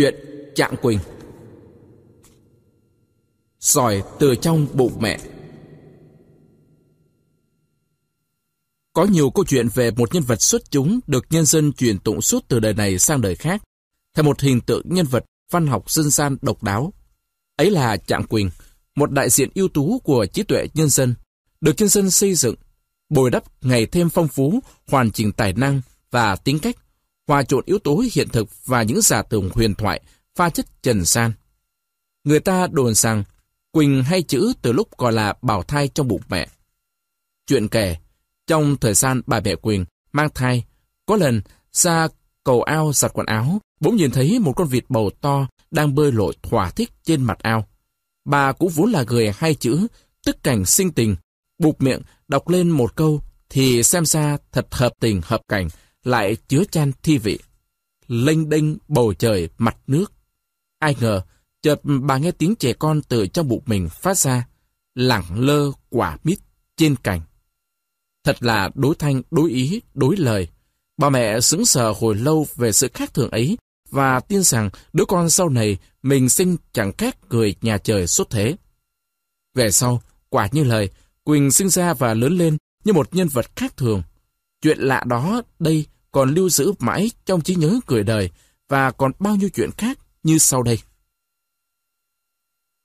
Chuyện Trạng Quỳnh Sỏi từ trong bụng mẹ Có nhiều câu chuyện về một nhân vật xuất chúng được nhân dân truyền tụng suốt từ đời này sang đời khác, thành một hình tượng nhân vật văn học dân gian độc đáo. Ấy là Trạng Quỳnh, một đại diện ưu tú của trí tuệ nhân dân, được nhân dân xây dựng, bồi đắp ngày thêm phong phú, hoàn chỉnh tài năng và tính cách hòa trộn yếu tố hiện thực và những giả tưởng huyền thoại, pha chất trần san. Người ta đồn rằng Quỳnh hay chữ từ lúc gọi là bảo thai trong bụng mẹ. Chuyện kể, trong thời gian bà mẹ Quỳnh mang thai, có lần ra cầu ao giặt quần áo, bỗng nhìn thấy một con vịt bầu to đang bơi lội thỏa thích trên mặt ao. Bà cũng vốn là người hay chữ, tức cảnh sinh tình, buộc miệng đọc lên một câu thì xem ra thật hợp tình hợp cảnh, lại chứa chan thi vị. Lênh đênh bầu trời mặt nước. Ai ngờ, chợt bà nghe tiếng trẻ con từ trong bụng mình phát ra, lẳng lơ quả mít trên cành. Thật là đối thanh, đối ý, đối lời. Bà mẹ sững sờ hồi lâu về sự khác thường ấy và tin rằng đứa con sau này mình sinh chẳng khác người nhà trời xuất thế. Về sau, quả như lời, Quỳnh sinh ra và lớn lên như một nhân vật khác thường. Chuyện lạ đó đây còn lưu giữ mãi trong trí nhớ người đời và còn bao nhiêu chuyện khác như sau đây.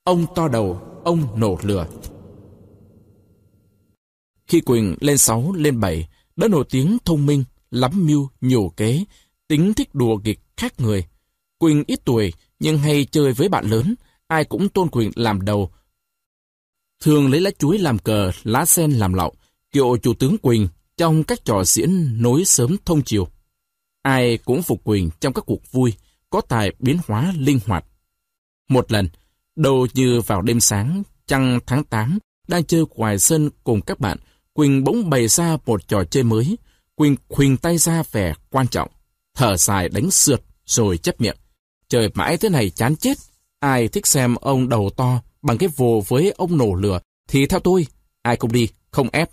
Ông to đầu, ông nổ lửa. Khi Quỳnh lên 6, lên 7, đã nổi tiếng thông minh, lắm mưu, nhổ kế, tính thích đùa nghịch khác người. Quỳnh ít tuổi nhưng hay chơi với bạn lớn, ai cũng tôn Quỳnh làm đầu. Thường lấy lá chuối làm cờ, lá sen làm lọng, kiệu chủ tướng Quỳnh trong các trò diễn nối sớm thông chiều. Ai cũng phục Quỳnh trong các cuộc vui, có tài biến hóa linh hoạt. Một lần, đầu như vào đêm sáng, trăng tháng 8, đang chơi ngoài sân cùng các bạn, Quỳnh bỗng bày ra một trò chơi mới. Quỳnh khuynh tay ra vẻ quan trọng, thở dài đánh sượt rồi chép miệng. Trời mãi thế này chán chết, ai thích xem ông đầu to bằng cái vồ với ông nổ lửa thì theo tôi, ai cũng đi, không ép.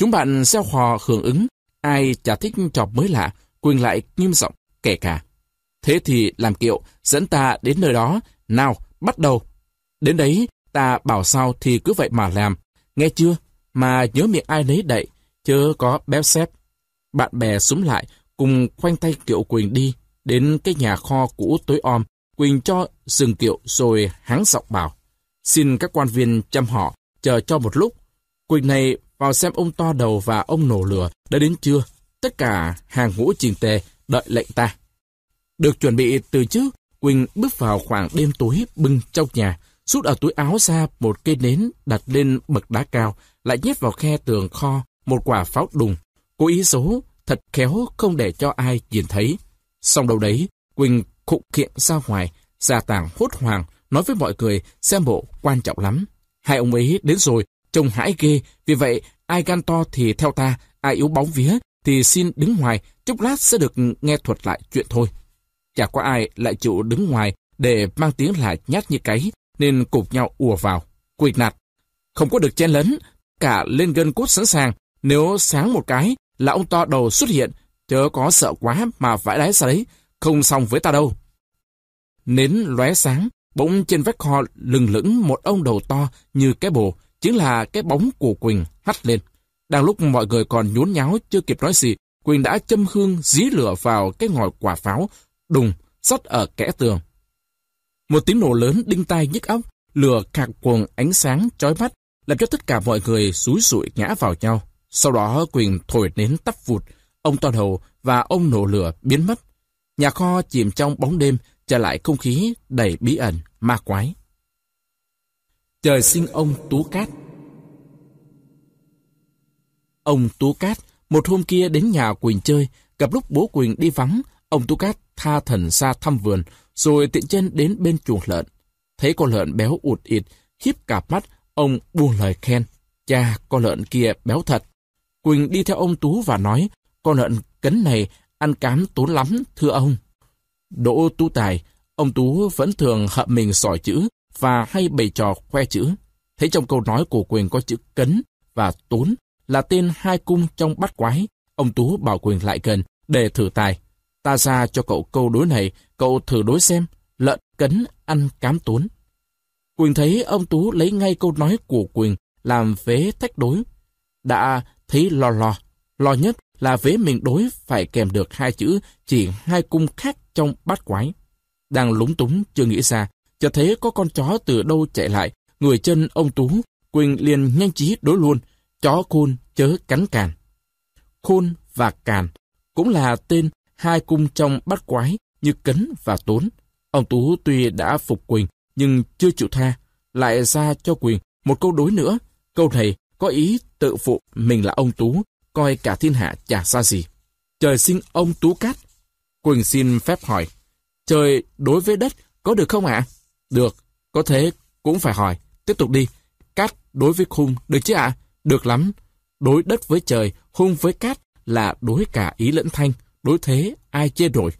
Chúng bạn gieo hò hưởng ứng, ai chả thích trò mới lạ, quỳnh lại nghiêm giọng kể cả. Thế thì làm kiệu, dẫn ta đến nơi đó, nào, bắt đầu. Đến đấy, ta bảo sao thì cứ vậy mà làm, nghe chưa? Mà nhớ miệng ai nấy đậy, chớ có béo xép. Bạn bè súng lại, cùng khoanh tay kiệu Quỳnh đi, đến cái nhà kho cũ tối om, Quỳnh cho dừng kiệu rồi hắng giọng bảo. Xin các quan viên chăm họ, chờ cho một lúc. Quỳnh này vào xem ông to đầu và ông nổ lửa đã đến chưa. Tất cả hàng ngũ chỉnh tề đợi lệnh ta. Được chuẩn bị từ trước, Quỳnh bước vào khoảng đêm tối bưng trong nhà, rút ở túi áo ra một cây nến đặt lên bậc đá cao, lại nhét vào khe tường kho một quả pháo đùng, cố ý số thật khéo không để cho ai nhìn thấy. Xong đầu đấy, Quỳnh khụng kiện ra ngoài, ra tàng hốt hoàng nói với mọi người xem bộ quan trọng lắm. Hai ông ấy đến rồi, Trông hãi ghê, vì vậy ai gan to thì theo ta, ai yếu bóng vía thì xin đứng ngoài, chốc lát sẽ được nghe thuật lại chuyện thôi. Chả có ai lại chịu đứng ngoài để mang tiếng lại nhát như cái, nên cụp nhau ùa vào, quỵt nạt. Không có được chen lấn, cả lên gân cốt sẵn sàng, nếu sáng một cái là ông to đầu xuất hiện, chớ có sợ quá mà vãi đái ra đấy, không xong với ta đâu. Nến lóe sáng, bỗng trên vách kho lừng lững một ông đầu to như cái bồ, chính là cái bóng của Quỳnh hắt lên. Đang lúc mọi người còn nhốn nháo chưa kịp nói gì, Quỳnh đã châm hương dí lửa vào cái ngòi quả pháo, đùng, sắt ở kẽ tường. Một tiếng nổ lớn đinh tai nhức óc, lửa cạc cuồng ánh sáng chói mắt, làm cho tất cả mọi người xúi sụi ngã vào nhau. Sau đó Quỳnh thổi nến tắp vụt, ông toàn hầu và ông nổ lửa biến mất. Nhà kho chìm trong bóng đêm, trở lại không khí đầy bí ẩn, ma quái. Trời sinh ông Tú Cát Ông Tú Cát một hôm kia đến nhà Quỳnh chơi, gặp lúc bố Quỳnh đi vắng, ông Tú Cát tha thần ra thăm vườn, rồi tiện chân đến bên chuồng lợn. Thấy con lợn béo ụt ịt, khiếp cạp mắt, ông buông lời khen. Cha, con lợn kia béo thật. Quỳnh đi theo ông Tú và nói, con lợn cấn này ăn cám tốn lắm, thưa ông. Đỗ Tú Tài, ông Tú vẫn thường hợm mình sỏi chữ, và hay bày trò khoe chữ. Thấy trong câu nói của Quyền có chữ cấn và tốn là tên hai cung trong bát quái, ông Tú bảo Quyền lại gần để thử tài. Ta ra cho cậu câu đối này, cậu thử đối xem, lợn cấn ăn cám tốn. Quyền thấy ông Tú lấy ngay câu nói của Quyền làm vế thách đối. Đã thấy lo lo, lo nhất là vế mình đối phải kèm được hai chữ chỉ hai cung khác trong bát quái. Đang lúng túng chưa nghĩ ra, Chợt thấy có con chó từ đâu chạy lại, người chân ông Tú, Quỳnh liền nhanh trí đối luôn, chó khôn chớ cắn càn. Khôn và càn cũng là tên hai cung trong bắt quái như cấn và tốn. Ông Tú tuy đã phục Quỳnh nhưng chưa chịu tha, lại ra cho Quỳnh một câu đối nữa. Câu này có ý tự phụ mình là ông Tú, coi cả thiên hạ chả xa gì. Trời sinh ông Tú Cát. Quỳnh xin phép hỏi, trời đối với đất có được không ạ? À? Được, có thế cũng phải hỏi. Tiếp tục đi. Cát đối với khung, được chứ ạ? Được lắm. Đối đất với trời, khung với cát là đối cả ý lẫn thanh. Đối thế, ai chê rồi?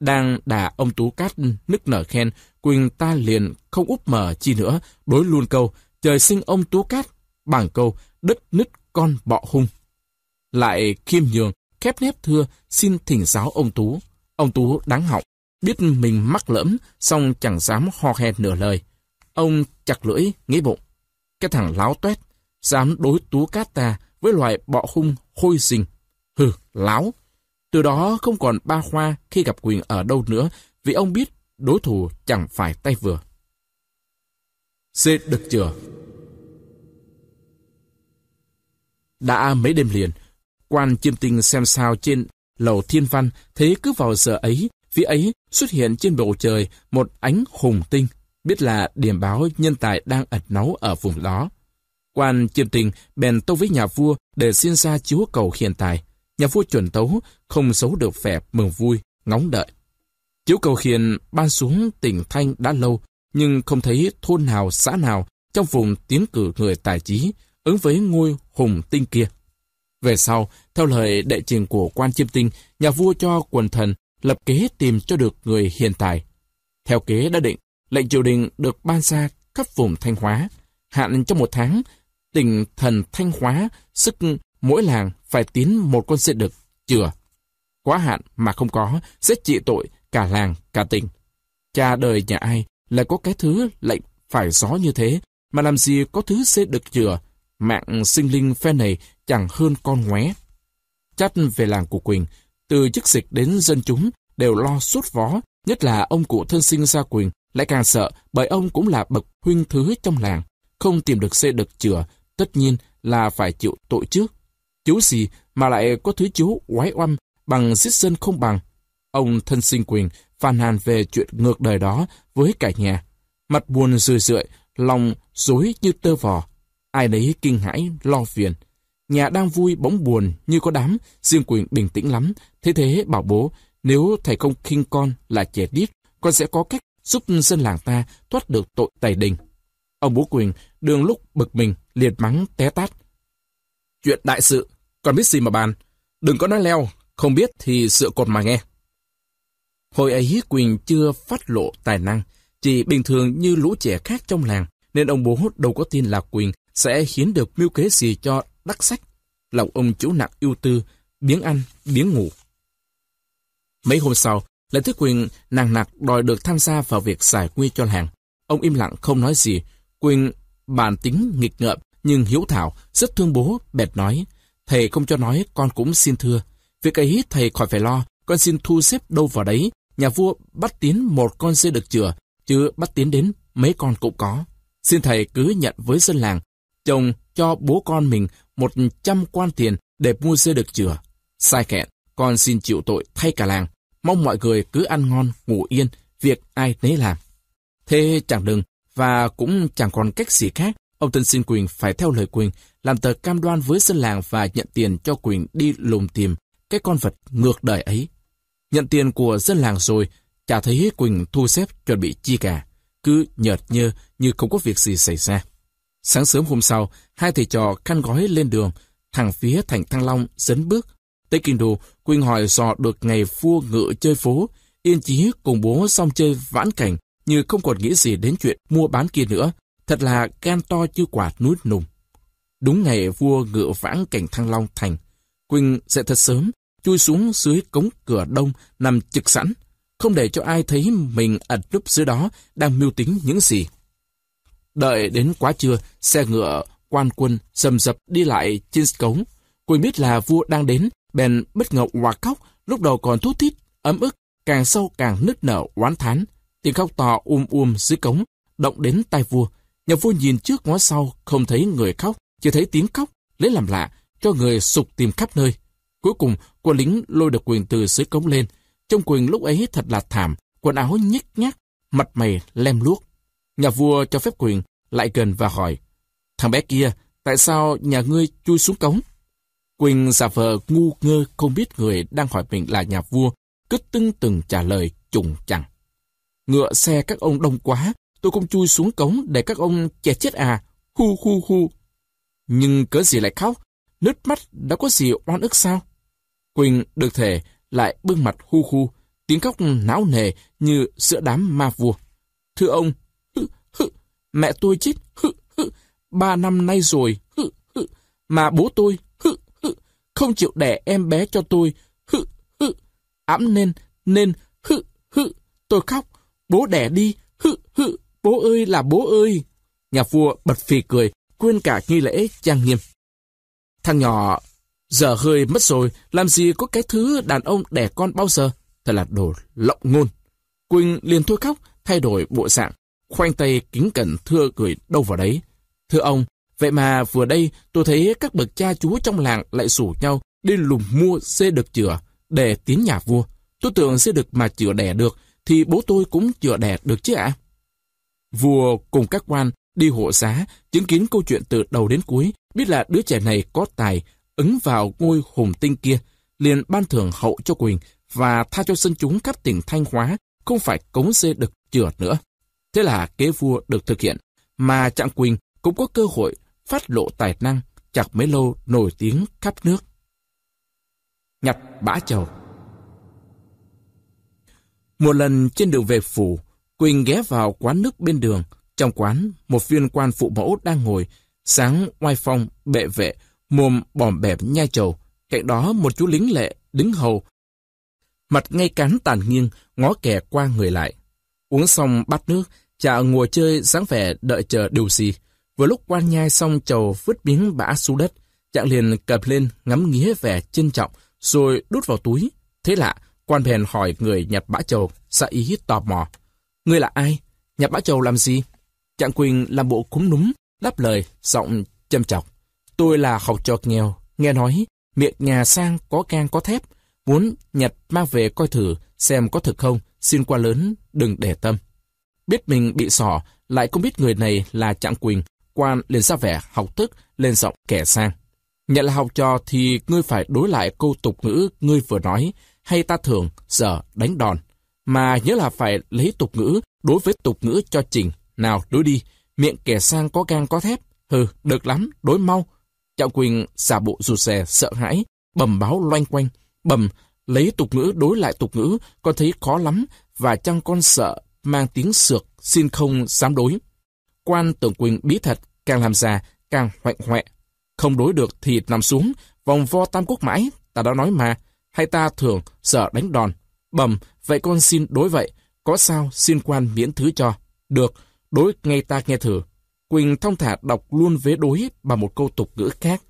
Đang đà ông Tú Cát nức nở khen, Quỳnh ta liền không úp mở chi nữa, đối luôn câu, trời sinh ông Tú Cát, bằng câu, đất nứt con bọ hung. Lại khiêm nhường, khép nếp thưa, xin thỉnh giáo ông Tú. Ông Tú đáng học Biết mình mắc lỡm, xong chẳng dám ho he nửa lời. Ông chặt lưỡi, nghĩ bụng. Cái thằng láo tuét, dám đối tú cát ta với loại bọ hung khôi rình. Hừ, láo. Từ đó không còn ba khoa khi gặp quyền ở đâu nữa vì ông biết đối thủ chẳng phải tay vừa. Xê đực chừa Đã mấy đêm liền, quan chiêm tinh xem sao trên lầu thiên văn thế cứ vào giờ ấy Phía ấy xuất hiện trên bầu trời một ánh hùng tinh, biết là điểm báo nhân tài đang ẩn náu ở vùng đó. Quan chiêm tình bèn tâu với nhà vua để xin ra chúa cầu hiện tài. Nhà vua chuẩn tấu không xấu được phép mừng vui, ngóng đợi. Chiếu cầu hiền ban xuống tỉnh Thanh đã lâu, nhưng không thấy thôn nào xã nào trong vùng tiến cử người tài trí ứng với ngôi hùng tinh kia. Về sau, theo lời đệ trình của quan chiêm tinh, nhà vua cho quần thần lập kế tìm cho được người hiền tài. Theo kế đã định, lệnh triều đình được ban ra khắp vùng Thanh Hóa, hạn trong một tháng, tỉnh thần Thanh Hóa sức mỗi làng phải tiến một con diện đực chừa. Quá hạn mà không có sẽ trị tội cả làng cả tỉnh. Cha đời nhà ai lại có cái thứ lệnh phải gió như thế, mà làm gì có thứ sẽ được chừa, mạng sinh linh phe này chẳng hơn con ngoé. chắc về làng của Quỳnh, từ chức dịch đến dân chúng, đều lo suốt vó, nhất là ông cụ thân sinh gia quyền, lại càng sợ bởi ông cũng là bậc huynh thứ trong làng, không tìm được xe được chữa, tất nhiên là phải chịu tội trước. Chú gì mà lại có thứ chú quái oăm bằng giết dân không bằng. Ông thân sinh quyền phàn hàn về chuyện ngược đời đó với cả nhà. Mặt buồn rười rượi, lòng rối như tơ vò. Ai đấy kinh hãi, lo phiền. Nhà đang vui bỗng buồn như có đám, riêng quyền bình tĩnh lắm. Thế thế bảo bố, nếu thầy không khinh con là trẻ điếc, con sẽ có cách giúp dân làng ta thoát được tội tài đình. Ông bố quyền đường lúc bực mình liệt mắng té tát. Chuyện đại sự, còn biết gì mà bàn. Đừng có nói leo, không biết thì sựa cột mà nghe. Hồi ấy quyền chưa phát lộ tài năng, chỉ bình thường như lũ trẻ khác trong làng, nên ông bố đâu có tin là quyền sẽ khiến được mưu kế gì cho đắc sách, lòng ông chủ nặng yêu tư, biếng ăn, biếng ngủ. Mấy hôm sau, lệnh Thế Quyền nàng nặc đòi được tham gia vào việc giải quy cho làng. Ông im lặng không nói gì. Quyền bàn tính nghịch ngợm nhưng hiếu thảo, rất thương bố, bẹt nói. Thầy không cho nói, con cũng xin thưa. Việc ấy thầy khỏi phải lo, con xin thu xếp đâu vào đấy. Nhà vua bắt tiến một con dê được chừa, chứ bắt tiến đến mấy con cũng có. Xin thầy cứ nhận với dân làng, chồng cho bố con mình một trăm quan tiền để mua dưa được chừa. Sai khẹn, con xin chịu tội thay cả làng. Mong mọi người cứ ăn ngon, ngủ yên, việc ai nấy làm. Thế chẳng đừng, và cũng chẳng còn cách gì khác. Ông Tân xin Quỳnh phải theo lời Quỳnh, làm tờ cam đoan với dân làng và nhận tiền cho Quỳnh đi lùng tìm cái con vật ngược đời ấy. Nhận tiền của dân làng rồi, chả thấy Quỳnh thu xếp chuẩn bị chi cả, cứ nhợt nhơ như không có việc gì xảy ra. Sáng sớm hôm sau, hai thầy trò khăn gói lên đường, thẳng phía thành Thăng Long, dấn bước. Tới Kinh Đô, quỳnh hỏi dò được ngày vua ngựa chơi phố, yên chí cùng bố xong chơi vãn cảnh, như không còn nghĩ gì đến chuyện mua bán kia nữa. Thật là gan to như quả núi nùng. Đúng ngày vua ngựa vãng cảnh Thăng Long thành, quỳnh dậy thật sớm, chui xuống dưới cống cửa đông nằm trực sẵn, không để cho ai thấy mình ẩn núp dưới đó đang mưu tính những gì. Đợi đến quá trưa, xe ngựa, quan quân, dầm dập đi lại trên cống. Quỳnh biết là vua đang đến, bèn bất ngờ hòa khóc, lúc đầu còn thú thít, ấm ức, càng sâu càng nứt nở oán thán. Tiếng khóc to um um dưới cống, động đến tai vua. Nhà vua nhìn trước ngó sau, không thấy người khóc, chỉ thấy tiếng khóc, lấy làm lạ, cho người sục tìm khắp nơi. Cuối cùng, quân lính lôi được quyền từ dưới cống lên. Trong quyền lúc ấy thật là thảm, quần áo nhích nhác, mặt mày lem luốc. Nhà vua cho phép quyền lại gần và hỏi, thằng bé kia, tại sao nhà ngươi chui xuống cống? Quỳnh giả vờ ngu ngơ không biết người đang hỏi mình là nhà vua, cứ tưng từng trả lời trùng chẳng. Ngựa xe các ông đông quá, tôi không chui xuống cống để các ông che chết à, hu hu hu. Nhưng cớ gì lại khóc, nước mắt đã có gì oan ức sao? Quỳnh được thể lại bưng mặt hu hu, tiếng khóc náo nề như giữa đám ma vua. Thưa ông, mẹ tôi chết, hự, hự, ba năm nay rồi, hự, hự, mà bố tôi, hự, hự, không chịu đẻ em bé cho tôi, hự, hự, ẵm nên, nên, hự, hự, tôi khóc, bố đẻ đi, hự, hự, bố ơi là bố ơi. Nhà vua bật phì cười, quên cả nghi lễ trang nghiêm. Thằng nhỏ giờ hơi mất rồi, làm gì có cái thứ đàn ông đẻ con bao giờ, thật là đồ lộng ngôn. Quỳnh liền thôi khóc, thay đổi bộ dạng, khoanh tay kính cẩn thưa gửi đâu vào đấy. Thưa ông, vậy mà vừa đây tôi thấy các bậc cha chú trong làng lại rủ nhau đi lùng mua dê được chữa để tiến nhà vua. Tôi tưởng dê được mà chữa đẻ được thì bố tôi cũng chữa đẻ được chứ ạ. Vua cùng các quan đi hộ giá, chứng kiến câu chuyện từ đầu đến cuối, biết là đứa trẻ này có tài, ứng vào ngôi hùng tinh kia, liền ban thưởng hậu cho Quỳnh và tha cho dân chúng khắp tỉnh Thanh Hóa, không phải cống dê được chữa nữa. Thế là kế vua được thực hiện, mà Trạng Quỳnh cũng có cơ hội phát lộ tài năng chặt mấy lâu nổi tiếng khắp nước. Nhặt bã chầu Một lần trên đường về phủ, Quỳnh ghé vào quán nước bên đường. Trong quán, một viên quan phụ mẫu đang ngồi, sáng oai phong, bệ vệ, mồm bòm bẹp nhai chầu Cạnh đó một chú lính lệ, đứng hầu. Mặt ngay cán tàn nghiêng, ngó kẻ qua người lại. Uống xong bát nước, chả ngồi chơi dáng vẻ đợi chờ điều gì. Vừa lúc quan nhai xong chầu vứt miếng bã xuống đất, chạng liền cập lên ngắm nghía vẻ trân trọng, rồi đút vào túi. Thế lạ, quan bèn hỏi người nhặt bã chầu, sợ ý tò mò. người là ai? Nhặt bã chầu làm gì? Chạng Quỳnh làm bộ cúm núm, đáp lời, giọng châm chọc. Tôi là học trò nghèo, nghe nói, miệng nhà sang có can có thép, Muốn nhặt mang về coi thử xem có thực không, xin qua lớn, đừng để tâm. Biết mình bị sỏ, lại không biết người này là Trạng Quỳnh, quan liền ra vẻ học thức, lên giọng kẻ sang. Nhận là học trò thì ngươi phải đối lại câu tục ngữ ngươi vừa nói, hay ta thường giờ đánh đòn. Mà nhớ là phải lấy tục ngữ đối với tục ngữ cho chỉnh. Nào, đối đi, miệng kẻ sang có gan có thép. Hừ, được lắm, đối mau. Trạng Quỳnh xả bộ rụt rè, sợ hãi, bầm báo loanh quanh. Bầm, lấy tục ngữ đối lại tục ngữ, con thấy khó lắm và chăng con sợ mang tiếng sược, xin không dám đối. Quan tưởng quỳnh bí thật, càng làm già, càng hoạnh hoẹ. Không đối được thì nằm xuống, vòng vo tam quốc mãi, ta đã nói mà, hay ta thường sợ đánh đòn. Bầm, vậy con xin đối vậy, có sao xin quan miễn thứ cho. Được, đối ngay ta nghe thử. Quỳnh thông thả đọc luôn vế đối bằng một câu tục ngữ khác.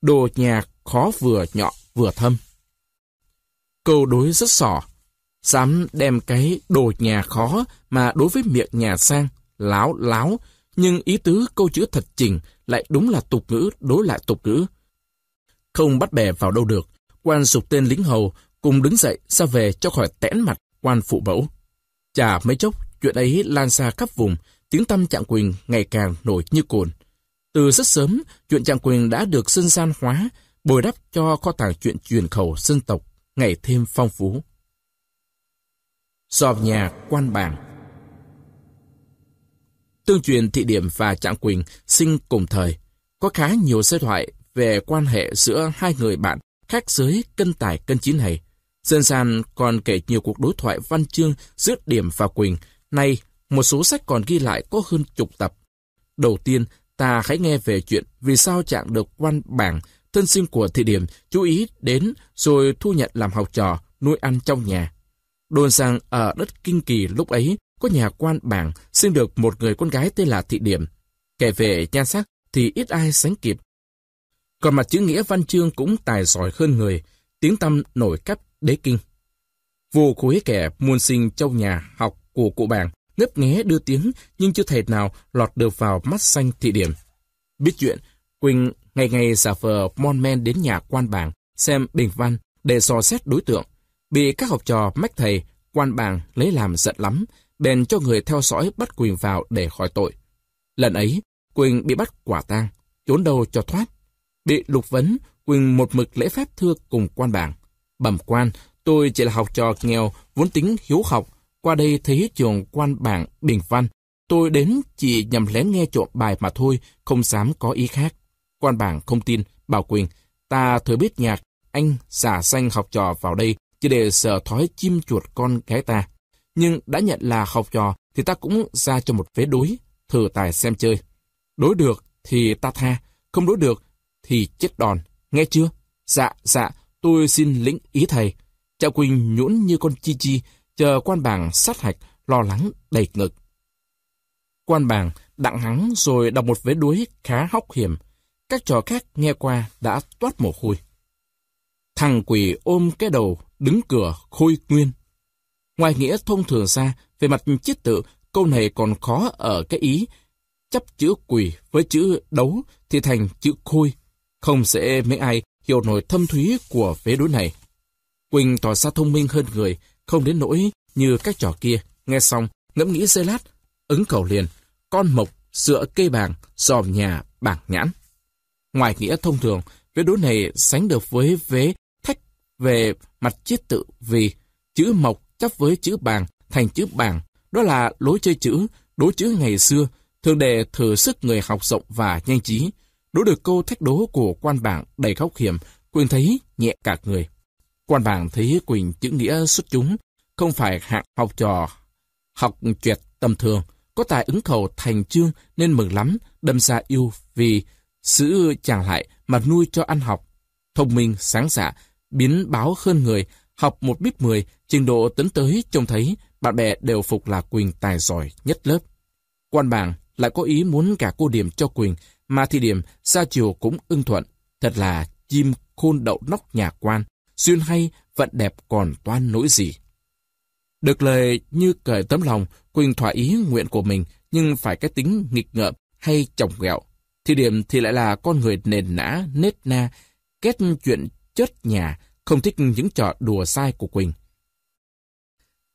Đồ nhà khó vừa nhỏ vừa thâm câu đối rất sỏ. Dám đem cái đồ nhà khó mà đối với miệng nhà sang, láo láo, nhưng ý tứ câu chữ thật chỉnh lại đúng là tục ngữ đối lại tục ngữ. Không bắt bè vào đâu được, quan sụp tên lính hầu cùng đứng dậy ra về cho khỏi tẽn mặt quan phụ mẫu. Chả mấy chốc, chuyện ấy lan xa khắp vùng, tiếng tâm Trạng Quỳnh ngày càng nổi như cồn. Từ rất sớm, chuyện Trạng Quỳnh đã được dân gian hóa, bồi đắp cho kho tàng chuyện truyền khẩu dân tộc ngày thêm phong phú. Giọt nhà quan bảng Tương truyền Thị Điểm và Trạng Quỳnh sinh cùng thời, có khá nhiều giai thoại về quan hệ giữa hai người bạn khác giới cân tài cân chín này. Dân gian còn kể nhiều cuộc đối thoại văn chương giữa Điểm và Quỳnh, nay một số sách còn ghi lại có hơn chục tập. Đầu tiên, ta hãy nghe về chuyện vì sao Trạng được quan bảng tân sinh của thị điểm chú ý đến rồi thu nhận làm học trò, nuôi ăn trong nhà. Đồn rằng ở đất Kinh Kỳ lúc ấy có nhà quan bảng sinh được một người con gái tên là Thị Điểm. Kể về nhan sắc thì ít ai sánh kịp. Còn mặt chữ nghĩa văn chương cũng tài giỏi hơn người, tiếng tâm nổi cấp đế kinh. Vô khối kẻ muôn sinh trong nhà học của cụ bảng ngấp nghé đưa tiếng nhưng chưa thể nào lọt được vào mắt xanh thị điểm. Biết chuyện, Quỳnh Ngày ngày giả vờ Monmen đến nhà quan bảng, xem bình văn để dò xét đối tượng. Bị các học trò mách thầy, quan bảng lấy làm giận lắm, bèn cho người theo dõi bắt Quỳnh vào để khỏi tội. Lần ấy, Quỳnh bị bắt quả tang, trốn đâu cho thoát. Bị lục vấn, Quỳnh một mực lễ phép thưa cùng quan bảng. Bẩm quan, tôi chỉ là học trò nghèo, vốn tính hiếu học. Qua đây thấy trường quan bảng bình văn. Tôi đến chỉ nhằm lén nghe trộm bài mà thôi, không dám có ý khác. Quan bảng không tin, bảo quyền, ta thừa biết nhạc, anh xả xanh học trò vào đây chỉ để sở thói chim chuột con cái ta. Nhưng đã nhận là học trò thì ta cũng ra cho một vé đối, thử tài xem chơi. Đối được thì ta tha, không đối được thì chết đòn, nghe chưa? Dạ, dạ, tôi xin lĩnh ý thầy. Cha Quỳnh nhũn như con chi chi, chờ quan bảng sát hạch, lo lắng đầy ngực. Quan bảng đặng hắn rồi đọc một vế đuối khá hóc hiểm, các trò khác nghe qua đã toát mồ hôi. Thằng quỷ ôm cái đầu, đứng cửa, khôi nguyên. Ngoài nghĩa thông thường ra, về mặt chiết tự, câu này còn khó ở cái ý chấp chữ quỷ với chữ đấu thì thành chữ khôi. Không sẽ mấy ai hiểu nổi thâm thúy của vế đối này. Quỳnh tỏ ra thông minh hơn người, không đến nỗi như các trò kia. Nghe xong, ngẫm nghĩ giây lát, ứng cầu liền. Con mộc, dựa cây bàng, dòm nhà, bảng nhãn. Ngoài nghĩa thông thường, vế đố này sánh được với vế thách về mặt chiết tự vì chữ mộc chấp với chữ bàn thành chữ bàn. Đó là lối chơi chữ, đố chữ ngày xưa, thường đề thử sức người học rộng và nhanh trí. Đố được câu thách đố của quan bảng đầy khóc hiểm, Quỳnh thấy nhẹ cả người. Quan bảng thấy Quỳnh chữ nghĩa xuất chúng, không phải hạng học trò, học tuyệt tầm thường, có tài ứng khẩu thành chương nên mừng lắm, đâm ra yêu vì Sứ chàng lại mà nuôi cho ăn học. Thông minh, sáng dạ, biến báo hơn người, học một biết mười, trình độ tấn tới trông thấy, bạn bè đều phục là Quỳnh tài giỏi nhất lớp. Quan bảng lại có ý muốn cả cô Điểm cho Quỳnh, mà thì Điểm ra chiều cũng ưng thuận. Thật là chim khôn đậu nóc nhà quan, xuyên hay, vận đẹp còn toan nỗi gì. Được lời như cởi tấm lòng, Quỳnh thỏa ý nguyện của mình, nhưng phải cái tính nghịch ngợm hay chồng gẹo thì điểm thì lại là con người nền nã, nết na, kết chuyện chất nhà, không thích những trò đùa sai của Quỳnh.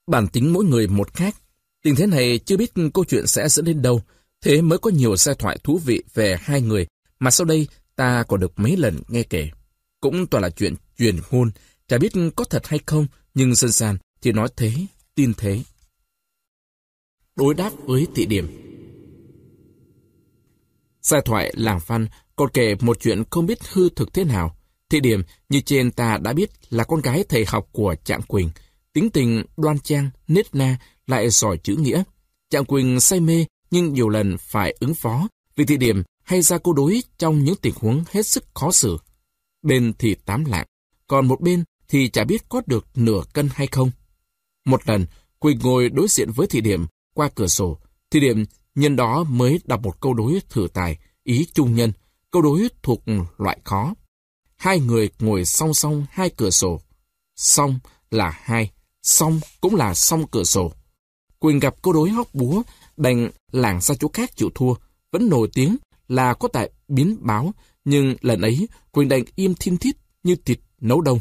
Bản tính mỗi người một khác. Tình thế này chưa biết câu chuyện sẽ dẫn đến đâu, thế mới có nhiều giai thoại thú vị về hai người mà sau đây ta còn được mấy lần nghe kể. Cũng toàn là chuyện truyền ngôn, chả biết có thật hay không, nhưng dân gian thì nói thế, tin thế. Đối đáp với thị điểm Giai thoại làng Phan còn kể một chuyện không biết hư thực thế nào. Thị điểm như trên ta đã biết là con gái thầy học của Trạng Quỳnh. Tính tình đoan trang, nết na, lại giỏi chữ nghĩa. Trạng Quỳnh say mê nhưng nhiều lần phải ứng phó vì thị điểm hay ra cô đối trong những tình huống hết sức khó xử. Bên thì tám lạng, còn một bên thì chả biết có được nửa cân hay không. Một lần, Quỳnh ngồi đối diện với thị điểm qua cửa sổ. Thị điểm nhân đó mới đọc một câu đối thử tài, ý trung nhân, câu đối thuộc loại khó. Hai người ngồi song song hai cửa sổ. Song là hai, song cũng là song cửa sổ. Quỳnh gặp câu đối hóc búa, đành làng ra chỗ khác chịu thua, vẫn nổi tiếng là có tài biến báo, nhưng lần ấy Quỳnh đành im thiên thít như thịt nấu đông.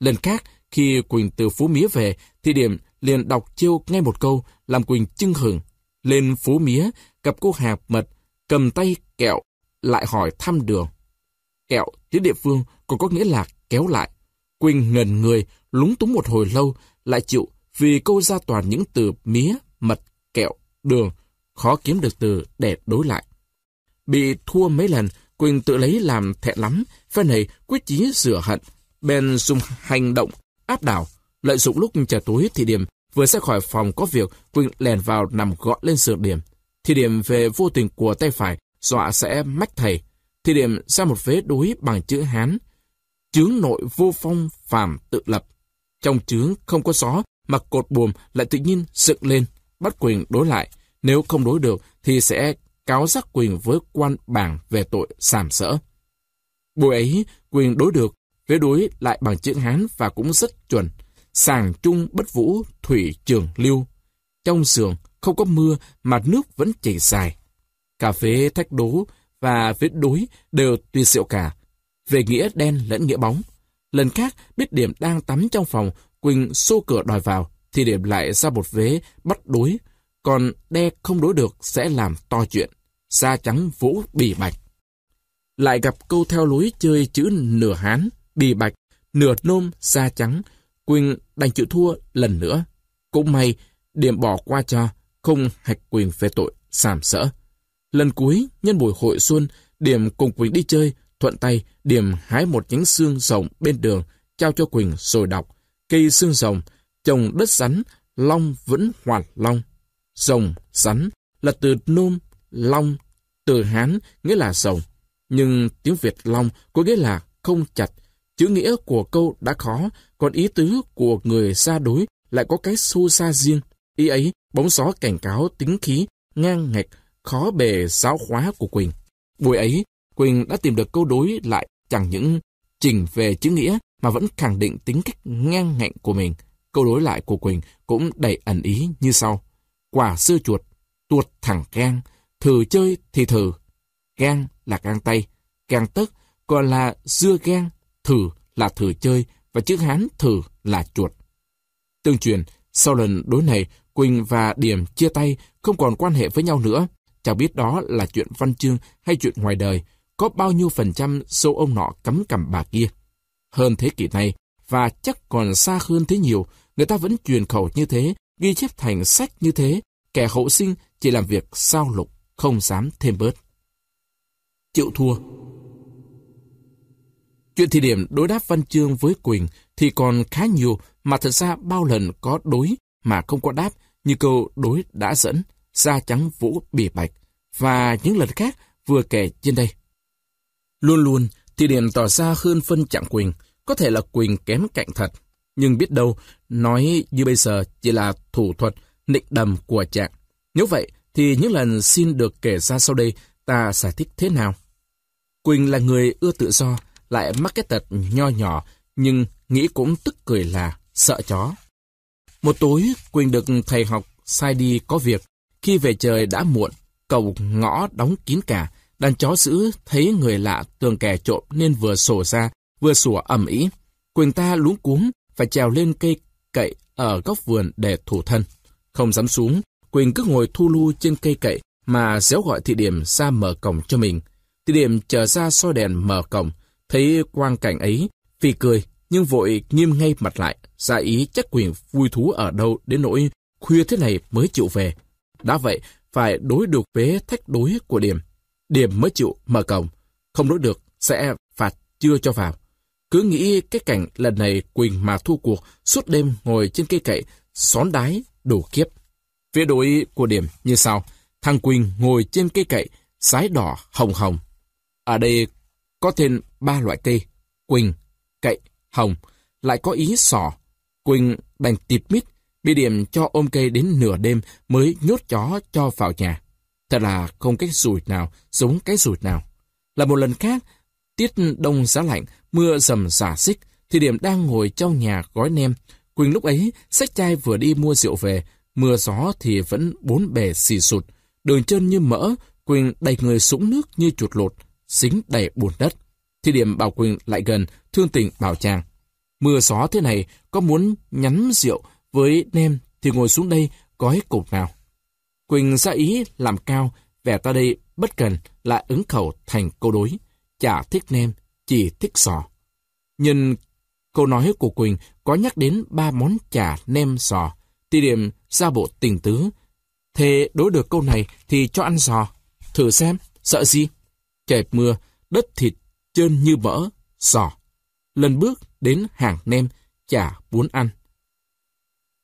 Lần khác, khi Quỳnh từ Phú Mía về, thì Điểm liền đọc chiêu ngay một câu, làm Quỳnh chưng hưởng lên phố mía, gặp cô Hạp Mật, cầm tay kẹo, lại hỏi thăm đường. Kẹo tiếng địa phương còn có nghĩa là kéo lại. Quỳnh ngần người, lúng túng một hồi lâu, lại chịu vì câu ra toàn những từ mía, mật, kẹo, đường, khó kiếm được từ để đối lại. Bị thua mấy lần, Quỳnh tự lấy làm thẹn lắm, phen này quyết chí rửa hận, bèn dùng hành động áp đảo, lợi dụng lúc trời tối thì điểm Vừa ra khỏi phòng có việc, Quỳnh lèn vào nằm gọn lên giường điểm. Thì điểm về vô tình của tay phải, dọa sẽ mách thầy. Thì điểm ra một vế đối bằng chữ Hán. Chướng nội vô phong phàm tự lập. Trong chướng không có gió, mà cột buồm lại tự nhiên dựng lên, bắt Quỳnh đối lại. Nếu không đối được thì sẽ cáo giác Quỳnh với quan bảng về tội sàm sỡ. Buổi ấy, Quỳnh đối được, vế đối lại bằng chữ Hán và cũng rất chuẩn sàng trung bất vũ, thủy trường lưu. Trong sườn không có mưa mà nước vẫn chảy dài. Cà phê thách đố và vết đối đều tuyệt diệu cả. Về nghĩa đen lẫn nghĩa bóng. Lần khác, biết điểm đang tắm trong phòng, Quỳnh xô cửa đòi vào, thì điểm lại ra một vế bắt đối. Còn đe không đối được sẽ làm to chuyện. sa trắng vũ bì bạch. Lại gặp câu theo lối chơi chữ nửa hán, bì bạch, nửa nôm, sa trắng, Quỳnh đành chịu thua lần nữa. Cũng may, điểm bỏ qua cho, không hạch Quỳnh về tội sàm sỡ. Lần cuối, nhân buổi hội xuân, điểm cùng Quỳnh đi chơi, thuận tay, điểm hái một nhánh xương rồng bên đường, trao cho Quỳnh rồi đọc. Cây xương rồng, trồng đất rắn, long vẫn hoạt long. Rồng, rắn là từ nôm, long, từ Hán nghĩa là rồng. Nhưng tiếng Việt long có nghĩa là không chặt, Chữ nghĩa của câu đã khó, còn ý tứ của người xa đối lại có cái xô xa riêng. Ý ấy, bóng gió cảnh cáo tính khí, ngang ngạch, khó bề giáo hóa của Quỳnh. Buổi ấy, Quỳnh đã tìm được câu đối lại chẳng những chỉnh về chữ nghĩa mà vẫn khẳng định tính cách ngang ngạnh của mình. Câu đối lại của Quỳnh cũng đầy ẩn ý như sau. Quả sư chuột, tuột thẳng gan, thử chơi thì thử. Gan là gan tay, gan tức, còn là dưa gan thử là thử chơi và chữ Hán thử là chuột. Tương truyền, sau lần đối này, Quỳnh và Điểm chia tay, không còn quan hệ với nhau nữa. Chả biết đó là chuyện văn chương hay chuyện ngoài đời, có bao nhiêu phần trăm số ông nọ cắm cằm bà kia. Hơn thế kỷ này, và chắc còn xa hơn thế nhiều, người ta vẫn truyền khẩu như thế, ghi chép thành sách như thế, kẻ hậu sinh chỉ làm việc sao lục, không dám thêm bớt. Chịu thua Chuyện thì điểm đối đáp văn chương với Quỳnh thì còn khá nhiều mà thật ra bao lần có đối mà không có đáp như câu đối đã dẫn, da trắng vũ bỉ bạch và những lần khác vừa kể trên đây. Luôn luôn, thì điểm tỏ ra hơn phân chạm Quỳnh, có thể là Quỳnh kém cạnh thật, nhưng biết đâu nói như bây giờ chỉ là thủ thuật nịnh đầm của trạng Nếu vậy thì những lần xin được kể ra sau đây ta giải thích thế nào? Quỳnh là người ưa tự do, lại mắc cái tật nho nhỏ, nhưng nghĩ cũng tức cười là sợ chó. Một tối, Quỳnh được thầy học sai đi có việc. Khi về trời đã muộn, cầu ngõ đóng kín cả. Đàn chó giữ thấy người lạ tường kè trộm nên vừa sổ ra, vừa sủa ầm ý Quỳnh ta luống cuống phải trèo lên cây cậy ở góc vườn để thủ thân. Không dám xuống, Quỳnh cứ ngồi thu lu trên cây cậy mà réo gọi thị điểm ra mở cổng cho mình. Thị điểm chờ ra soi đèn mở cổng, Thấy quang cảnh ấy, phi cười, nhưng vội nghiêm ngay mặt lại, ra ý chắc quyền vui thú ở đâu đến nỗi khuya thế này mới chịu về. Đã vậy, phải đối được với thách đối của điểm. Điểm mới chịu mở cổng, không đối được sẽ phạt chưa cho vào. Cứ nghĩ cái cảnh lần này Quỳnh mà thu cuộc suốt đêm ngồi trên cây cậy, xón đái, đủ kiếp. Phía đối của điểm như sau, thằng Quỳnh ngồi trên cây cậy, sái đỏ hồng hồng. Ở đây có tên ba loại tê, quỳnh, cậy, hồng, lại có ý sỏ. Quỳnh đành tịp mít, bị điểm cho ôm cây đến nửa đêm mới nhốt chó cho vào nhà. Thật là không cái rủi nào giống cái rủi nào. Là một lần khác, tiết đông giá lạnh, mưa dầm giả xích, thì điểm đang ngồi trong nhà gói nem. Quỳnh lúc ấy, sách chai vừa đi mua rượu về, mưa gió thì vẫn bốn bề xì sụt. Đường chân như mỡ, Quỳnh đầy người sũng nước như chuột lột, xính đầy bùn đất. Thì điểm Bảo Quỳnh lại gần, thương tình bảo chàng. Mưa gió thế này, có muốn nhắn rượu với nem thì ngồi xuống đây gói cục nào. Quỳnh ra ý làm cao, vẻ ta đây bất cần lại ứng khẩu thành câu đối. Chả thích nem, chỉ thích sò. Nhân câu nói của Quỳnh có nhắc đến ba món chả nem sò. Ti điểm ra bộ tình tứ. Thế đối được câu này thì cho ăn sò. Thử xem, sợ gì? Trời mưa, đất thịt trơn như vỡ, sò, Lần bước đến hàng nem, chả muốn ăn.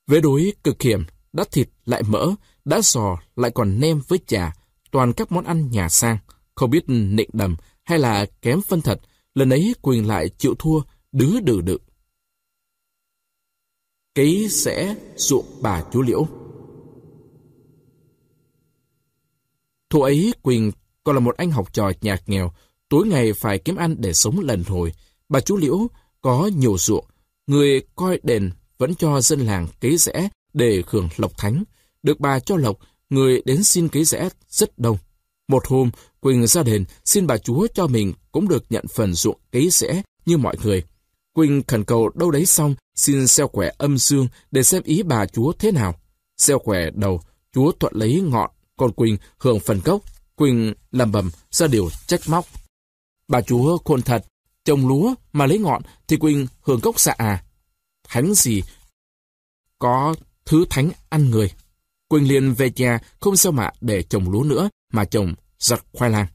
Vế đối cực hiểm, đã thịt lại mỡ, đã sò lại còn nem với chả, toàn các món ăn nhà sang, không biết nịnh đầm hay là kém phân thật, lần ấy Quỳnh lại chịu thua, đứa đừ đự. Cấy sẽ ruộng bà chú liễu. Thu ấy Quỳnh còn là một anh học trò nhạc nghèo, tối ngày phải kiếm ăn để sống lần hồi. Bà chú Liễu có nhiều ruộng, người coi đền vẫn cho dân làng cấy rẽ để hưởng lộc thánh. Được bà cho lộc, người đến xin cấy rẽ rất đông. Một hôm, Quỳnh ra đền xin bà chúa cho mình cũng được nhận phần ruộng cấy rẽ như mọi người. Quỳnh khẩn cầu đâu đấy xong, xin xeo khỏe âm dương để xem ý bà chúa thế nào. Xeo khỏe đầu, chúa thuận lấy ngọn, còn Quỳnh hưởng phần gốc. Quỳnh làm bầm ra điều trách móc. Bà chúa khôn thật, trồng lúa mà lấy ngọn thì Quỳnh hưởng cốc xạ à. Thánh gì? Có thứ thánh ăn người. Quỳnh liền về nhà không sao mà để trồng lúa nữa mà trồng giật khoai lang.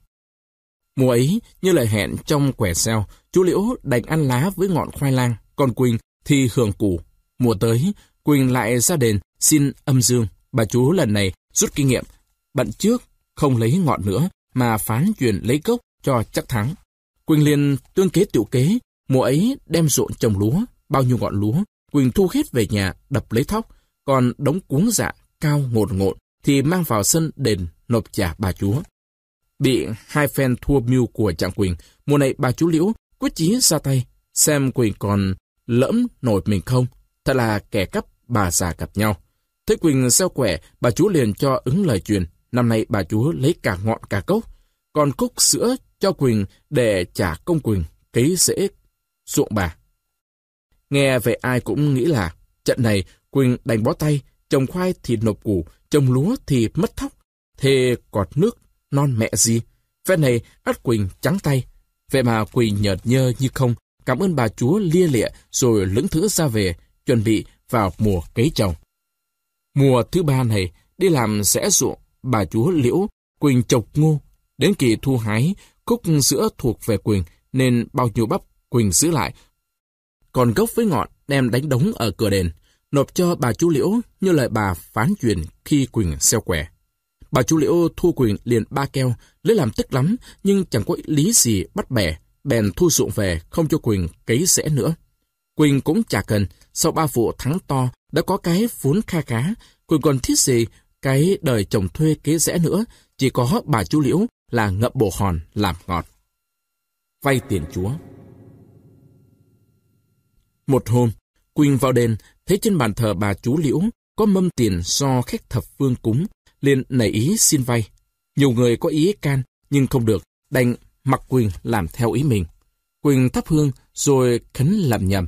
Mùa ấy, như lời hẹn trong quẻ xeo, chú Liễu đành ăn lá với ngọn khoai lang, còn Quỳnh thì hưởng củ. Mùa tới, Quỳnh lại ra đền xin âm dương. Bà chú lần này rút kinh nghiệm, bận trước, không lấy ngọn nữa, mà phán truyền lấy cốc cho chắc thắng. Quỳnh liền tương kế tiểu kế, mùa ấy đem ruộng trồng lúa, bao nhiêu ngọn lúa, Quỳnh thu hết về nhà, đập lấy thóc, còn đống cuống dạ cao ngột ngột thì mang vào sân đền nộp trả bà chúa. Bị hai phen thua mưu của Trạng Quỳnh, mùa này bà chú Liễu quyết chí ra tay, xem Quỳnh còn lẫm nổi mình không, thật là kẻ cắp bà già gặp nhau. Thấy Quỳnh gieo quẻ, bà chú liền cho ứng lời truyền, năm nay bà chú lấy cả ngọn cả cốc, còn cúc sữa cho Quỳnh để trả công Quỳnh, ký sẽ ruộng bà. Nghe về ai cũng nghĩ là trận này Quỳnh đành bó tay, trồng khoai thì nộp củ, trồng lúa thì mất thóc, thề cọt nước, non mẹ gì. Phen này ắt Quỳnh trắng tay. Vậy mà Quỳnh nhợt nhơ như không, cảm ơn bà chúa lia lịa rồi lững thững ra về, chuẩn bị vào mùa cấy trồng. Mùa thứ ba này, đi làm sẽ ruộng, bà chúa liễu, Quỳnh chọc ngô. Đến kỳ thu hái, Cúc giữa thuộc về Quỳnh, nên bao nhiêu bắp Quỳnh giữ lại. Còn gốc với ngọn đem đánh đống ở cửa đền, nộp cho bà chú Liễu như lời bà phán truyền khi Quỳnh xeo quẻ. Bà chú Liễu thu Quỳnh liền ba keo, lấy làm tức lắm nhưng chẳng có lý gì bắt bẻ, bèn thu dụng về không cho Quỳnh cấy rẽ nữa. Quỳnh cũng chả cần, sau ba vụ thắng to đã có cái vốn kha khá, Quỳnh còn thiết gì cái đời chồng thuê kế rẽ nữa, chỉ có bà chú Liễu là ngậm bồ hòn làm ngọt. Vay tiền Chúa Một hôm, Quỳnh vào đền, thấy trên bàn thờ bà chú Liễu có mâm tiền do khách thập phương cúng, liền nảy ý xin vay. Nhiều người có ý can, nhưng không được, đành mặc Quỳnh làm theo ý mình. Quỳnh thắp hương rồi khấn làm nhầm.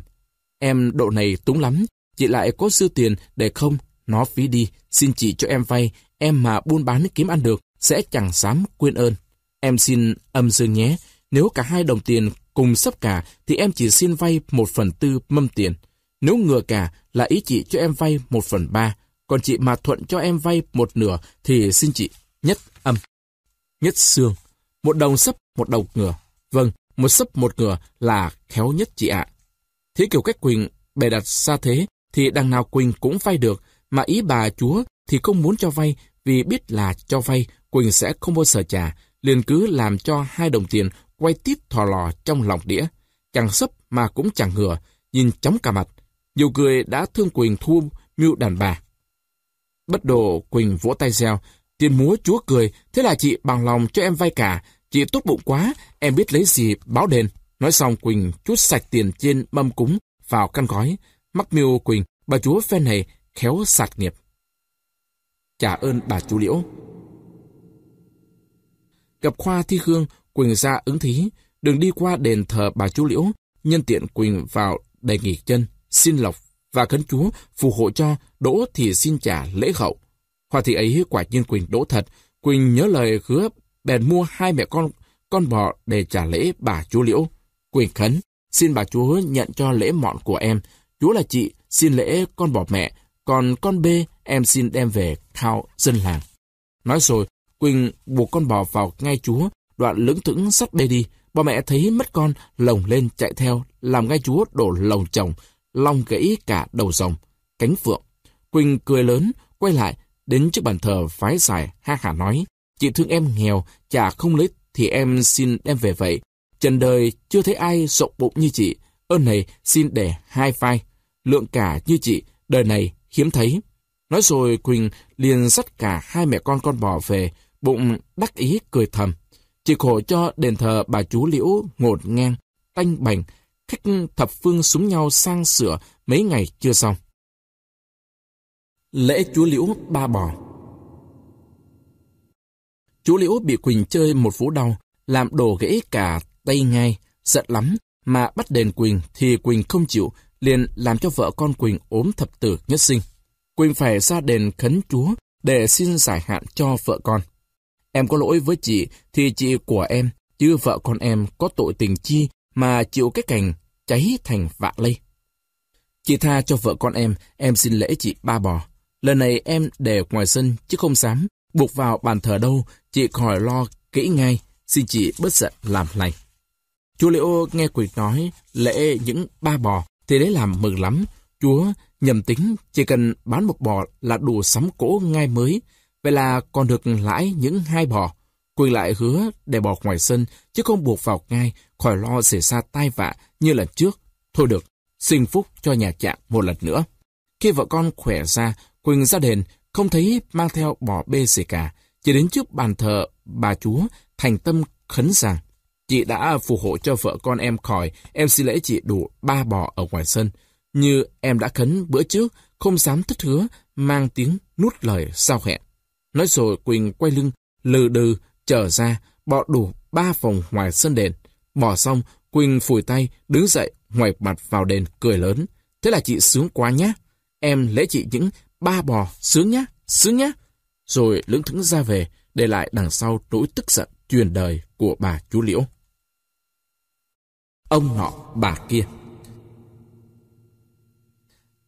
Em độ này túng lắm, chị lại có dư tiền để không, nó phí đi, xin chị cho em vay, em mà buôn bán kiếm ăn được, sẽ chẳng dám quên ơn. Em xin âm dương nhé, nếu cả hai đồng tiền cùng sắp cả thì em chỉ xin vay một phần tư mâm tiền. Nếu ngừa cả là ý chị cho em vay một phần ba, còn chị mà thuận cho em vay một nửa thì xin chị nhất âm, nhất xương. Một đồng sấp, một đồng ngừa. Vâng, một sấp một ngừa là khéo nhất chị ạ. Thế kiểu cách Quỳnh bày đặt xa thế thì đằng nào Quỳnh cũng vay được, mà ý bà chúa thì không muốn cho vay vì biết là cho vay Quỳnh sẽ không bao giờ trả, liền cứ làm cho hai đồng tiền quay tít thò lò trong lòng đĩa. Chẳng sấp mà cũng chẳng ngừa, nhìn chóng cả mặt. Nhiều người đã thương Quỳnh thu mưu đàn bà. Bất đồ Quỳnh vỗ tay reo, tiền múa chúa cười, thế là chị bằng lòng cho em vay cả. Chị tốt bụng quá, em biết lấy gì báo đền. Nói xong Quỳnh chút sạch tiền trên mâm cúng vào căn gói. Mắc miêu Quỳnh, bà chúa phen này khéo sạt nghiệp. Trả ơn bà chú Liễu, gặp khoa thi hương, Quỳnh ra ứng thí, đường đi qua đền thờ bà chú Liễu, nhân tiện Quỳnh vào đầy nghỉ chân, xin lộc và khấn chúa phù hộ cho đỗ thì xin trả lễ hậu. khoa thị ấy quả nhiên Quỳnh đỗ thật, Quỳnh nhớ lời hứa bèn mua hai mẹ con con bò để trả lễ bà chú Liễu. Quỳnh khấn, xin bà chúa nhận cho lễ mọn của em, chúa là chị, xin lễ con bò mẹ, còn con bê em xin đem về khao dân làng. Nói rồi, Quỳnh buộc con bò vào ngay chúa, đoạn lững thững sắt bê đi. Bà mẹ thấy mất con, lồng lên chạy theo, làm ngay chúa đổ lồng chồng, long gãy cả đầu rồng, cánh phượng. Quỳnh cười lớn, quay lại, đến trước bàn thờ phái dài ha hả nói. Chị thương em nghèo, chả không lấy thì em xin đem về vậy. Trần đời chưa thấy ai rộng bụng như chị, ơn này xin để hai phai, Lượng cả như chị, đời này hiếm thấy. Nói rồi Quỳnh liền dắt cả hai mẹ con con bò về, bụng đắc ý cười thầm. Chỉ khổ cho đền thờ bà chú liễu ngột ngang, tanh bành, khách thập phương súng nhau sang sửa mấy ngày chưa xong. Lễ chú liễu ba bò Chú liễu bị Quỳnh chơi một vũ đau, làm đổ gãy cả tay ngay, giận lắm, mà bắt đền Quỳnh thì Quỳnh không chịu, liền làm cho vợ con Quỳnh ốm thập tử nhất sinh. Quỳnh phải ra đền khấn chúa để xin giải hạn cho vợ con. Em có lỗi với chị thì chị của em, chứ vợ con em có tội tình chi mà chịu cái cảnh cháy thành vạ lây. Chị tha cho vợ con em, em xin lễ chị ba bò. Lần này em để ngoài sân chứ không dám, buộc vào bàn thờ đâu, chị khỏi lo kỹ ngay, xin chị bớt giận làm này. Chúa Liễu nghe quỷ nói lễ những ba bò thì đấy làm mừng lắm. Chúa nhầm tính chỉ cần bán một bò là đủ sắm cỗ ngay mới, Vậy là còn được lãi những hai bò. Quỳnh lại hứa để bò ngoài sân, chứ không buộc vào ngay, khỏi lo xảy ra tai vạ như lần trước. Thôi được, xin phúc cho nhà trạng một lần nữa. Khi vợ con khỏe ra, Quỳnh ra đền, không thấy mang theo bò bê gì cả. Chỉ đến trước bàn thờ, bà chúa thành tâm khấn rằng, chị đã phù hộ cho vợ con em khỏi, em xin lễ chị đủ ba bò ở ngoài sân. Như em đã khấn bữa trước, không dám thất hứa, mang tiếng nút lời sao hẹn. Nói rồi Quỳnh quay lưng, lừ đừ, trở ra, bỏ đủ ba phòng ngoài sân đền. Bỏ xong, Quỳnh phủi tay, đứng dậy, ngoài mặt vào đền, cười lớn. Thế là chị sướng quá nhá. Em lễ chị những ba bò, sướng nhá, sướng nhá. Rồi lưỡng thững ra về, để lại đằng sau nỗi tức giận truyền đời của bà chú Liễu. Ông nọ bà kia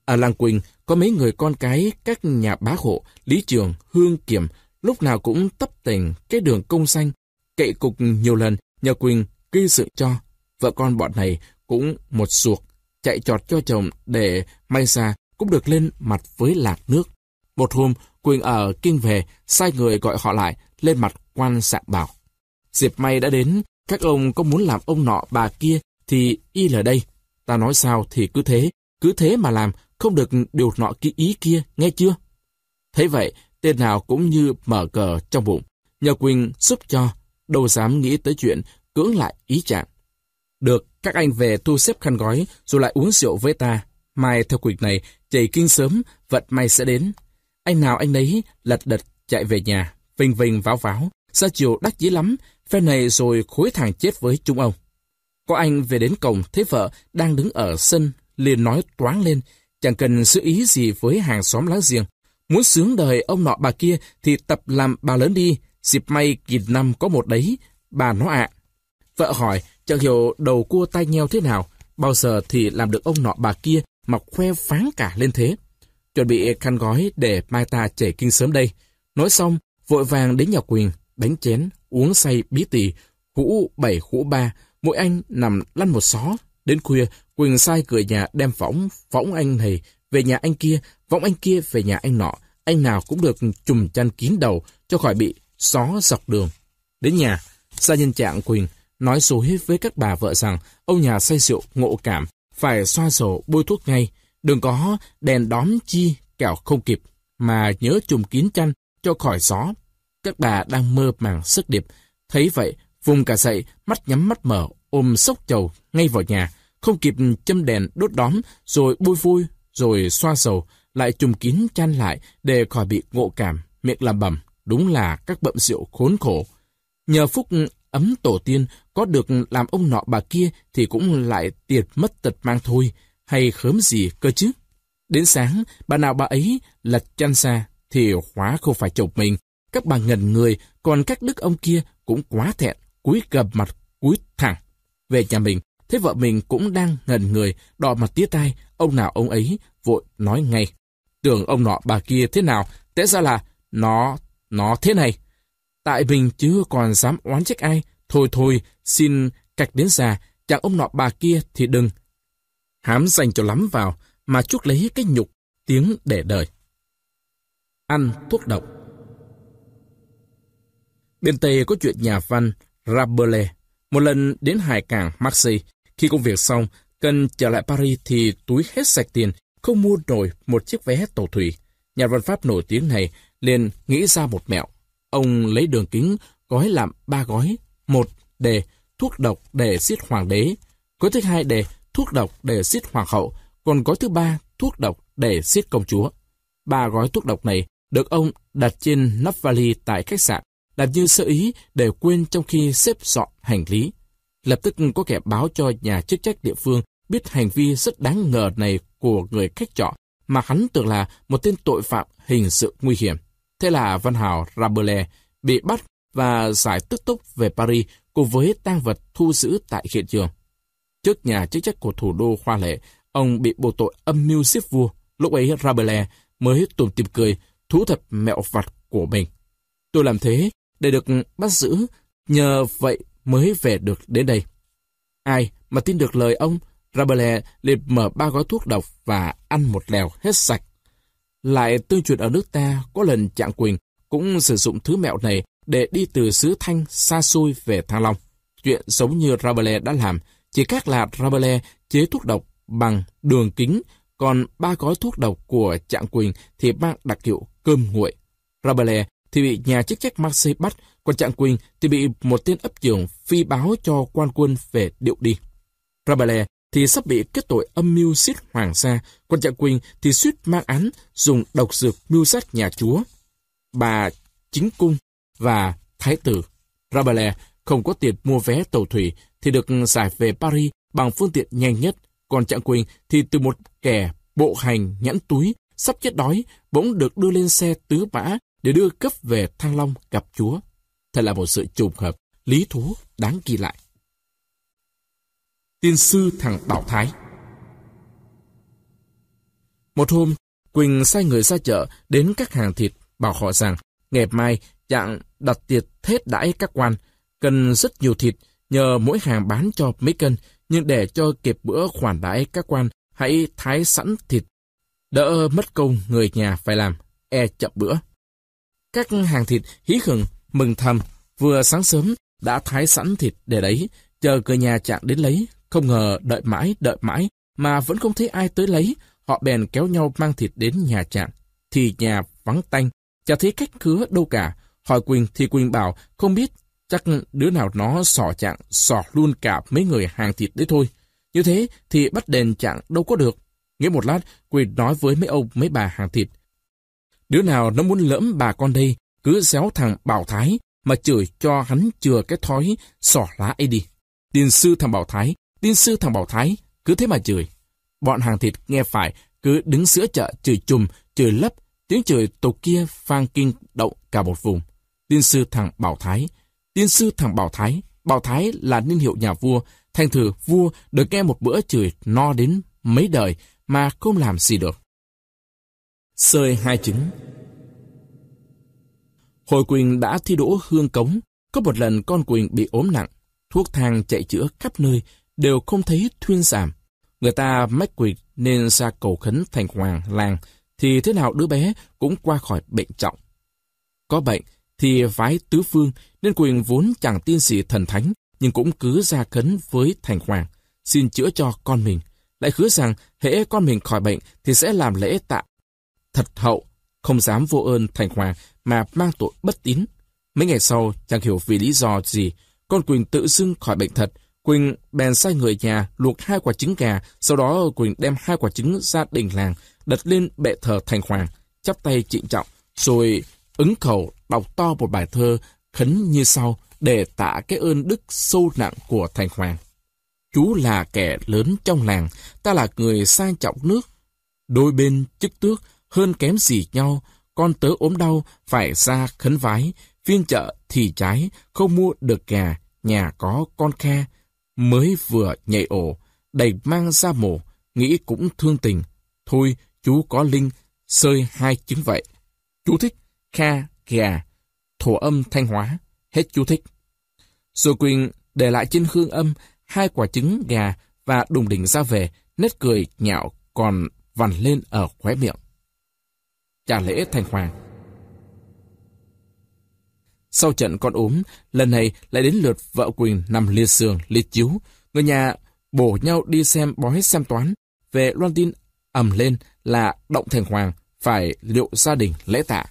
Ở làng Quỳnh có mấy người con cái, các nhà bá hộ, lý trường, hương kiểm, lúc nào cũng tấp tình cái đường công xanh, cậy cục nhiều lần, nhờ Quỳnh gây sự cho. Vợ con bọn này cũng một suộc, chạy trọt cho chồng để may ra cũng được lên mặt với lạc nước. Một hôm, Quỳnh ở Kinh về, sai người gọi họ lại, lên mặt quan sạ bảo. dịp may đã đến, các ông có muốn làm ông nọ bà kia thì y là đây. Ta nói sao thì cứ thế, cứ thế mà làm, không được điều nọ ký ý kia, nghe chưa? Thế vậy, tên nào cũng như mở cờ trong bụng. Nhờ Quỳnh giúp cho, đâu dám nghĩ tới chuyện cưỡng lại ý chàng. Được, các anh về thu xếp khăn gói rồi lại uống rượu với ta. Mai theo quỳnh này, chảy kinh sớm, vận may sẽ đến. Anh nào anh đấy lật đật chạy về nhà, vinh vinh váo váo, ra chiều đắc chí lắm, phe này rồi khối thằng chết với chúng ông. Có anh về đến cổng, thấy vợ đang đứng ở sân, liền nói toán lên, Chẳng cần sự ý gì với hàng xóm láng giềng. Muốn sướng đời ông nọ bà kia thì tập làm bà lớn đi, dịp may kỳ năm có một đấy, bà nó ạ. Vợ hỏi, chẳng hiểu đầu cua tay nheo thế nào, bao giờ thì làm được ông nọ bà kia mà khoe phán cả lên thế. Chuẩn bị khăn gói để mai ta chể kinh sớm đây. Nói xong, vội vàng đến nhà quyền đánh chén, uống say bí tỉ, hũ bảy hũ ba, mỗi anh nằm lăn một xó Đến khuya, Quỳnh sai cửa nhà đem võng, võng anh này về nhà anh kia, võng anh kia về nhà anh nọ. Anh nào cũng được chùm chăn kín đầu cho khỏi bị xó dọc đường. Đến nhà, gia nhân trạng Quỳnh nói số hết với các bà vợ rằng ông nhà say rượu ngộ cảm, phải xoa sổ bôi thuốc ngay, đừng có đèn đóm chi kẻo không kịp, mà nhớ chùm kín chăn cho khỏi gió. Các bà đang mơ màng sức điệp, thấy vậy vùng cả dậy, mắt nhắm mắt mở, ôm sốc chầu ngay vào nhà, không kịp châm đèn đốt đóm, rồi bôi vui, rồi xoa dầu, lại chùm kín chan lại để khỏi bị ngộ cảm, miệng làm bẩm đúng là các bậm rượu khốn khổ. Nhờ phúc ấm tổ tiên có được làm ông nọ bà kia thì cũng lại tiệt mất tật mang thôi, hay khớm gì cơ chứ. Đến sáng, bà nào bà ấy lật chăn xa thì khóa không phải chồng mình. Các bà ngần người, còn các đức ông kia cũng quá thẹn, cúi gập mặt, cúi thẳng. Về nhà mình, thấy vợ mình cũng đang ngần người, đỏ mặt tía tai, ông nào ông ấy vội nói ngay. Tưởng ông nọ bà kia thế nào, thế ra là nó, nó thế này. Tại mình chứ còn dám oán trách ai, thôi thôi, xin cạch đến già, chẳng ông nọ bà kia thì đừng. Hám dành cho lắm vào, mà chuốc lấy cái nhục, tiếng để đời. Ăn thuốc độc Bên Tây có chuyện nhà văn Rabelais, một lần đến hải cảng Marseille, khi công việc xong, cần trở lại Paris thì túi hết sạch tiền, không mua nổi một chiếc vé tàu thủy. Nhà văn Pháp nổi tiếng này liền nghĩ ra một mẹo. Ông lấy đường kính gói làm ba gói. Một, đề thuốc độc để giết hoàng đế. Gói thứ hai đề thuốc độc để giết hoàng hậu. Còn gói thứ ba thuốc độc để giết công chúa. Ba gói thuốc độc này được ông đặt trên nắp vali tại khách sạn, làm như sơ ý để quên trong khi xếp dọn hành lý lập tức có kẻ báo cho nhà chức trách địa phương biết hành vi rất đáng ngờ này của người khách trọ mà hắn tưởng là một tên tội phạm hình sự nguy hiểm. Thế là Văn Hào Rabelais bị bắt và giải tức tốc về Paris cùng với tang vật thu giữ tại hiện trường. Trước nhà chức trách của thủ đô Hoa Lệ, ông bị bộ tội âm mưu giết vua. Lúc ấy Rabelais mới tùm tìm cười, thú thật mẹo vặt của mình. Tôi làm thế để được bắt giữ, nhờ vậy mới về được đến đây. Ai mà tin được lời ông, Rabelais liền mở ba gói thuốc độc và ăn một lèo hết sạch. Lại tương truyền ở nước ta, có lần Trạng Quỳnh cũng sử dụng thứ mẹo này để đi từ xứ Thanh xa xôi về Thăng Long. Chuyện giống như Rabelais đã làm, chỉ khác là Rabelais chế thuốc độc bằng đường kính, còn ba gói thuốc độc của Trạng Quỳnh thì mang đặc hiệu cơm nguội. Rabelais thì bị nhà chức trách Marseille bắt còn Trạng Quỳnh thì bị một tên ấp trưởng phi báo cho quan quân về điệu đi. Ra thì sắp bị kết tội âm mưu giết hoàng gia, còn Trạng Quỳnh thì suýt mang án dùng độc dược mưu sát nhà chúa, bà chính cung và thái tử. Ra không có tiền mua vé tàu thủy thì được giải về Paris bằng phương tiện nhanh nhất, còn Trạng Quỳnh thì từ một kẻ bộ hành nhẫn túi sắp chết đói bỗng được đưa lên xe tứ mã để đưa cấp về Thăng Long gặp chúa. Thật là một sự trùng hợp, lý thú, đáng ghi lại. Tiên sư thằng Bảo Thái Một hôm, Quỳnh sai người ra chợ đến các hàng thịt, bảo họ rằng ngày mai chạng đặt tiệc thết đãi các quan, cần rất nhiều thịt, nhờ mỗi hàng bán cho mấy cân, nhưng để cho kịp bữa khoản đãi các quan, hãy thái sẵn thịt, đỡ mất công người nhà phải làm, e chậm bữa. Các hàng thịt hí hừng Mừng thầm, vừa sáng sớm đã thái sẵn thịt để đấy, chờ cửa nhà chạm đến lấy, không ngờ đợi mãi, đợi mãi, mà vẫn không thấy ai tới lấy, họ bèn kéo nhau mang thịt đến nhà chạm. Thì nhà vắng tanh, chả thấy cách cứa đâu cả. Hỏi Quỳnh thì Quỳnh bảo không biết, chắc đứa nào nó sỏ chạng, sỏ luôn cả mấy người hàng thịt đấy thôi. Như thế thì bắt đền chạng đâu có được. Nghĩ một lát, Quỳnh nói với mấy ông mấy bà hàng thịt. Đứa nào nó muốn lỡm bà con đây cứ xéo thằng Bảo Thái mà chửi cho hắn chừa cái thói xỏ lá ấy đi. Tiên sư thằng Bảo Thái, tiên sư thằng Bảo Thái, cứ thế mà chửi. Bọn hàng thịt nghe phải, cứ đứng giữa chợ chửi chùm, chửi lấp, tiếng chửi tục kia phang kinh động cả một vùng. Tiên sư thằng Bảo Thái, tiên sư thằng Bảo Thái, Bảo Thái là niên hiệu nhà vua, thành thử vua được nghe một bữa chửi no đến mấy đời mà không làm gì được. Sơi hai chứng Hồi Quỳnh đã thi đỗ hương cống. Có một lần con Quỳnh bị ốm nặng, thuốc thang chạy chữa khắp nơi, đều không thấy thuyên giảm. Người ta mách Quỳnh nên ra cầu khấn thành hoàng làng, thì thế nào đứa bé cũng qua khỏi bệnh trọng. Có bệnh thì vái tứ phương, nên Quỳnh vốn chẳng tin gì thần thánh, nhưng cũng cứ ra khấn với thành hoàng, xin chữa cho con mình. Lại hứa rằng hễ con mình khỏi bệnh thì sẽ làm lễ tạ. Thật hậu, không dám vô ơn thành hoàng mà mang tội bất tín. Mấy ngày sau, chẳng hiểu vì lý do gì, con Quỳnh tự dưng khỏi bệnh thật. Quỳnh bèn sai người nhà luộc hai quả trứng gà, sau đó Quỳnh đem hai quả trứng ra đình làng, đặt lên bệ thờ thành hoàng, chắp tay trịnh trọng, rồi ứng khẩu đọc to một bài thơ khấn như sau để tạ cái ơn đức sâu nặng của thành hoàng. Chú là kẻ lớn trong làng, ta là người sang trọng nước, đôi bên chức tước hơn kém gì nhau, con tớ ốm đau, phải ra khấn vái, phiên chợ thì trái, không mua được gà, nhà có con khe, mới vừa nhảy ổ, đầy mang ra mổ, nghĩ cũng thương tình. Thôi, chú có linh, sơi hai chứng vậy. Chú thích, kha, gà, thổ âm thanh hóa, hết chú thích. Rồi Quỳnh để lại trên hương âm hai quả trứng gà và đùng đỉnh ra về, nét cười nhạo còn vằn lên ở khóe miệng trả lễ thành hoàng. Sau trận con ốm, lần này lại đến lượt vợ Quỳnh nằm liệt giường, liệt chiếu. Người nhà bổ nhau đi xem bói xem toán. Về loan tin ầm lên là động thành hoàng, phải liệu gia đình lễ tạ.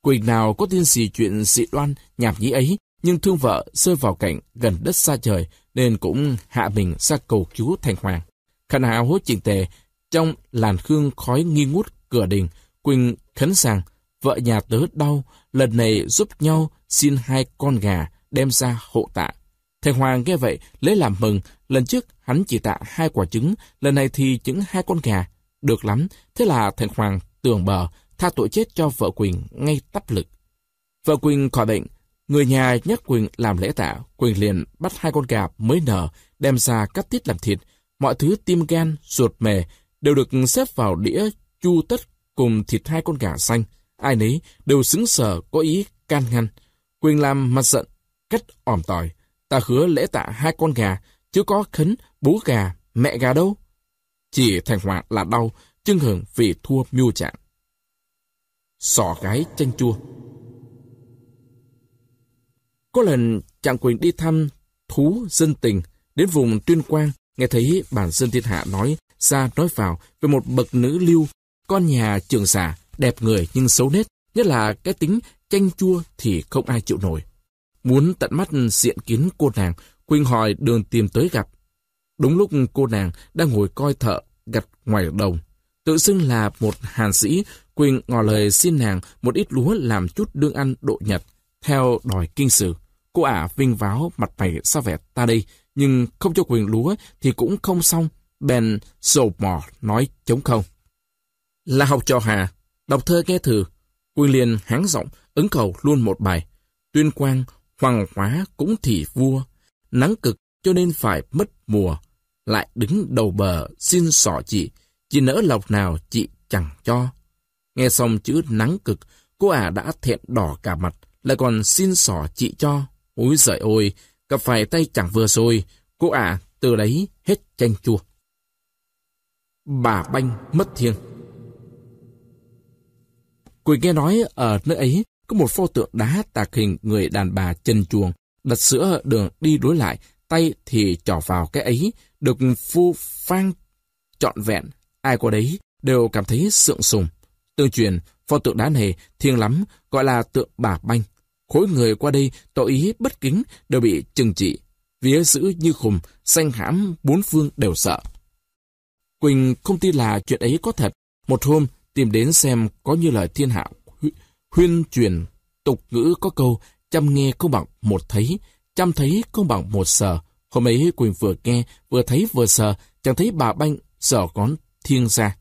Quỳnh nào có tin gì chuyện dị đoan nhảm nhí ấy, nhưng thương vợ rơi vào cảnh gần đất xa trời nên cũng hạ mình ra cầu cứu thành hoàng. Khăn hào hốt trình tề, trong làn khương khói nghi ngút cửa đình, Quỳnh khấn rằng vợ nhà tớ đau, lần này giúp nhau xin hai con gà đem ra hộ tạ. Thầy Hoàng nghe vậy lấy làm mừng, lần trước hắn chỉ tạ hai quả trứng, lần này thì trứng hai con gà. Được lắm, thế là thầy Hoàng tường bờ, tha tội chết cho vợ Quỳnh ngay tắp lực. Vợ Quỳnh khỏi bệnh, người nhà nhắc Quỳnh làm lễ tạ, Quỳnh liền bắt hai con gà mới nở, đem ra cắt tiết làm thịt, mọi thứ tim gan, ruột mề đều được xếp vào đĩa chu tất cùng thịt hai con gà xanh, ai nấy đều xứng sở có ý can ngăn. Quỳnh Lam mặt giận, cắt ỏm tỏi. Ta hứa lễ tạ hai con gà, chứ có khấn bú gà, mẹ gà đâu. Chỉ thành hoạt là đau, chưng hưởng vì thua mưu trạng. Sỏ gái chanh chua Có lần chàng Quỳnh đi thăm thú dân tình, đến vùng tuyên quang, nghe thấy bản dân thiên hạ nói ra nói vào về một bậc nữ lưu con nhà trường xà đẹp người nhưng xấu nết, nhất là cái tính chanh chua thì không ai chịu nổi. Muốn tận mắt diện kiến cô nàng, Quỳnh hỏi đường tìm tới gặp. Đúng lúc cô nàng đang ngồi coi thợ, gặt ngoài đồng. Tự xưng là một hàn sĩ, Quỳnh ngỏ lời xin nàng một ít lúa làm chút đương ăn độ nhật, theo đòi kinh sử. Cô ả vinh váo mặt mày xa vẻ ta đây, nhưng không cho Quỳnh lúa thì cũng không xong, bèn sầu mò nói chống không. Là học trò Hà, đọc thơ nghe thử, Quy liền háng giọng ứng cầu luôn một bài. Tuyên quang, hoàng hóa cũng thì vua, nắng cực cho nên phải mất mùa. Lại đứng đầu bờ xin sỏ chị, chị nỡ lọc nào chị chẳng cho. Nghe xong chữ nắng cực, cô ả đã thẹn đỏ cả mặt, lại còn xin sỏ chị cho. Úi giời ôi, gặp phải tay chẳng vừa rồi, cô ả từ đấy hết chanh chua. Bà Banh mất thiêng. Quỳ nghe nói ở nơi ấy có một pho tượng đá tạc hình người đàn bà chân chuồng, đặt sữa đường đi đối lại, tay thì trỏ vào cái ấy, được phu phang trọn vẹn. Ai qua đấy đều cảm thấy sượng sùng. Tương truyền, pho tượng đá này thiêng lắm, gọi là tượng bà banh. Khối người qua đây tội ý bất kính đều bị trừng trị. Vía giữ như khùng, xanh hãm, bốn phương đều sợ. Quỳnh không tin là chuyện ấy có thật. Một hôm, tìm đến xem có như lời thiên hạ huyên truyền tục ngữ có câu chăm nghe không bằng một thấy, chăm thấy không bằng một sờ. Hôm ấy Quỳnh vừa nghe, vừa thấy vừa sờ, chẳng thấy bà Banh sờ con thiên ra.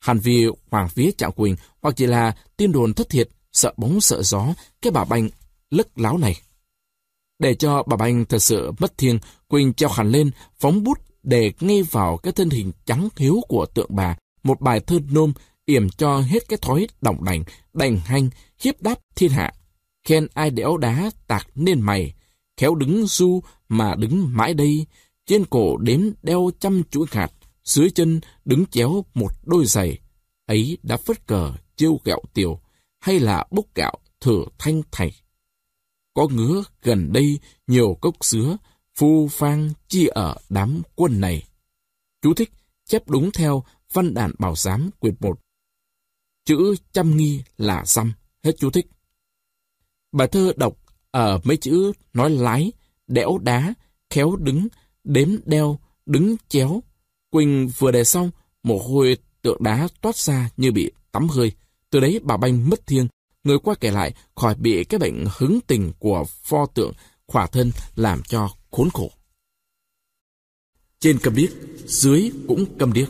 Hành vi hoàng vía chạm Quỳnh hoặc chỉ là tin đồn thất thiệt, sợ bóng sợ gió, cái bà Banh lấc láo này. Để cho bà Banh thật sự mất thiên, Quỳnh treo hẳn lên, phóng bút để ngay vào cái thân hình trắng thiếu của tượng bà, một bài thơ nôm yểm cho hết cái thói đỏng đành, đành hanh hiếp đáp thiên hạ. Khen ai đẽo đá tạc nên mày, khéo đứng du mà đứng mãi đây, trên cổ đếm đeo trăm chuỗi hạt, dưới chân đứng chéo một đôi giày. Ấy đã phất cờ chiêu gạo tiều, hay là bốc gạo thử thanh thạch Có ngứa gần đây nhiều cốc sứa, phu phang chi ở đám quân này. Chú thích chép đúng theo văn đàn bảo giám quyển 1 Chữ chăm nghi là xăm, hết chú thích. Bài thơ đọc ở mấy chữ nói lái, đẽo đá, khéo đứng, đếm đeo, đứng chéo. Quỳnh vừa đề xong, mồ hôi tượng đá toát ra như bị tắm hơi. Từ đấy bà Banh mất thiêng, người qua kể lại khỏi bị cái bệnh hứng tình của pho tượng khỏa thân làm cho khốn khổ. Trên cầm điếc, dưới cũng cầm điếc.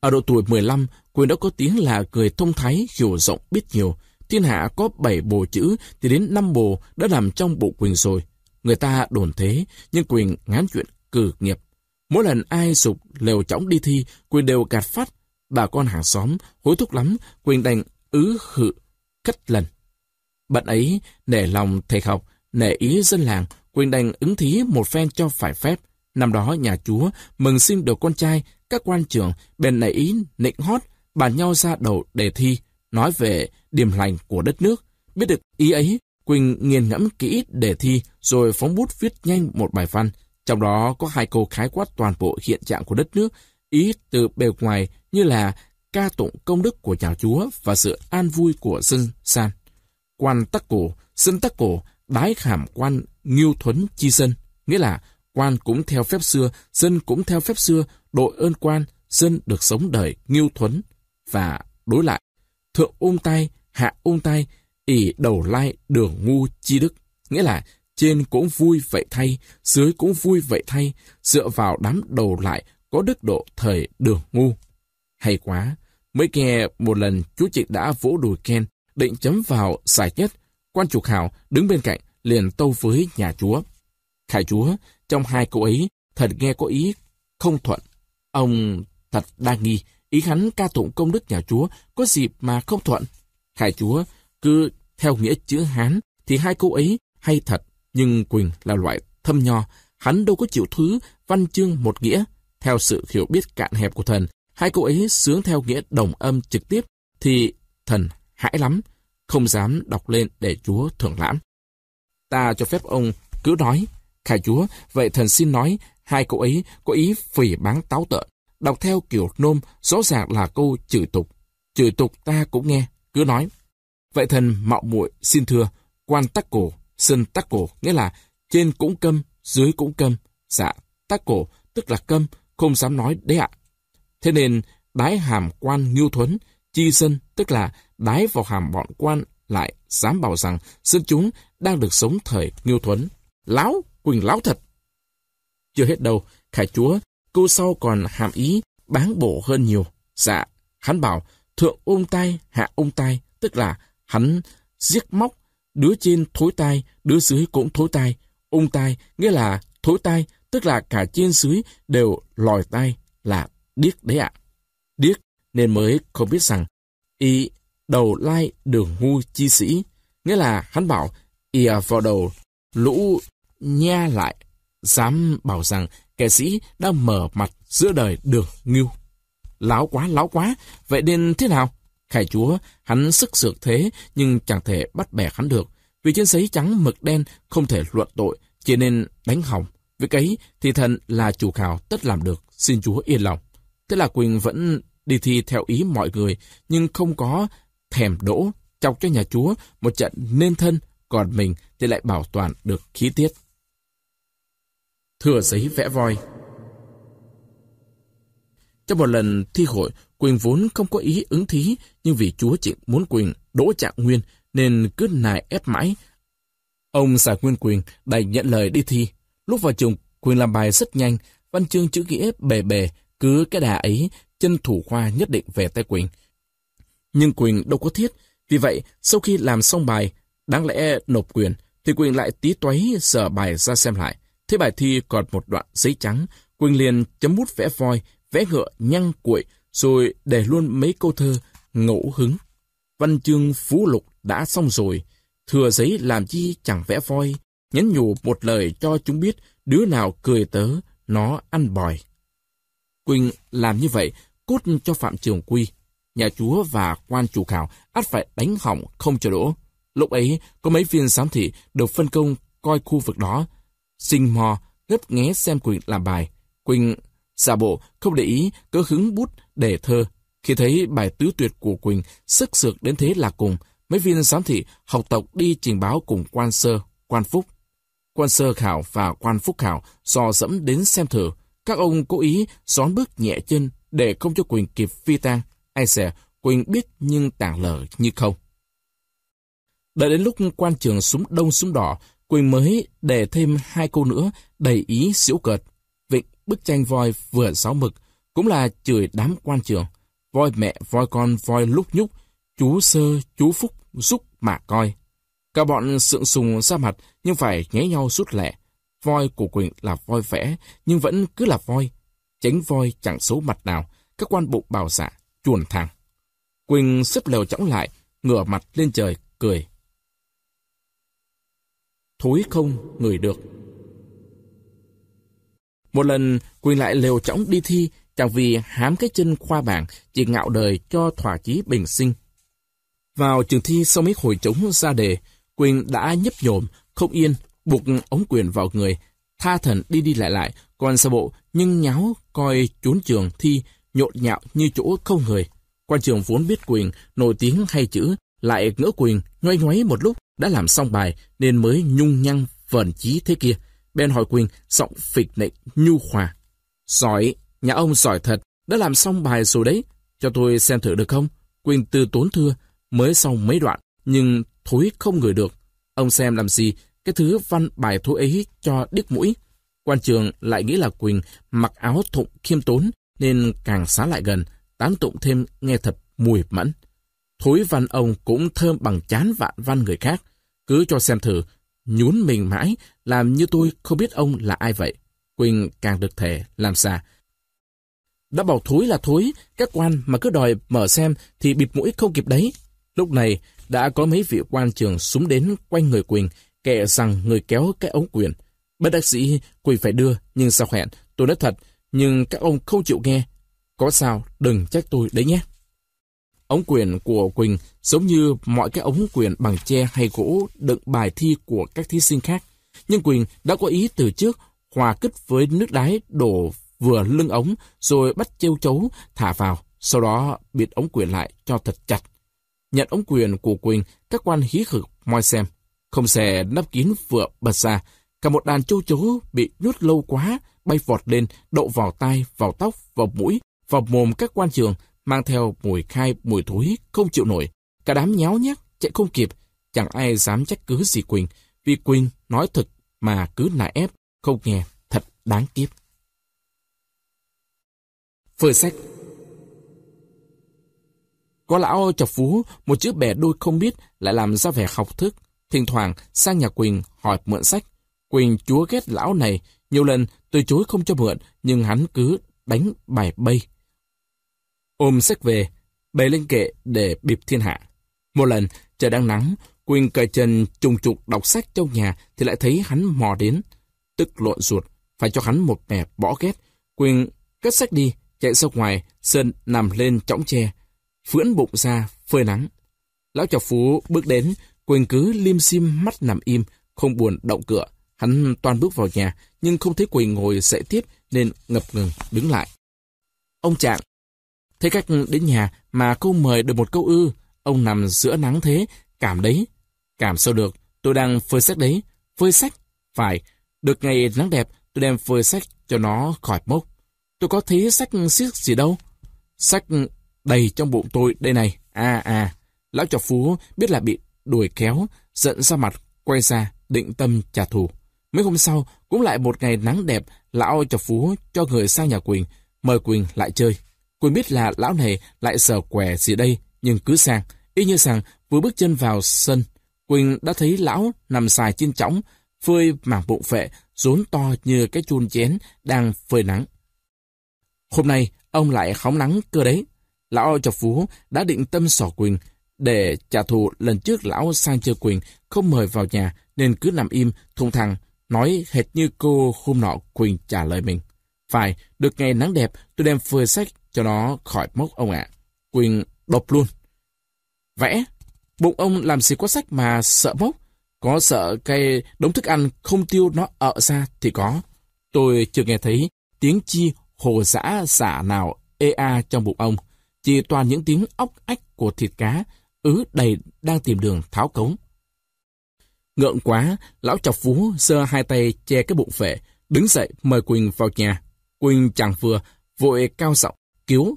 Ở độ tuổi 15, Quyền đã có tiếng là người thông thái, hiểu rộng, biết nhiều. Thiên hạ có 7 bộ chữ, thì đến 5 bộ đã nằm trong bộ Quyền rồi. Người ta đồn thế, nhưng Quyền ngán chuyện cử nghiệp. Mỗi lần ai sụp lều chóng đi thi, Quyền đều gạt phát. Bà con hàng xóm, hối thúc lắm, Quyền đành ứ hự, khất lần. Bạn ấy nể lòng thầy học, nể ý dân làng, Quyền đành ứng thí một phen cho phải phép. Năm đó nhà chúa mừng sinh được con trai, các quan trưởng bèn nảy ý nịnh hót, bàn nhau ra đầu đề thi, nói về điểm lành của đất nước. Biết được ý ấy, Quỳnh nghiền ngẫm kỹ đề thi rồi phóng bút viết nhanh một bài văn, trong đó có hai câu khái quát toàn bộ hiện trạng của đất nước, ý từ bề ngoài như là ca tụng công đức của nhà chúa và sự an vui của dân san. Quan tắc cổ, dân tắc cổ, đái khảm quan nghiêu thuấn chi dân, nghĩa là quan cũng theo phép xưa, dân cũng theo phép xưa, đội ơn quan, dân được sống đời nghiêu thuấn. Và đối lại, thượng ôm tay, hạ ôm tay, ỉ đầu lai đường ngu chi đức. Nghĩa là trên cũng vui vậy thay, dưới cũng vui vậy thay, dựa vào đám đầu lại có đức độ thời đường ngu. Hay quá! Mới nghe một lần chú Trịnh đã vỗ đùi khen, định chấm vào giải nhất. Quan trục hào đứng bên cạnh, liền tâu với nhà chúa. Khải chúa, trong hai câu ấy, thật nghe có ý không thuận Ông thật đa nghi, ý hắn ca tụng công đức nhà chúa có dịp mà không thuận. Khải chúa cứ theo nghĩa chữ Hán thì hai câu ấy hay thật, nhưng Quỳnh là loại thâm nho, hắn đâu có chịu thứ văn chương một nghĩa. Theo sự hiểu biết cạn hẹp của thần, hai câu ấy sướng theo nghĩa đồng âm trực tiếp thì thần hãi lắm, không dám đọc lên để chúa thưởng lãm. Ta cho phép ông cứ nói, khải chúa, vậy thần xin nói Hai cô ấy có ý phỉ bán táo tợn, đọc theo kiểu nôm rõ ràng là câu chửi tục. Chửi tục ta cũng nghe, cứ nói. Vậy thần mạo muội xin thưa, quan tắc cổ, sân tắc cổ, nghĩa là trên cũng câm, dưới cũng câm. Dạ, tắc cổ, tức là câm, không dám nói đấy ạ. Thế nên, đái hàm quan ngưu thuấn, chi dân, tức là đái vào hàm bọn quan lại dám bảo rằng dân chúng đang được sống thời ngưu thuấn. Láo, Quỳnh láo thật. Chưa hết đâu, khải chúa, câu sau còn hàm ý bán bổ hơn nhiều. Dạ, hắn bảo, thượng ôm tay, hạ ôm tay, tức là hắn giết móc, đứa trên thối tai, đứa dưới cũng thối tai. Ôm tai nghĩa là thối tai, tức là cả trên dưới đều lòi tai là điếc đấy ạ. À. Điếc nên mới không biết rằng y đầu lai đường ngu chi sĩ, nghĩa là hắn bảo y à, vào đầu lũ nha lại dám bảo rằng kẻ sĩ đã mở mặt giữa đời đường ngưu. Láo quá, láo quá, vậy nên thế nào? Khải chúa, hắn sức sược thế nhưng chẳng thể bắt bẻ hắn được. Vì trên giấy trắng mực đen không thể luận tội, chỉ nên đánh hỏng. Vì ấy thì thần là chủ khảo tất làm được, xin chúa yên lòng. Thế là Quỳnh vẫn đi thi theo ý mọi người, nhưng không có thèm đỗ chọc cho nhà chúa một trận nên thân, còn mình thì lại bảo toàn được khí tiết thừa giấy vẽ voi. Trong một lần thi hội, Quỳnh vốn không có ý ứng thí, nhưng vì chúa Trịnh muốn Quỳnh đỗ trạng nguyên nên cứ nài ép mãi. Ông xà Nguyên Quỳnh đành nhận lời đi thi. Lúc vào trường, Quỳnh làm bài rất nhanh, văn chương chữ nghĩa bề bề, cứ cái đà ấy, chân thủ khoa nhất định về tay Quỳnh. Nhưng Quỳnh đâu có thiết, vì vậy sau khi làm xong bài, đáng lẽ nộp quyền, thì Quỳnh lại tí toáy sở bài ra xem lại. Thế bài thi còn một đoạn giấy trắng, Quỳnh liền chấm bút vẽ voi, vẽ ngựa nhăn cuội, rồi để luôn mấy câu thơ ngẫu hứng. Văn chương phú lục đã xong rồi, thừa giấy làm chi chẳng vẽ voi, nhắn nhủ một lời cho chúng biết đứa nào cười tớ, nó ăn bòi. Quỳnh làm như vậy cốt cho Phạm Trường Quy, nhà chúa và quan chủ khảo ắt phải đánh hỏng không cho đỗ. Lúc ấy, có mấy viên giám thị được phân công coi khu vực đó, Sinh mò, gấp nghé xem Quỳnh làm bài. Quỳnh giả bộ, không để ý, cứ hứng bút để thơ. Khi thấy bài tứ tuyệt của Quỳnh sức sược đến thế là cùng, mấy viên giám thị học tộc đi trình báo cùng quan sơ, quan phúc. Quan sơ khảo và quan phúc khảo dò dẫm đến xem thử. Các ông cố ý gión bước nhẹ chân để không cho Quỳnh kịp phi tang. Ai sẽ Quỳnh biết nhưng tảng lở như không. đợi đến lúc quan trường súng đông súng đỏ, Quỳnh mới để thêm hai câu nữa đầy ý xỉu cợt. Vịnh bức tranh voi vừa sáu mực, cũng là chửi đám quan trường. Voi mẹ, voi con, voi lúc nhúc, chú sơ, chú phúc, giúp mà coi. Cả bọn sượng sùng ra mặt nhưng phải nháy nhau sút lẹ. Voi của Quỳnh là voi vẽ nhưng vẫn cứ là voi. Tránh voi chẳng xấu mặt nào, các quan bụng bào xạ, dạ chuồn thẳng. Quỳnh xếp lều chõng lại, ngửa mặt lên trời, cười thối không người được. Một lần, Quỳnh lại lều chóng đi thi, chẳng vì hám cái chân khoa bảng, chỉ ngạo đời cho thỏa chí bình sinh. Vào trường thi sau mấy hồi chống ra đề, Quỳnh đã nhấp nhổm, không yên, buộc ống quyền vào người, tha thần đi đi lại lại, còn sa bộ nhưng nháo coi trốn trường thi, nhộn nhạo như chỗ không người. Quan trường vốn biết Quỳnh, nổi tiếng hay chữ, lại ngỡ Quỳnh, ngoay ngoáy một lúc đã làm xong bài nên mới nhung nhăng vẩn chí thế kia. Ben hỏi Quỳnh, giọng phịch nịnh, nhu hòa. Giỏi, nhà ông giỏi thật, đã làm xong bài rồi đấy, cho tôi xem thử được không? Quỳnh tư tốn thưa, mới xong mấy đoạn, nhưng thối không ngửi được. Ông xem làm gì, cái thứ văn bài thối ấy cho đứt mũi. Quan trường lại nghĩ là Quỳnh mặc áo thụng khiêm tốn, nên càng xá lại gần, tán tụng thêm nghe thật mùi mẫn. Thối văn ông cũng thơm bằng chán vạn văn người khác, cứ cho xem thử, nhún mình mãi, làm như tôi không biết ông là ai vậy. Quỳnh càng được thể làm sao Đã bảo thối là thối, các quan mà cứ đòi mở xem thì bịt mũi không kịp đấy. Lúc này, đã có mấy vị quan trường súng đến quanh người Quỳnh, kệ rằng người kéo cái ống quyền. Bất đắc sĩ, Quỳnh phải đưa, nhưng sao hẹn, tôi nói thật, nhưng các ông không chịu nghe. Có sao, đừng trách tôi đấy nhé. Ống quyền của Quỳnh giống như mọi cái ống quyền bằng tre hay gỗ đựng bài thi của các thí sinh khác. Nhưng Quỳnh đã có ý từ trước hòa kích với nước đáy đổ vừa lưng ống rồi bắt treo chấu thả vào, sau đó bịt ống quyền lại cho thật chặt. Nhận ống quyền của Quỳnh, các quan hí khực moi xem. Không xè nắp kín vừa bật ra, cả một đàn châu chấu bị nhốt lâu quá, bay vọt lên, đậu vào tai, vào tóc, vào mũi, vào mồm các quan trường, mang theo mùi khai, mùi thối, không chịu nổi. Cả đám nháo nhác, chạy không kịp, chẳng ai dám trách cứ gì Quỳnh, vì Quỳnh nói thật mà cứ nài ép, không nghe, thật đáng kiếp. Phơi sách Có lão chọc phú, một chữ bè đôi không biết lại làm ra vẻ học thức. Thỉnh thoảng sang nhà Quỳnh hỏi mượn sách. Quỳnh chúa ghét lão này, nhiều lần từ chối không cho mượn, nhưng hắn cứ đánh bài bay ôm sách về, bày lên kệ để bịp thiên hạ. Một lần, trời đang nắng, Quỳnh cởi chân trùng trục đọc sách trong nhà thì lại thấy hắn mò đến. Tức lộn ruột, phải cho hắn một mẻ bỏ ghét. Quỳnh cất sách đi, chạy ra ngoài, Sơn nằm lên chõng tre, phưỡn bụng ra, phơi nắng. Lão chọc phú bước đến, Quỳnh cứ liêm sim mắt nằm im, không buồn động cửa. Hắn toàn bước vào nhà, nhưng không thấy Quỳnh ngồi dậy tiếp nên ngập ngừng đứng lại. Ông Trạng Thế cách đến nhà mà cô mời được một câu ư, ông nằm giữa nắng thế, cảm đấy. Cảm sao được, tôi đang phơi sách đấy. Phơi sách? Phải, được ngày nắng đẹp, tôi đem phơi sách cho nó khỏi mốc. Tôi có thấy sách xiếc gì đâu. Sách đầy trong bụng tôi đây này. À à, lão chọc phú biết là bị đuổi kéo, giận ra mặt, quay ra, định tâm trả thù. Mấy hôm sau, cũng lại một ngày nắng đẹp, lão chọc phú cho người sang nhà Quỳnh, mời Quỳnh lại chơi. Quân biết là lão này lại sờ quẻ gì đây, nhưng cứ sang, y như rằng vừa bước chân vào sân, Quỳnh đã thấy lão nằm xài trên chõng, phơi mảng bụng vệ, rốn to như cái chun chén đang phơi nắng. Hôm nay, ông lại khóng nắng cơ đấy. Lão chọc phú đã định tâm sỏ Quỳnh để trả thù lần trước lão sang chơi Quỳnh không mời vào nhà nên cứ nằm im, thùng thẳng, nói hệt như cô hôm nọ Quỳnh trả lời mình. Phải, được ngày nắng đẹp, tôi đem phơi sách cho nó khỏi mốc ông ạ. Quỳnh đột luôn. Vẽ, bụng ông làm gì có sách mà sợ mốc. Có sợ cây đống thức ăn không tiêu nó ở ra thì có. Tôi chưa nghe thấy tiếng chi hồ dã xả nào ê a trong bụng ông. Chỉ toàn những tiếng óc ách của thịt cá, ứ đầy đang tìm đường tháo cống. Ngượng quá, lão chọc phú giơ hai tay che cái bụng phệ, đứng dậy mời Quỳnh vào nhà. Quỳnh chẳng vừa, vội cao giọng cứu.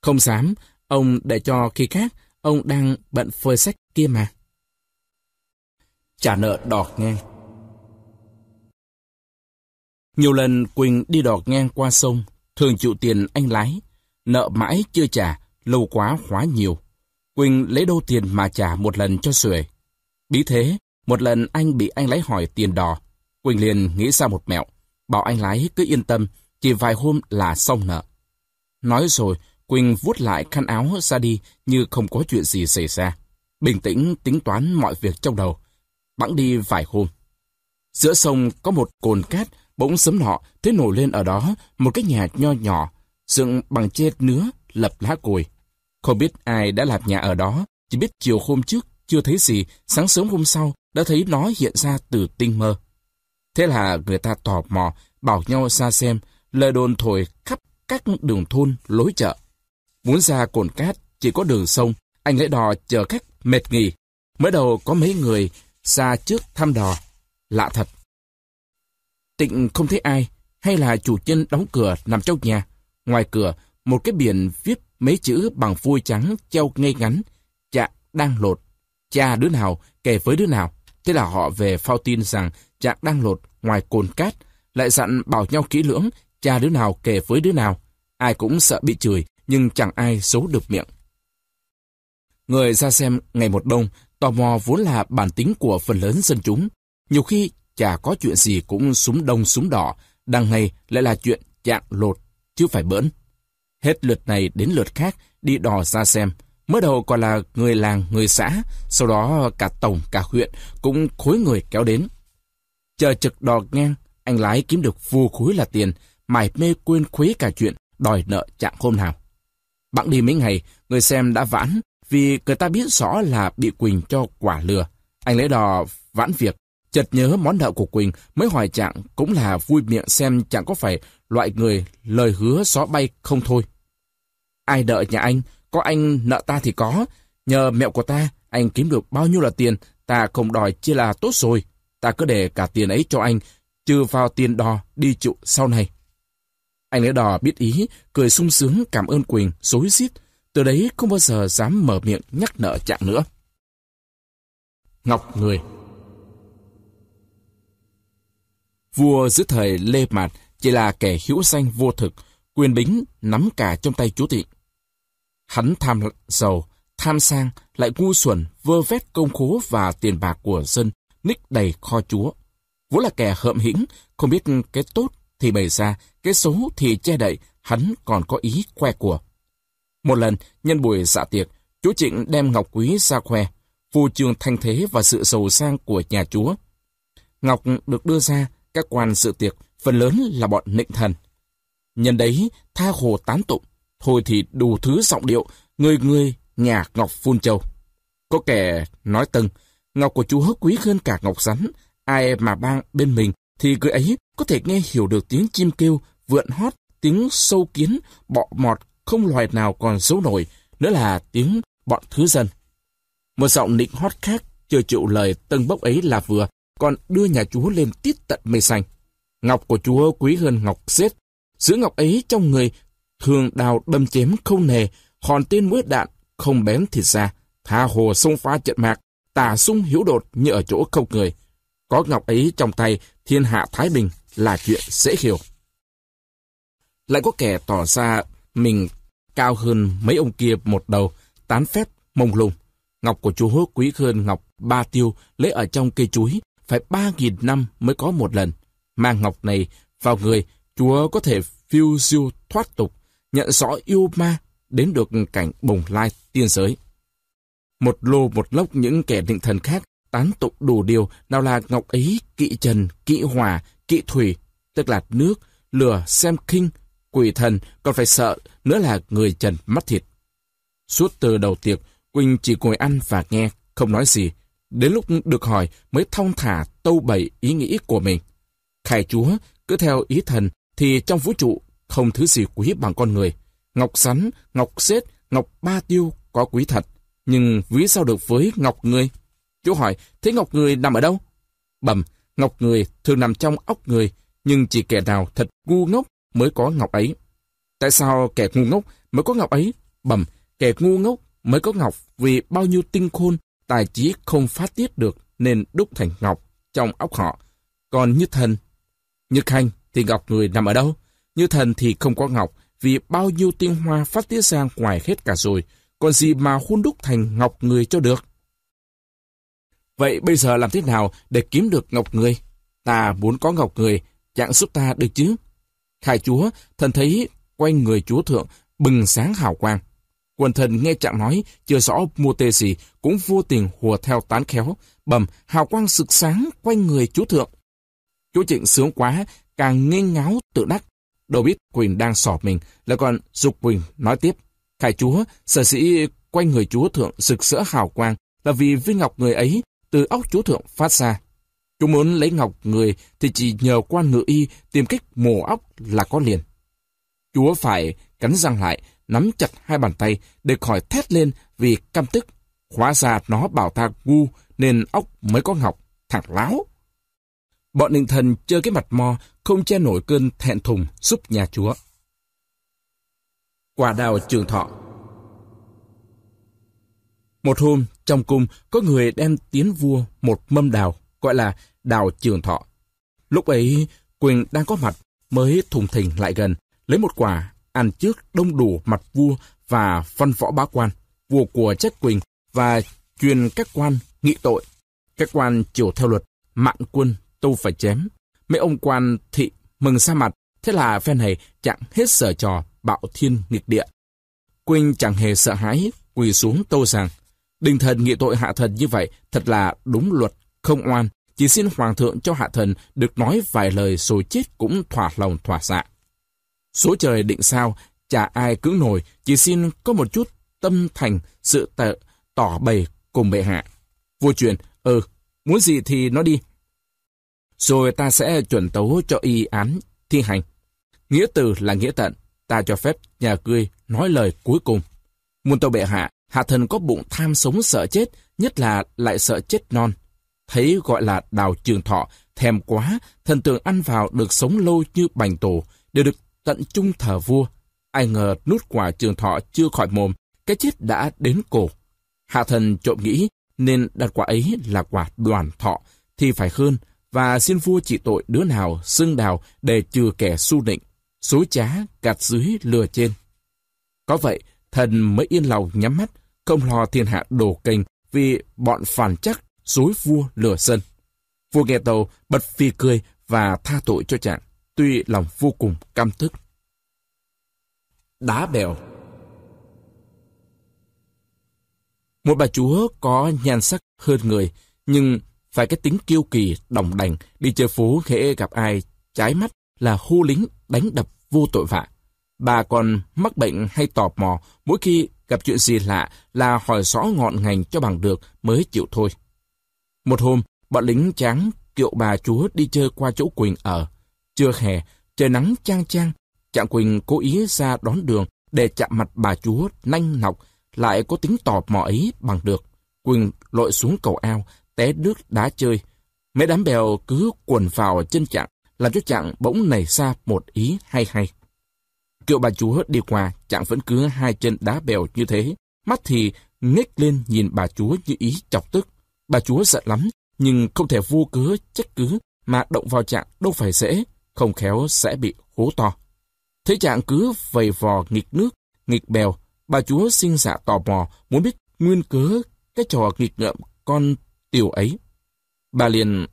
Không dám, ông để cho khi khác, ông đang bận phơi sách kia mà. Trả nợ đọt ngang Nhiều lần Quỳnh đi đọt ngang qua sông, thường chịu tiền anh lái. Nợ mãi chưa trả, lâu quá khóa nhiều. Quỳnh lấy đâu tiền mà trả một lần cho Xuề. Bí thế, một lần anh bị anh lái hỏi tiền đò. Quỳnh liền nghĩ ra một mẹo, bảo anh lái cứ yên tâm, chỉ vài hôm là xong nợ. Nói rồi, Quỳnh vuốt lại khăn áo ra đi như không có chuyện gì xảy ra. Bình tĩnh tính toán mọi việc trong đầu. Bẵng đi vài hôm. Giữa sông có một cồn cát, bỗng sấm nọ, thế nổi lên ở đó một cái nhà nho nhỏ, dựng bằng tre nứa, lập lá cùi, Không biết ai đã làm nhà ở đó, chỉ biết chiều hôm trước chưa thấy gì, sáng sớm hôm sau đã thấy nó hiện ra từ tinh mơ. Thế là người ta tò mò, bảo nhau ra xem, lời đồn thổi khắp các đường thôn, lối chợ. Muốn ra cồn cát, chỉ có đường sông, anh lễ đò chờ khách mệt nghỉ. Mới đầu có mấy người xa trước thăm đò. Lạ thật. Tịnh không thấy ai, hay là chủ nhân đóng cửa nằm trong nhà. Ngoài cửa, một cái biển viết mấy chữ bằng phôi trắng treo ngay ngắn. Chạ đang lột. Cha đứa nào kể với đứa nào. Thế là họ về phao tin rằng chạc đang lột ngoài cồn cát, lại dặn bảo nhau kỹ lưỡng cha đứa nào kể với đứa nào, ai cũng sợ bị chửi, nhưng chẳng ai xấu được miệng. Người ra xem ngày một đông, tò mò vốn là bản tính của phần lớn dân chúng. Nhiều khi chả có chuyện gì cũng súng đông súng đỏ, đằng này lại là chuyện chạng lột, chứ phải bỡn. Hết lượt này đến lượt khác, đi đò ra xem. Mới đầu còn là người làng, người xã, sau đó cả tổng, cả huyện cũng khối người kéo đến. Chờ trực đò ngang, anh lái kiếm được vô khối là tiền, mải mê quên khuấy cả chuyện đòi nợ chạm hôm nào. Bạn đi mấy ngày, người xem đã vãn vì người ta biết rõ là bị Quỳnh cho quả lừa. Anh lấy đò vãn việc, chợt nhớ món nợ của Quỳnh mới hỏi chạng cũng là vui miệng xem chạng có phải loại người lời hứa gió bay không thôi. Ai đợi nhà anh, có anh nợ ta thì có, nhờ mẹo của ta anh kiếm được bao nhiêu là tiền, ta không đòi chia là tốt rồi, ta cứ để cả tiền ấy cho anh, trừ vào tiền đò đi trụ sau này. Anh lẽ đỏ biết ý, cười sung sướng cảm ơn Quỳnh, dối xít Từ đấy không bao giờ dám mở miệng nhắc nợ chạng nữa. Ngọc Người Vua dưới thời Lê Mạt chỉ là kẻ hữu danh vô thực, quyền bính nắm cả trong tay chúa tịnh. Hắn tham giàu, tham sang, lại ngu xuẩn, vơ vét công khố và tiền bạc của dân, ních đầy kho chúa. Vốn là kẻ hợm hĩnh, không biết cái tốt thì bày ra, cái số thì che đậy, hắn còn có ý khoe của. Một lần, nhân buổi dạ tiệc, chú Trịnh đem Ngọc Quý ra khoe, phù trường thanh thế và sự giàu sang của nhà chúa. Ngọc được đưa ra, các quan dự tiệc, phần lớn là bọn nịnh thần. Nhân đấy, tha hồ tán tụng, thôi thì đủ thứ giọng điệu, người người nhà Ngọc phun châu. Có kẻ nói từng, Ngọc của chúa quý hơn cả Ngọc rắn, ai mà bang bên mình thì người ấy có thể nghe hiểu được tiếng chim kêu vượn hót, tiếng sâu kiến, bọ mọt, không loài nào còn giấu nổi, nữa là tiếng bọn thứ dân. Một giọng nịnh hót khác chưa chịu lời tân bốc ấy là vừa, còn đưa nhà chúa lên tít tận mây xanh. Ngọc của chúa quý hơn ngọc xếp. Giữ ngọc ấy trong người, thường đào đâm chém không nề, hòn tên mũi đạn, không bén thịt ra, tha hồ xông phá trận mạc, tà sung hiếu đột như ở chỗ không người. Có ngọc ấy trong tay, thiên hạ thái bình là chuyện dễ hiểu lại có kẻ tỏ ra mình cao hơn mấy ông kia một đầu, tán phép, mông lung. Ngọc của chú hốt quý hơn ngọc ba tiêu lấy ở trong cây chuối, phải ba nghìn năm mới có một lần. Mang ngọc này vào người, chúa có thể phiêu diêu thoát tục, nhận rõ yêu ma, đến được cảnh bồng lai tiên giới. Một lô một lốc những kẻ định thần khác tán tụng đủ điều, nào là ngọc ấy, kỵ trần, kỵ hỏa, kỵ thủy, tức là nước, lửa, xem kinh, quỷ thần còn phải sợ nữa là người trần mắt thịt. Suốt từ đầu tiệc, Quỳnh chỉ ngồi ăn và nghe, không nói gì. Đến lúc được hỏi mới thong thả tâu bày ý nghĩ của mình. Khải chúa, cứ theo ý thần thì trong vũ trụ không thứ gì quý bằng con người. Ngọc sắn, ngọc xết, ngọc ba tiêu có quý thật. Nhưng ví sao được với ngọc người? Chú hỏi, thế ngọc người nằm ở đâu? Bẩm, ngọc người thường nằm trong ốc người, nhưng chỉ kẻ nào thật ngu ngốc mới có ngọc ấy. Tại sao kẻ ngu ngốc mới có ngọc ấy? Bầm kẻ ngu ngốc mới có ngọc vì bao nhiêu tinh khôn, tài trí không phát tiết được nên đúc thành ngọc trong óc họ. Còn như thần, như khanh thì ngọc người nằm ở đâu? Như thần thì không có ngọc vì bao nhiêu tinh hoa phát tiết ra ngoài hết cả rồi. Còn gì mà hun đúc thành ngọc người cho được? Vậy bây giờ làm thế nào để kiếm được ngọc người? Ta muốn có ngọc người, chẳng giúp ta được chứ? Thải chúa, thần thấy quanh người chúa thượng bừng sáng hào quang. Quần thần nghe trạng nói, chưa rõ mua tê gì, cũng vô tình hùa theo tán khéo, bầm hào quang sực sáng quanh người chúa thượng. Chúa trịnh sướng quá, càng nghênh ngáo tự đắc. Đâu biết Quỳnh đang sỏ mình, lại còn dục Quỳnh nói tiếp. Khải chúa, sở sĩ quanh người chúa thượng rực rỡ hào quang là vì vinh ngọc người ấy từ óc chúa thượng phát ra. Chúng muốn lấy ngọc người thì chỉ nhờ quan ngự y tìm cách mổ óc là có liền. Chúa phải cắn răng lại, nắm chặt hai bàn tay để khỏi thét lên vì căm tức. Hóa ra nó bảo ta ngu nên óc mới có ngọc, thằng láo. Bọn ninh thần chơi cái mặt mò, không che nổi cơn thẹn thùng giúp nhà chúa. Quả đào trường thọ Một hôm, trong cung có người đem tiến vua một mâm đào, gọi là đào trường thọ. Lúc ấy, Quỳnh đang có mặt mới thùng thình lại gần, lấy một quả, ăn trước đông đủ mặt vua và văn võ bá quan, vua của trách Quỳnh và truyền các quan nghị tội. Các quan chiều theo luật, mạng quân tu phải chém. Mấy ông quan thị mừng xa mặt, thế là phen này chẳng hết sở trò bạo thiên nghịch địa. Quỳnh chẳng hề sợ hãi, quỳ xuống tô rằng, đình thần nghị tội hạ thần như vậy thật là đúng luật, không oan, chỉ xin hoàng thượng cho hạ thần được nói vài lời rồi chết cũng thỏa lòng thỏa dạ. Số trời định sao, chả ai cứ nổi, chỉ xin có một chút tâm thành, sự tợ, tỏ bày cùng bệ hạ. Vua truyền, ừ, muốn gì thì nó đi. Rồi ta sẽ chuẩn tấu cho y án thi hành. Nghĩa từ là nghĩa tận, ta cho phép nhà cười nói lời cuối cùng. Muôn tâu bệ hạ, hạ thần có bụng tham sống sợ chết, nhất là lại sợ chết non thấy gọi là đào trường thọ, thèm quá, thần tượng ăn vào được sống lâu như bành tổ, đều được tận trung thờ vua. Ai ngờ nút quả trường thọ chưa khỏi mồm, cái chết đã đến cổ. Hạ thần trộm nghĩ nên đặt quả ấy là quả đoàn thọ, thì phải hơn, và xin vua chỉ tội đứa nào xưng đào để trừ kẻ su định xối trá, gạt dưới, lừa trên. Có vậy, thần mới yên lòng nhắm mắt, không lo thiên hạ đổ kênh vì bọn phản chắc dối vua lừa dân. Vua nghe tàu bật phì cười và tha tội cho chàng, tuy lòng vô cùng căm tức. Đá bèo Một bà chúa có nhan sắc hơn người, nhưng phải cái tính kiêu kỳ, đồng đành, đi chơi phố khẽ gặp ai, trái mắt là hô lính đánh đập vô tội vạ. Bà còn mắc bệnh hay tò mò, mỗi khi gặp chuyện gì lạ là hỏi rõ ngọn ngành cho bằng được mới chịu thôi. Một hôm, bọn lính tráng kiệu bà chúa đi chơi qua chỗ Quỳnh ở. Trưa hè, trời nắng chang chang, chạng Quỳnh cố ý ra đón đường để chạm mặt bà chúa nanh nọc, lại có tính tò mò ấy bằng được. Quỳnh lội xuống cầu ao, té nước đá chơi. Mấy đám bèo cứ quần vào chân chạng, làm cho chạng bỗng nảy ra một ý hay hay. Kiệu bà chúa đi qua, chạng vẫn cứ hai chân đá bèo như thế, mắt thì nghếch lên nhìn bà chúa như ý chọc tức. Bà chúa giận lắm, nhưng không thể vô cớ, trách cứ, mà động vào trạng đâu phải dễ, không khéo sẽ bị hố to. Thế trạng cứ vầy vò nghịch nước, nghịch bèo, bà chúa sinh dạ tò mò, muốn biết nguyên cớ cái trò nghịch ngợm con tiểu ấy. Bà liền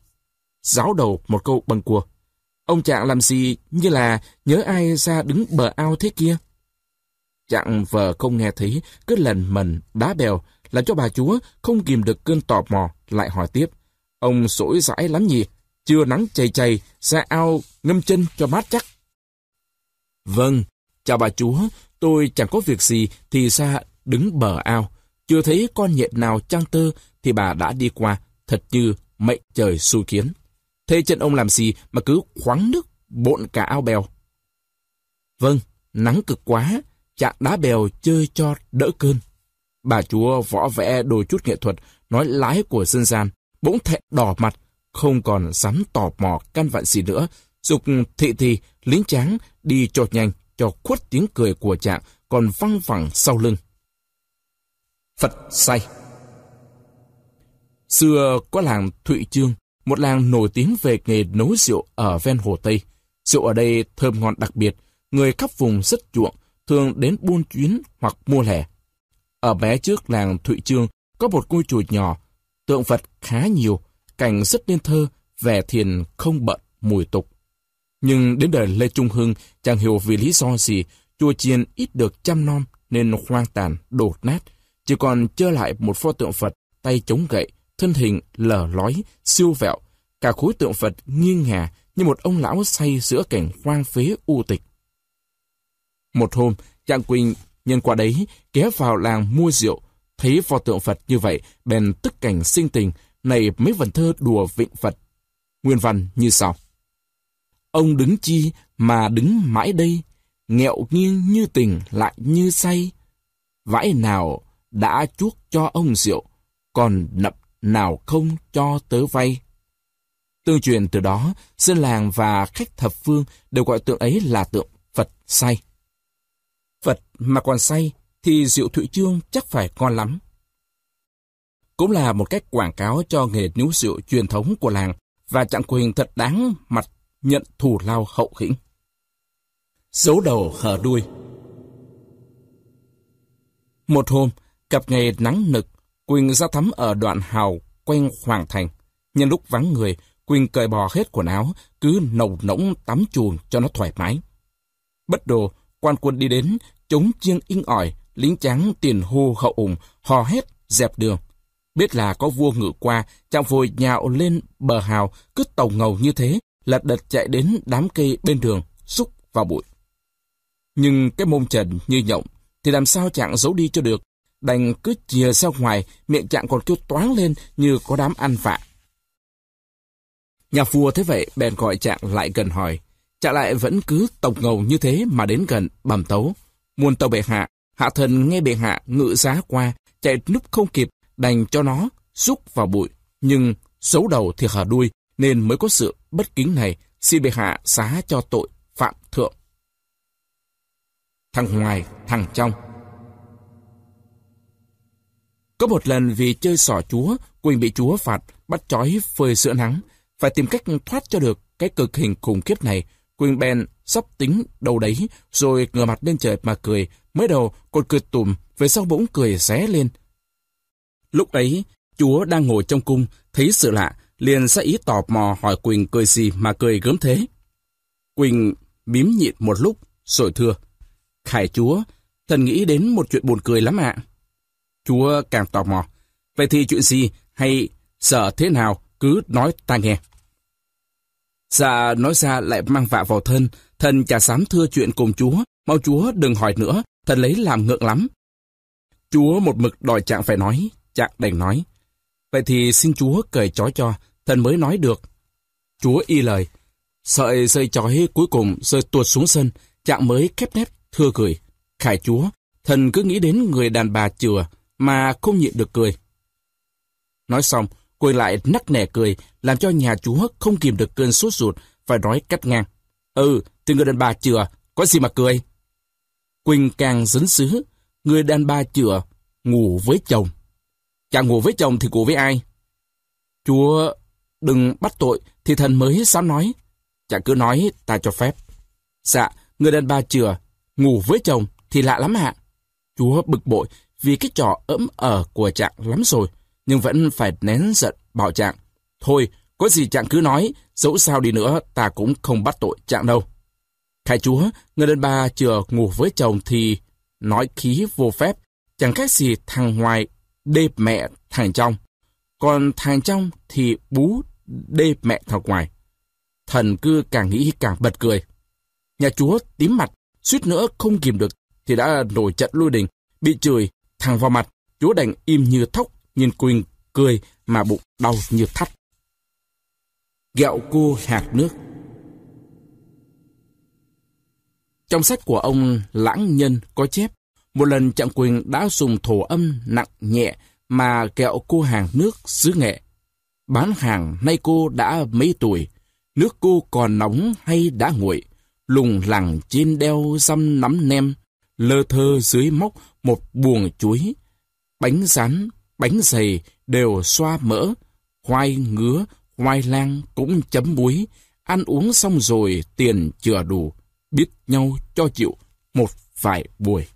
giáo đầu một câu bằng cua. Ông Trạng làm gì như là nhớ ai ra đứng bờ ao thế kia? Trạng vợ không nghe thấy, cứ lần mần đá bèo, làm cho bà chúa không kìm được cơn tò mò, lại hỏi tiếp. Ông sỗi rãi lắm nhỉ, chưa nắng chày chày, ra ao ngâm chân cho mát chắc. Vâng, chào bà chúa, tôi chẳng có việc gì thì ra đứng bờ ao. Chưa thấy con nhện nào trăng tơ thì bà đã đi qua, thật như mệnh trời xui khiến. Thế chân ông làm gì mà cứ khoáng nước bộn cả ao bèo? Vâng, nắng cực quá, chạm đá bèo chơi cho đỡ cơn. Bà chúa võ vẽ đôi chút nghệ thuật, nói lái của dân gian, bỗng thẹn đỏ mặt, không còn dám tò mò căn vặn gì nữa. Dục thị thị lính tráng, đi trột nhanh, cho khuất tiếng cười của chàng, còn văng vẳng sau lưng. Phật say Xưa có làng Thụy Trương, một làng nổi tiếng về nghề nấu rượu ở ven hồ Tây. Rượu ở đây thơm ngon đặc biệt, người khắp vùng rất chuộng, thường đến buôn chuyến hoặc mua lẻ. Ở bé trước làng Thụy Trương có một ngôi chùa nhỏ, tượng Phật khá nhiều, cảnh rất nên thơ, vẻ thiền không bận mùi tục. Nhưng đến đời Lê Trung Hưng, chẳng hiểu vì lý do gì, chùa chiên ít được chăm nom nên hoang tàn, đổ nát, chỉ còn trơ lại một pho tượng Phật tay chống gậy, thân hình lở lói, siêu vẹo, cả khối tượng Phật nghiêng ngả như một ông lão say giữa cảnh hoang phế u tịch. Một hôm, Trạng Quỳnh Nhân qua đấy, ghé vào làng mua rượu, thấy pho tượng Phật như vậy, bèn tức cảnh sinh tình, này mấy vần thơ đùa vịnh Phật. Nguyên văn như sau. Ông đứng chi mà đứng mãi đây, nghẹo nghiêng như tình lại như say. Vãi nào đã chuốc cho ông rượu, còn nập nào không cho tớ vay. Tương truyền từ đó, dân làng và khách thập phương đều gọi tượng ấy là tượng Phật say phật mà còn say thì rượu Thụy Trương chắc phải ngon lắm. Cũng là một cách quảng cáo cho nghề nấu rượu truyền thống của làng và Trạng Quỳnh thật đáng mặt nhận thù lao hậu khĩnh. Dấu đầu hở đuôi Một hôm, cặp ngày nắng nực, Quỳnh ra tắm ở đoạn hào quanh Hoàng Thành. Nhân lúc vắng người, Quỳnh cởi bò hết quần áo, cứ nồng nỗng tắm chuồng cho nó thoải mái. Bất đồ, Quan quân đi đến, chống chiêng inh ỏi, lính trắng tiền hô hậu ủng, hò hét, dẹp đường. Biết là có vua ngự qua, chàng vội nhạo lên bờ hào, cứ tàu ngầu như thế, lật đật chạy đến đám cây bên đường, xúc vào bụi. Nhưng cái mông trần như nhộng, thì làm sao chàng giấu đi cho được, đành cứ chìa ra ngoài, miệng chàng còn kêu toáng lên như có đám ăn vạ. Nhà vua thế vậy bèn gọi chàng lại gần hỏi, Chả lại vẫn cứ tổng ngầu như thế mà đến gần bẩm tấu. Muôn tàu bệ hạ, hạ thần nghe bệ hạ ngự giá qua, chạy núp không kịp, đành cho nó rút vào bụi. Nhưng xấu đầu thì hở đuôi, nên mới có sự bất kính này, xin bệ hạ xá cho tội phạm thượng. Thằng ngoài, thằng trong. Có một lần vì chơi sỏ chúa, Quỳnh bị chúa phạt, bắt chói phơi sữa nắng, phải tìm cách thoát cho được cái cực hình khủng khiếp này, Quỳnh bèn sắp tính đầu đấy, rồi ngửa mặt lên trời mà cười. Mới đầu, cột cười tủm, về sau bỗng cười xé lên. Lúc ấy, chúa đang ngồi trong cung, thấy sự lạ, liền sẽ ý tò mò hỏi Quỳnh cười gì mà cười gớm thế. Quỳnh bím nhịn một lúc, rồi thưa. Khải chúa, thần nghĩ đến một chuyện buồn cười lắm ạ. Chúa càng tò mò. Vậy thì chuyện gì hay sợ thế nào cứ nói ta nghe. Dạ nói ra lại mang vạ vào thân, thần chả dám thưa chuyện cùng chúa, mau chúa đừng hỏi nữa, thần lấy làm ngượng lắm. Chúa một mực đòi chàng phải nói, chàng đành nói. Vậy thì xin chúa cởi trói cho, thần mới nói được. Chúa y lời, sợi dây trói cuối cùng rơi tuột xuống sân, chàng mới khép nép thưa cười. Khải chúa, thần cứ nghĩ đến người đàn bà chừa mà không nhịn được cười. Nói xong, Cô lại nắc nẻ cười, làm cho nhà chúa không kìm được cơn sốt ruột phải nói cắt ngang. Ừ, thì người đàn bà chừa, có gì mà cười. Quỳnh càng dấn xứ, người đàn bà chừa, ngủ với chồng. Chàng ngủ với chồng thì ngủ với ai? Chúa, đừng bắt tội thì thần mới dám nói. Chàng cứ nói, ta cho phép. Dạ, người đàn bà chừa, ngủ với chồng thì lạ lắm hạ Chúa bực bội vì cái trò ấm ở ờ của chàng lắm rồi nhưng vẫn phải nén giận bảo Trạng. Thôi, có gì Trạng cứ nói, dẫu sao đi nữa ta cũng không bắt tội Trạng đâu. Khai chúa, người đàn bà chưa ngủ với chồng thì nói khí vô phép, chẳng khác gì thằng ngoài đê mẹ thằng trong. Còn thằng trong thì bú đê mẹ thằng ngoài. Thần cư càng nghĩ càng bật cười. Nhà chúa tím mặt, suýt nữa không kìm được thì đã nổi trận lui đình, bị chửi, thằng vào mặt, chúa đành im như thóc nhìn quỳnh cười mà bụng đau như thắt. Gạo cua hạt nước Trong sách của ông Lãng Nhân có chép, một lần Trạng Quỳnh đã dùng thổ âm nặng nhẹ mà kẹo cô hàng nước xứ nghệ. Bán hàng nay cô đã mấy tuổi, nước cô còn nóng hay đã nguội, lùng lẳng trên đeo răm nắm nem, lơ thơ dưới móc một buồng chuối, bánh rán, bánh dày đều xoa mỡ, khoai ngứa, khoai lang cũng chấm muối, ăn uống xong rồi tiền chừa đủ, biết nhau cho chịu một vài buổi.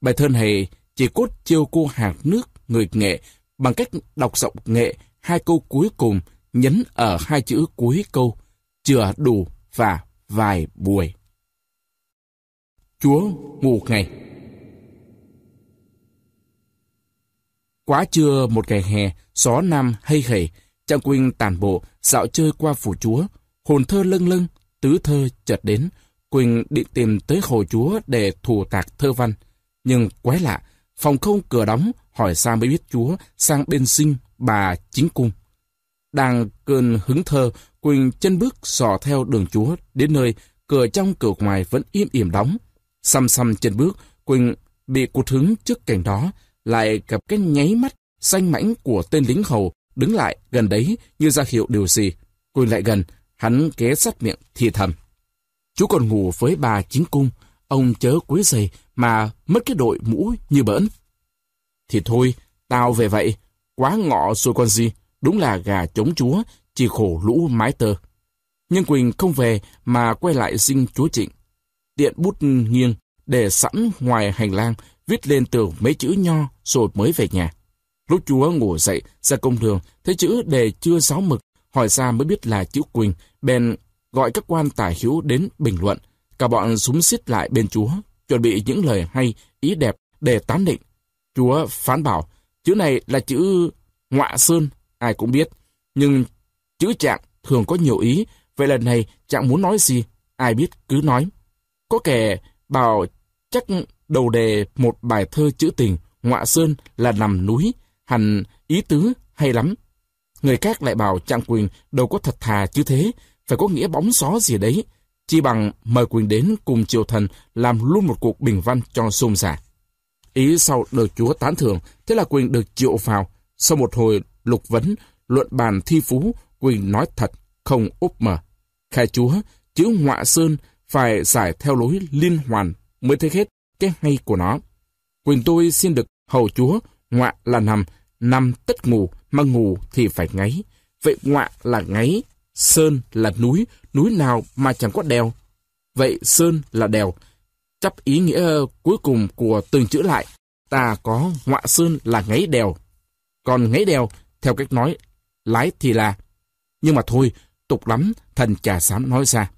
Bài thơ này chỉ cốt chiêu cô hạt nước người nghệ bằng cách đọc giọng nghệ hai câu cuối cùng nhấn ở hai chữ cuối câu chừa đủ và vài buổi. Chúa ngủ ngày Quá trưa một ngày hè, gió nam hay khẩy, Trang Quynh tàn bộ, dạo chơi qua phủ chúa. Hồn thơ lâng lâng, tứ thơ chợt đến. Quỳnh định tìm tới hồ chúa để thủ tạc thơ văn. Nhưng quái lạ, phòng không cửa đóng, hỏi sao mới biết chúa, sang bên sinh, bà chính cung. Đang cơn hứng thơ, Quỳnh chân bước sò theo đường chúa, đến nơi cửa trong cửa ngoài vẫn im ỉm đóng. Xăm xăm chân bước, Quỳnh bị cụt hứng trước cảnh đó, lại gặp cái nháy mắt xanh mảnh của tên lính hầu đứng lại gần đấy như ra hiệu điều gì. Quỳ lại gần, hắn ké sát miệng thì thầm. Chú còn ngủ với bà chính cung, ông chớ quấy giày mà mất cái đội mũ như bỡn. Thì thôi, tao về vậy, quá ngọ rồi con gì, đúng là gà chống chúa, chỉ khổ lũ mái tơ. Nhưng Quỳnh không về mà quay lại xin chúa trịnh. Tiện bút nghiêng để sẵn ngoài hành lang viết lên tường mấy chữ nho rồi mới về nhà. Lúc chúa ngủ dậy ra công đường, thấy chữ đề chưa giáo mực, hỏi ra mới biết là chữ Quỳnh, bèn gọi các quan tài hiếu đến bình luận. Cả bọn súng xít lại bên chúa, chuẩn bị những lời hay, ý đẹp để tán định. Chúa phán bảo, chữ này là chữ ngọa sơn, ai cũng biết. Nhưng chữ trạng thường có nhiều ý, vậy lần này trạng muốn nói gì, ai biết cứ nói. Có kẻ bảo chắc Đầu đề một bài thơ chữ tình, ngọa sơn là nằm núi, hẳn ý tứ hay lắm. Người khác lại bảo Trang Quỳnh đâu có thật thà chứ thế, phải có nghĩa bóng gió gì đấy. Chỉ bằng mời Quỳnh đến cùng triều thần làm luôn một cuộc bình văn cho xôn xả. Ý sau được chúa tán thưởng, thế là Quỳnh được triệu vào. Sau một hồi lục vấn, luận bàn thi phú, Quỳnh nói thật, không úp mở. Khai chúa, chữ ngọa sơn phải giải theo lối liên hoàn mới thấy hết cái hay của nó. Quyền tôi xin được hầu chúa, ngoạ là nằm, nằm tất ngủ, mà ngủ thì phải ngáy. Vậy ngoạ là ngáy, sơn là núi, núi nào mà chẳng có đèo. Vậy sơn là đèo. Chấp ý nghĩa cuối cùng của từng chữ lại, ta có ngoạ sơn là ngáy đèo. Còn ngáy đèo, theo cách nói, lái thì là. Nhưng mà thôi, tục lắm, thần trà sám nói ra.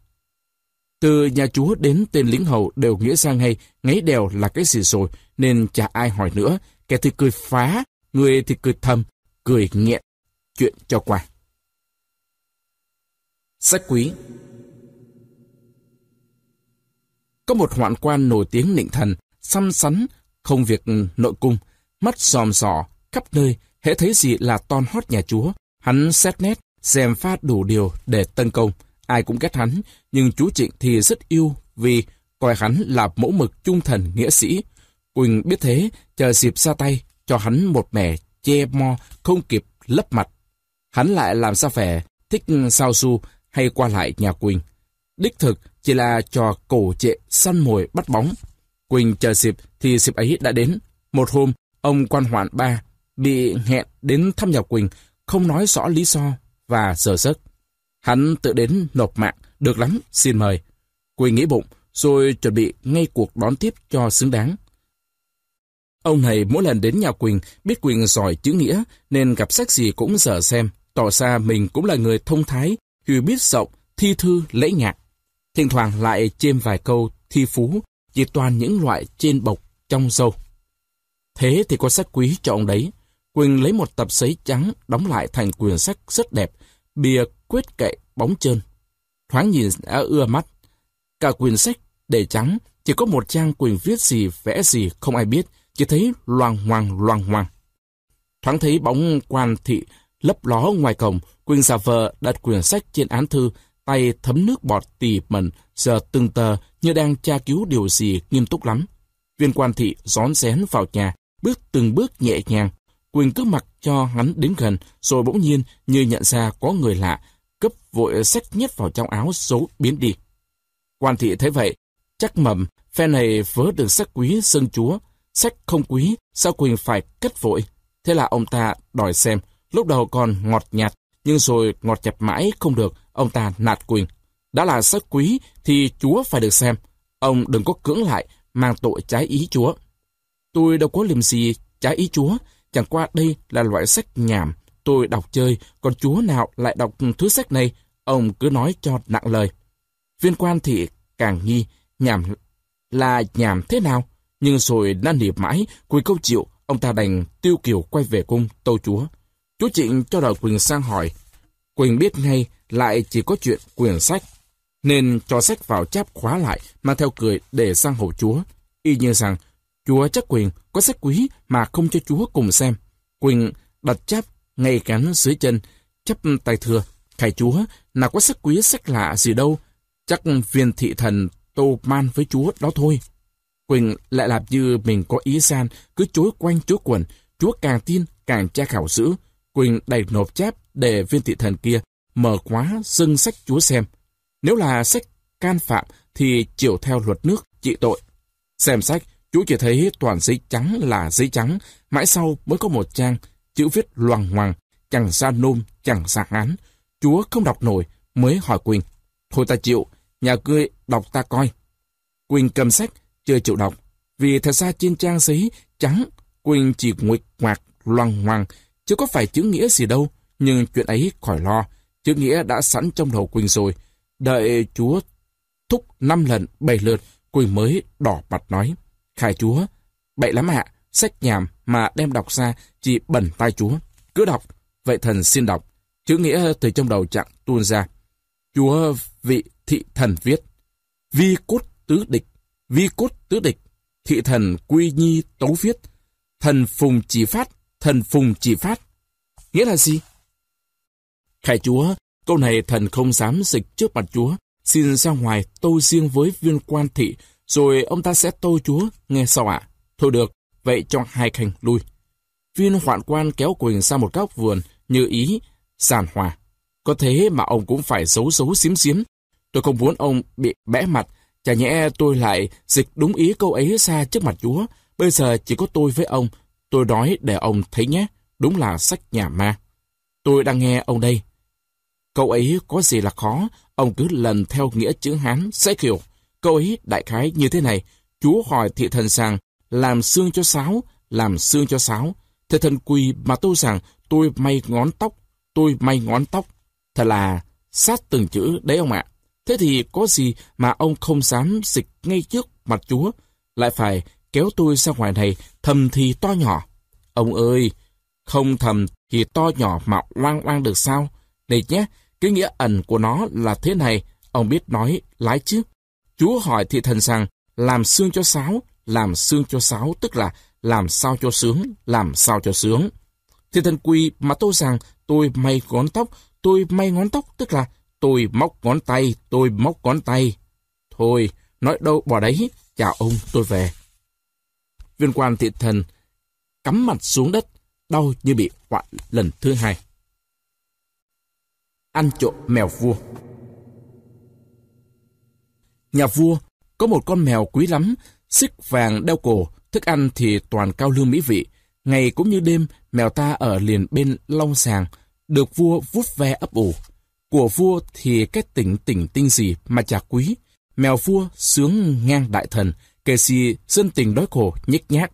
Từ nhà chúa đến tên lính hầu đều nghĩa sang hay, ngáy đèo là cái gì rồi, nên chả ai hỏi nữa. Kẻ thì cười phá, người thì cười thầm, cười nghiện Chuyện cho qua. Sách quý Có một hoạn quan nổi tiếng nịnh thần, xăm sắn, không việc nội cung, mắt sòm sỏ, khắp nơi, hễ thấy gì là ton hót nhà chúa. Hắn xét nét, xem phát đủ điều để tấn công ai cũng ghét hắn, nhưng chú Trịnh thì rất yêu vì coi hắn là mẫu mực trung thần nghĩa sĩ. Quỳnh biết thế, chờ dịp ra tay, cho hắn một mẻ che mo, không kịp lấp mặt. Hắn lại làm ra vẻ, thích sao su hay qua lại nhà Quỳnh. Đích thực chỉ là trò cổ trệ săn mồi bắt bóng. Quỳnh chờ dịp thì dịp ấy đã đến. Một hôm, ông quan hoạn ba bị hẹn đến thăm nhà Quỳnh, không nói rõ lý do và giờ giấc. Hắn tự đến nộp mạng, được lắm, xin mời. quỳ nghĩ bụng, rồi chuẩn bị ngay cuộc đón tiếp cho xứng đáng. Ông này mỗi lần đến nhà Quỳnh, biết Quỳnh giỏi chữ nghĩa, nên gặp sách gì cũng dở xem, tỏ ra mình cũng là người thông thái, hiểu biết rộng, thi thư, lễ nhạc. Thỉnh thoảng lại chêm vài câu thi phú, chỉ toàn những loại trên bọc trong dâu. Thế thì có sách quý cho ông đấy. Quỳnh lấy một tập giấy trắng, đóng lại thành quyển sách rất đẹp, bìa quyết kệ bóng trơn. Thoáng nhìn đã ưa mắt. Cả quyển sách để trắng, chỉ có một trang quyền viết gì vẽ gì không ai biết, chỉ thấy loang hoàng loang hoàng Thoáng thấy bóng quan thị lấp ló ngoài cổng, Quỳnh giả vợ đặt quyển sách trên án thư, tay thấm nước bọt tỉ mẩn, giờ từng tờ như đang tra cứu điều gì nghiêm túc lắm. Viên quan thị rón rén vào nhà, bước từng bước nhẹ nhàng, Quỳnh cứ mặc cho hắn đến gần, rồi bỗng nhiên như nhận ra có người lạ, cấp vội sách nhét vào trong áo xấu biến đi. Quan thị thấy vậy, chắc mầm, phe này vớ được sách quý sơn chúa, sách không quý, sao Quỳnh phải cất vội? Thế là ông ta đòi xem, lúc đầu còn ngọt nhạt, nhưng rồi ngọt chặt mãi không được, ông ta nạt Quỳnh. Đã là sách quý thì chúa phải được xem, ông đừng có cưỡng lại, mang tội trái ý chúa. Tôi đâu có liềm gì trái ý chúa, Chẳng qua đây là loại sách nhảm, tôi đọc chơi, còn chúa nào lại đọc thứ sách này, ông cứ nói cho nặng lời. Viên quan thì càng nghi, nhảm là nhảm thế nào? Nhưng rồi năn nỉ mãi, cuối câu chịu, ông ta đành tiêu kiều quay về cung tâu chúa. Chúa Trịnh cho đòi Quỳnh sang hỏi. Quỳnh biết ngay lại chỉ có chuyện quyền sách, nên cho sách vào cháp khóa lại mà theo cười để sang hầu chúa. Y như rằng, chúa chắc quyền có sách quý mà không cho Chúa cùng xem. Quỳnh đặt chắp ngay cắn dưới chân, chắp tay thừa. Khải Chúa, nào có sách quý sách lạ gì đâu, chắc viên thị thần tô man với Chúa đó thôi. Quỳnh lại làm như mình có ý gian, cứ chối quanh Chúa quần. Chúa càng tin, càng tra khảo giữ. Quỳnh đầy nộp chép để viên thị thần kia mở quá dâng sách Chúa xem. Nếu là sách can phạm thì chịu theo luật nước trị tội. Xem sách, Chú chỉ thấy toàn giấy trắng là giấy trắng, mãi sau mới có một trang, chữ viết loằng hoàng, chẳng ra nôm, chẳng ra án. Chúa không đọc nổi, mới hỏi Quỳnh. Thôi ta chịu, nhà ngươi đọc ta coi. Quỳnh cầm sách, chưa chịu đọc. Vì thật ra trên trang giấy trắng, Quỳnh chỉ nguyệt ngoạc, loằng hoàng, chứ có phải chữ nghĩa gì đâu. Nhưng chuyện ấy khỏi lo, chữ nghĩa đã sẵn trong đầu Quỳnh rồi. Đợi Chúa thúc năm lần, bảy lượt, Quỳnh mới đỏ mặt nói khai chúa. Bậy lắm ạ, sách nhàm mà đem đọc ra chỉ bẩn tai chúa. Cứ đọc, vậy thần xin đọc. Chữ nghĩa từ trong đầu chặng tuôn ra. Chúa vị thị thần viết. Vi cốt tứ địch, vi cốt tứ địch, thị thần quy nhi tấu viết. Thần phùng chỉ phát, thần phùng chỉ phát. Nghĩa là gì? Khai chúa, câu này thần không dám dịch trước mặt chúa. Xin ra ngoài tâu riêng với viên quan thị rồi ông ta sẽ tô chúa, nghe sao ạ? Thôi được, vậy cho hai khanh lui. Viên hoạn quan kéo Quỳnh sang một góc vườn, như ý, giàn hòa. Có thế mà ông cũng phải giấu giấu xiếm xiếm. Tôi không muốn ông bị bẽ mặt, chả nhẽ tôi lại dịch đúng ý câu ấy ra trước mặt chúa. Bây giờ chỉ có tôi với ông, tôi nói để ông thấy nhé, đúng là sách nhà ma. Tôi đang nghe ông đây. Câu ấy có gì là khó, ông cứ lần theo nghĩa chữ Hán sẽ hiểu. Câu ấy đại khái như thế này, Chúa hỏi thị thần rằng, làm xương cho sáo, làm xương cho sáo. Thị thần quỳ mà tôi rằng, tôi may ngón tóc, tôi may ngón tóc. Thật là sát từng chữ đấy ông ạ. Thế thì có gì mà ông không dám dịch ngay trước mặt Chúa, lại phải kéo tôi ra ngoài này thầm thì to nhỏ. Ông ơi, không thầm thì to nhỏ mà oang oang được sao? để nhé, cái nghĩa ẩn của nó là thế này, ông biết nói lái chứ. Chúa hỏi thị thần rằng, làm xương cho sáo, làm xương cho sáo, tức là làm sao cho sướng, làm sao cho sướng. Thị thần quỳ mà tôi rằng, tôi may ngón tóc, tôi may ngón tóc, tức là tôi móc ngón tay, tôi móc ngón tay. Thôi, nói đâu bỏ đấy, chào ông, tôi về. Viên quan thị thần cắm mặt xuống đất, đau như bị quạ lần thứ hai. Ăn trộm mèo vua Nhà vua có một con mèo quý lắm, xích vàng đeo cổ, thức ăn thì toàn cao lương mỹ vị. Ngày cũng như đêm, mèo ta ở liền bên long sàng, được vua vuốt ve ấp ủ. Của vua thì cái tỉnh tỉnh tinh gì mà chả quý. Mèo vua sướng ngang đại thần, kề si dân tình đói khổ nhích nhác.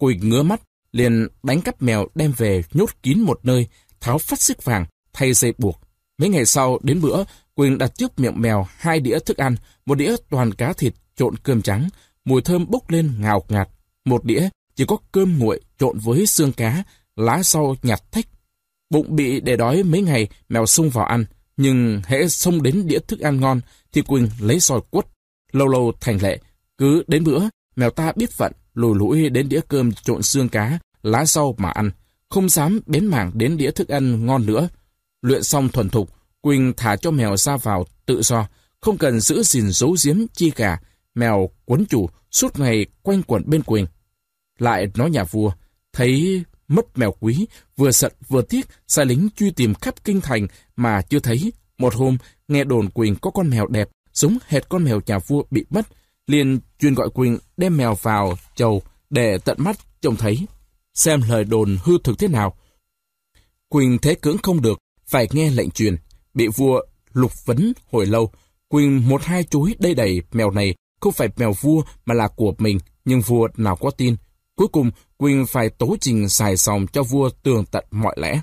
quỳ ngứa mắt, liền đánh cắp mèo đem về nhốt kín một nơi, tháo phát xích vàng, thay dây buộc. Mấy ngày sau, đến bữa, Quỳnh đặt trước miệng mèo hai đĩa thức ăn, một đĩa toàn cá thịt trộn cơm trắng, mùi thơm bốc lên ngào ngạt. Một đĩa chỉ có cơm nguội trộn với xương cá, lá rau nhạt thách. Bụng bị để đói mấy ngày, mèo sung vào ăn. Nhưng hễ xông đến đĩa thức ăn ngon, thì Quỳnh lấy soi quất. Lâu lâu thành lệ, cứ đến bữa, mèo ta biết phận, lùi lũi đến đĩa cơm trộn xương cá, lá rau mà ăn. Không dám bén mảng đến đĩa thức ăn ngon nữa. Luyện xong thuần thục, Quỳnh thả cho mèo ra vào tự do, không cần giữ gìn giấu giếm chi cả. Mèo quấn chủ suốt ngày quanh quẩn bên Quỳnh. Lại nói nhà vua, thấy mất mèo quý, vừa giận vừa tiếc, sai lính truy tìm khắp kinh thành mà chưa thấy. Một hôm, nghe đồn Quỳnh có con mèo đẹp, giống hệt con mèo nhà vua bị mất. Liền chuyên gọi Quỳnh đem mèo vào chầu để tận mắt trông thấy, xem lời đồn hư thực thế nào. Quỳnh thế cưỡng không được, phải nghe lệnh truyền, bị vua lục vấn hồi lâu, Quỳnh một hai chối đây đầy mèo này không phải mèo vua mà là của mình, nhưng vua nào có tin. Cuối cùng, Quỳnh phải tố trình xài sòng cho vua tường tận mọi lẽ.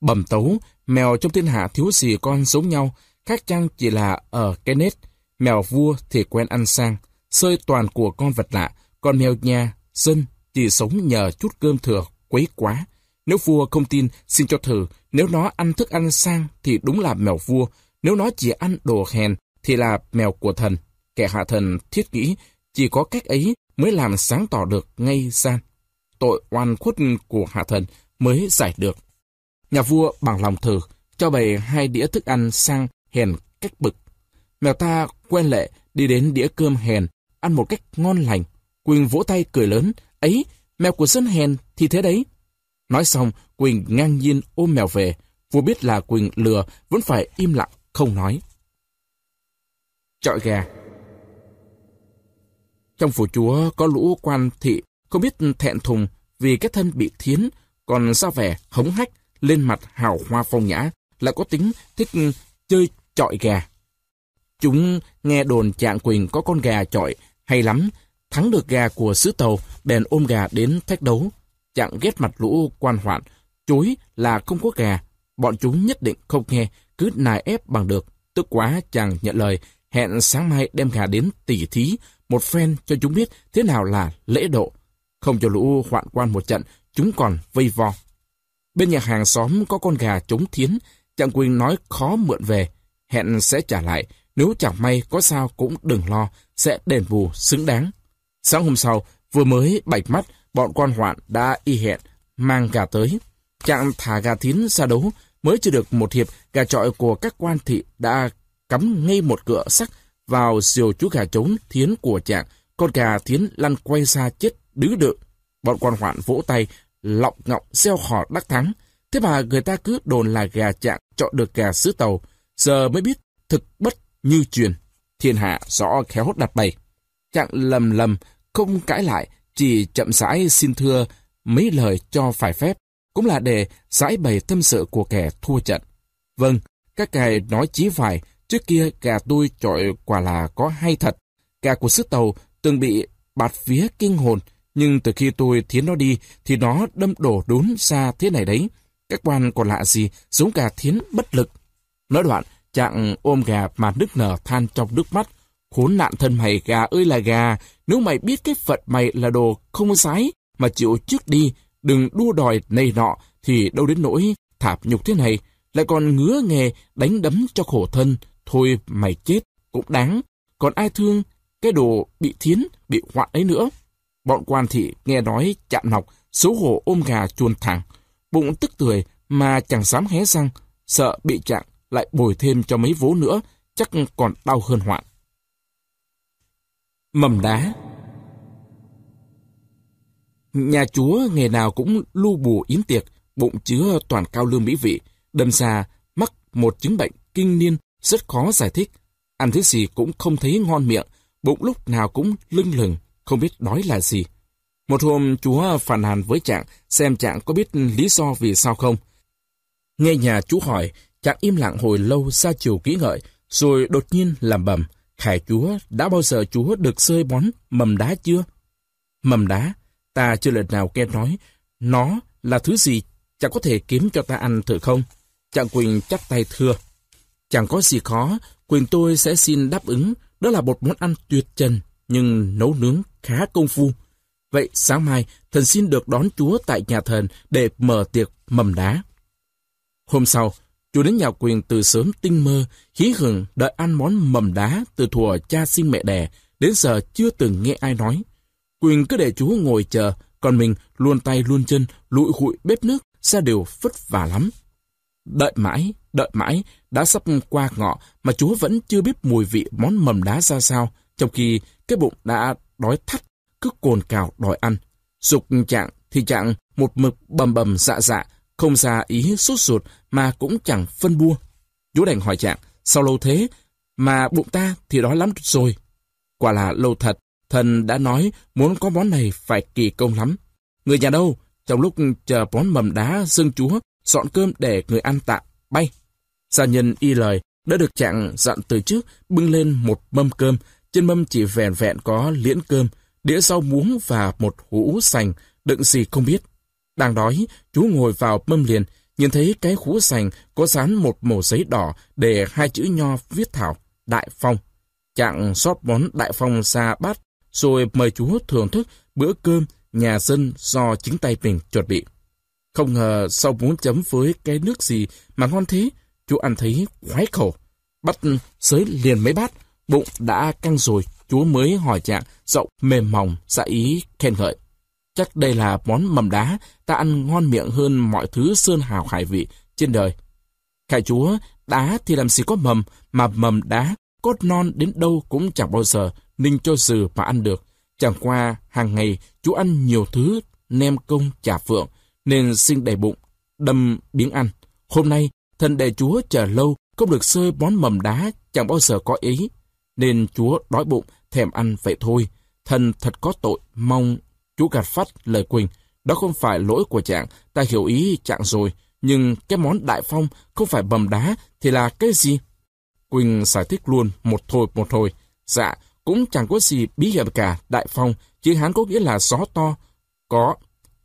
Bẩm tấu, mèo trong thiên hạ thiếu gì con giống nhau, khác chăng chỉ là ở cái nết. Mèo vua thì quen ăn sang, sơi toàn của con vật lạ, còn mèo nhà, dân chỉ sống nhờ chút cơm thừa, quấy quá. Nếu vua không tin, xin cho thử, nếu nó ăn thức ăn sang thì đúng là mèo vua, nếu nó chỉ ăn đồ hèn thì là mèo của thần. Kẻ hạ thần thiết nghĩ chỉ có cách ấy mới làm sáng tỏ được ngay gian. Tội oan khuất của hạ thần mới giải được. Nhà vua bằng lòng thử, cho bày hai đĩa thức ăn sang hèn cách bực. Mèo ta quen lệ đi đến đĩa cơm hèn, ăn một cách ngon lành. Quỳnh vỗ tay cười lớn, ấy, mèo của dân hèn thì thế đấy. Nói xong, Quỳnh ngang nhiên ôm mèo về. vua biết là Quỳnh lừa, vẫn phải im lặng, không nói. Chọi gà Trong phủ chúa có lũ quan thị, không biết thẹn thùng vì cái thân bị thiến, còn ra vẻ hống hách, lên mặt hào hoa phong nhã, lại có tính thích chơi chọi gà. Chúng nghe đồn trạng Quỳnh có con gà chọi, hay lắm, thắng được gà của sứ tàu, bèn ôm gà đến thách đấu chẳng ghét mặt lũ quan hoạn, chối là không có gà. Bọn chúng nhất định không nghe, cứ nài ép bằng được. Tức quá chàng nhận lời, hẹn sáng mai đem gà đến tỉ thí, một phen cho chúng biết thế nào là lễ độ. Không cho lũ hoạn quan một trận, chúng còn vây vò. Bên nhà hàng xóm có con gà trống thiến, chàng Quỳnh nói khó mượn về, hẹn sẽ trả lại, nếu chẳng may có sao cũng đừng lo, sẽ đền bù xứng đáng. Sáng hôm sau, vừa mới bạch mắt, bọn quan hoạn đã y hẹn mang gà tới. Chạm thả gà thín ra đấu, mới chưa được một hiệp, gà trọi của các quan thị đã cắm ngay một cửa sắt vào diều chú gà trống thiến của chạng. Con gà thiến lăn quay ra chết đứ đự. Bọn quan hoạn vỗ tay, lọng ngọng xeo hò đắc thắng. Thế mà người ta cứ đồn là gà chạng chọn được gà sứ tàu. Giờ mới biết thực bất như truyền. Thiên hạ rõ khéo đặt bày. Chạng lầm lầm, không cãi lại, chỉ chậm rãi xin thưa mấy lời cho phải phép, cũng là để giải bày tâm sự của kẻ thua trận. Vâng, các ngài nói chí phải, trước kia gà tôi trọi quả là có hay thật. Gà của sức tàu từng bị bạt vía kinh hồn, nhưng từ khi tôi thiến nó đi thì nó đâm đổ đốn ra thế này đấy. Các quan còn lạ gì, giống gà thiến bất lực. Nói đoạn, chàng ôm gà mà nức nở than trong nước mắt, Khốn nạn thân mày gà ơi là gà, nếu mày biết cái phận mày là đồ không sái mà chịu trước đi, đừng đua đòi này nọ thì đâu đến nỗi thảm nhục thế này, lại còn ngứa nghề đánh đấm cho khổ thân, thôi mày chết cũng đáng, còn ai thương cái đồ bị thiến, bị hoạn ấy nữa. Bọn quan thị nghe nói chạm nọc, xấu hổ ôm gà chuồn thẳng, bụng tức tưởi mà chẳng dám hé răng, sợ bị chạm lại bồi thêm cho mấy vố nữa, chắc còn đau hơn hoạn mầm đá nhà chúa ngày nào cũng lu bù yến tiệc bụng chứa toàn cao lương mỹ vị đâm ra mắc một chứng bệnh kinh niên rất khó giải thích ăn thứ gì cũng không thấy ngon miệng bụng lúc nào cũng lưng lừng không biết đói là gì một hôm chúa phàn hàn với trạng xem trạng có biết lý do vì sao không nghe nhà chú hỏi trạng im lặng hồi lâu ra chiều kỹ ngợi rồi đột nhiên làm bầm Khải Chúa, đã bao giờ Chúa được sơi bón mầm đá chưa? Mầm đá, ta chưa lần nào nghe nói, nó là thứ gì chẳng có thể kiếm cho ta ăn thử không? Chàng Quỳnh chắp tay thưa. Chẳng có gì khó, Quỳnh tôi sẽ xin đáp ứng, đó là một món ăn tuyệt trần, nhưng nấu nướng khá công phu. Vậy sáng mai, thần xin được đón Chúa tại nhà thần để mở tiệc mầm đá. Hôm sau, Chú đến nhà quyền từ sớm tinh mơ, khí hừng đợi ăn món mầm đá từ thuở cha sinh mẹ đẻ, đến giờ chưa từng nghe ai nói. Quyền cứ để chú ngồi chờ, còn mình luôn tay luôn chân, lụi hụi bếp nước, ra đều vất vả lắm. Đợi mãi, đợi mãi, đã sắp qua ngọ mà chú vẫn chưa biết mùi vị món mầm đá ra sao, trong khi cái bụng đã đói thắt, cứ cồn cào đòi ăn. Dục trạng thì trạng một mực bầm bầm dạ dạ, không ra ý sốt ruột mà cũng chẳng phân bua. Chú đành hỏi chàng, sao lâu thế, mà bụng ta thì đói lắm rồi. Quả là lâu thật, thần đã nói muốn có món này phải kỳ công lắm. Người nhà đâu, trong lúc chờ món mầm đá dương chúa, dọn cơm để người ăn tạm, bay. Gia nhân y lời, đã được chàng dặn từ trước, bưng lên một mâm cơm, trên mâm chỉ vẹn vẹn có liễn cơm, đĩa rau muống và một hũ sành, đựng gì không biết. Đang đói, chú ngồi vào mâm liền, nhìn thấy cái khú sành có dán một màu giấy đỏ để hai chữ nho viết thảo, Đại Phong. Chạng xót món Đại Phong ra bát, rồi mời chú thưởng thức bữa cơm nhà dân do chính tay mình chuẩn bị. Không ngờ sau muốn chấm với cái nước gì mà ngon thế, chú ăn thấy khoái khẩu. Bắt sới liền mấy bát, bụng đã căng rồi, chú mới hỏi chạng giọng mềm mỏng, dạ ý khen ngợi. Chắc đây là món mầm đá ta ăn ngon miệng hơn mọi thứ sơn hào hải vị trên đời. Khải chúa, đá thì làm gì có mầm, mà mầm đá, cốt non đến đâu cũng chẳng bao giờ ninh cho dừ mà ăn được. Chẳng qua, hàng ngày, chú ăn nhiều thứ, nem công chả phượng, nên xin đầy bụng, đâm biếng ăn. Hôm nay, thần đề chúa chờ lâu, không được sơi món mầm đá chẳng bao giờ có ý. Nên chúa đói bụng, thèm ăn vậy thôi. Thần thật có tội, mong Chú gạt phát lời Quỳnh. Đó không phải lỗi của chàng, ta hiểu ý chàng rồi. Nhưng cái món đại phong không phải bầm đá thì là cái gì? Quỳnh giải thích luôn một thôi một thôi. Dạ, cũng chẳng có gì bí hiểm cả, đại phong. Chữ Hán có nghĩa là gió to. Có.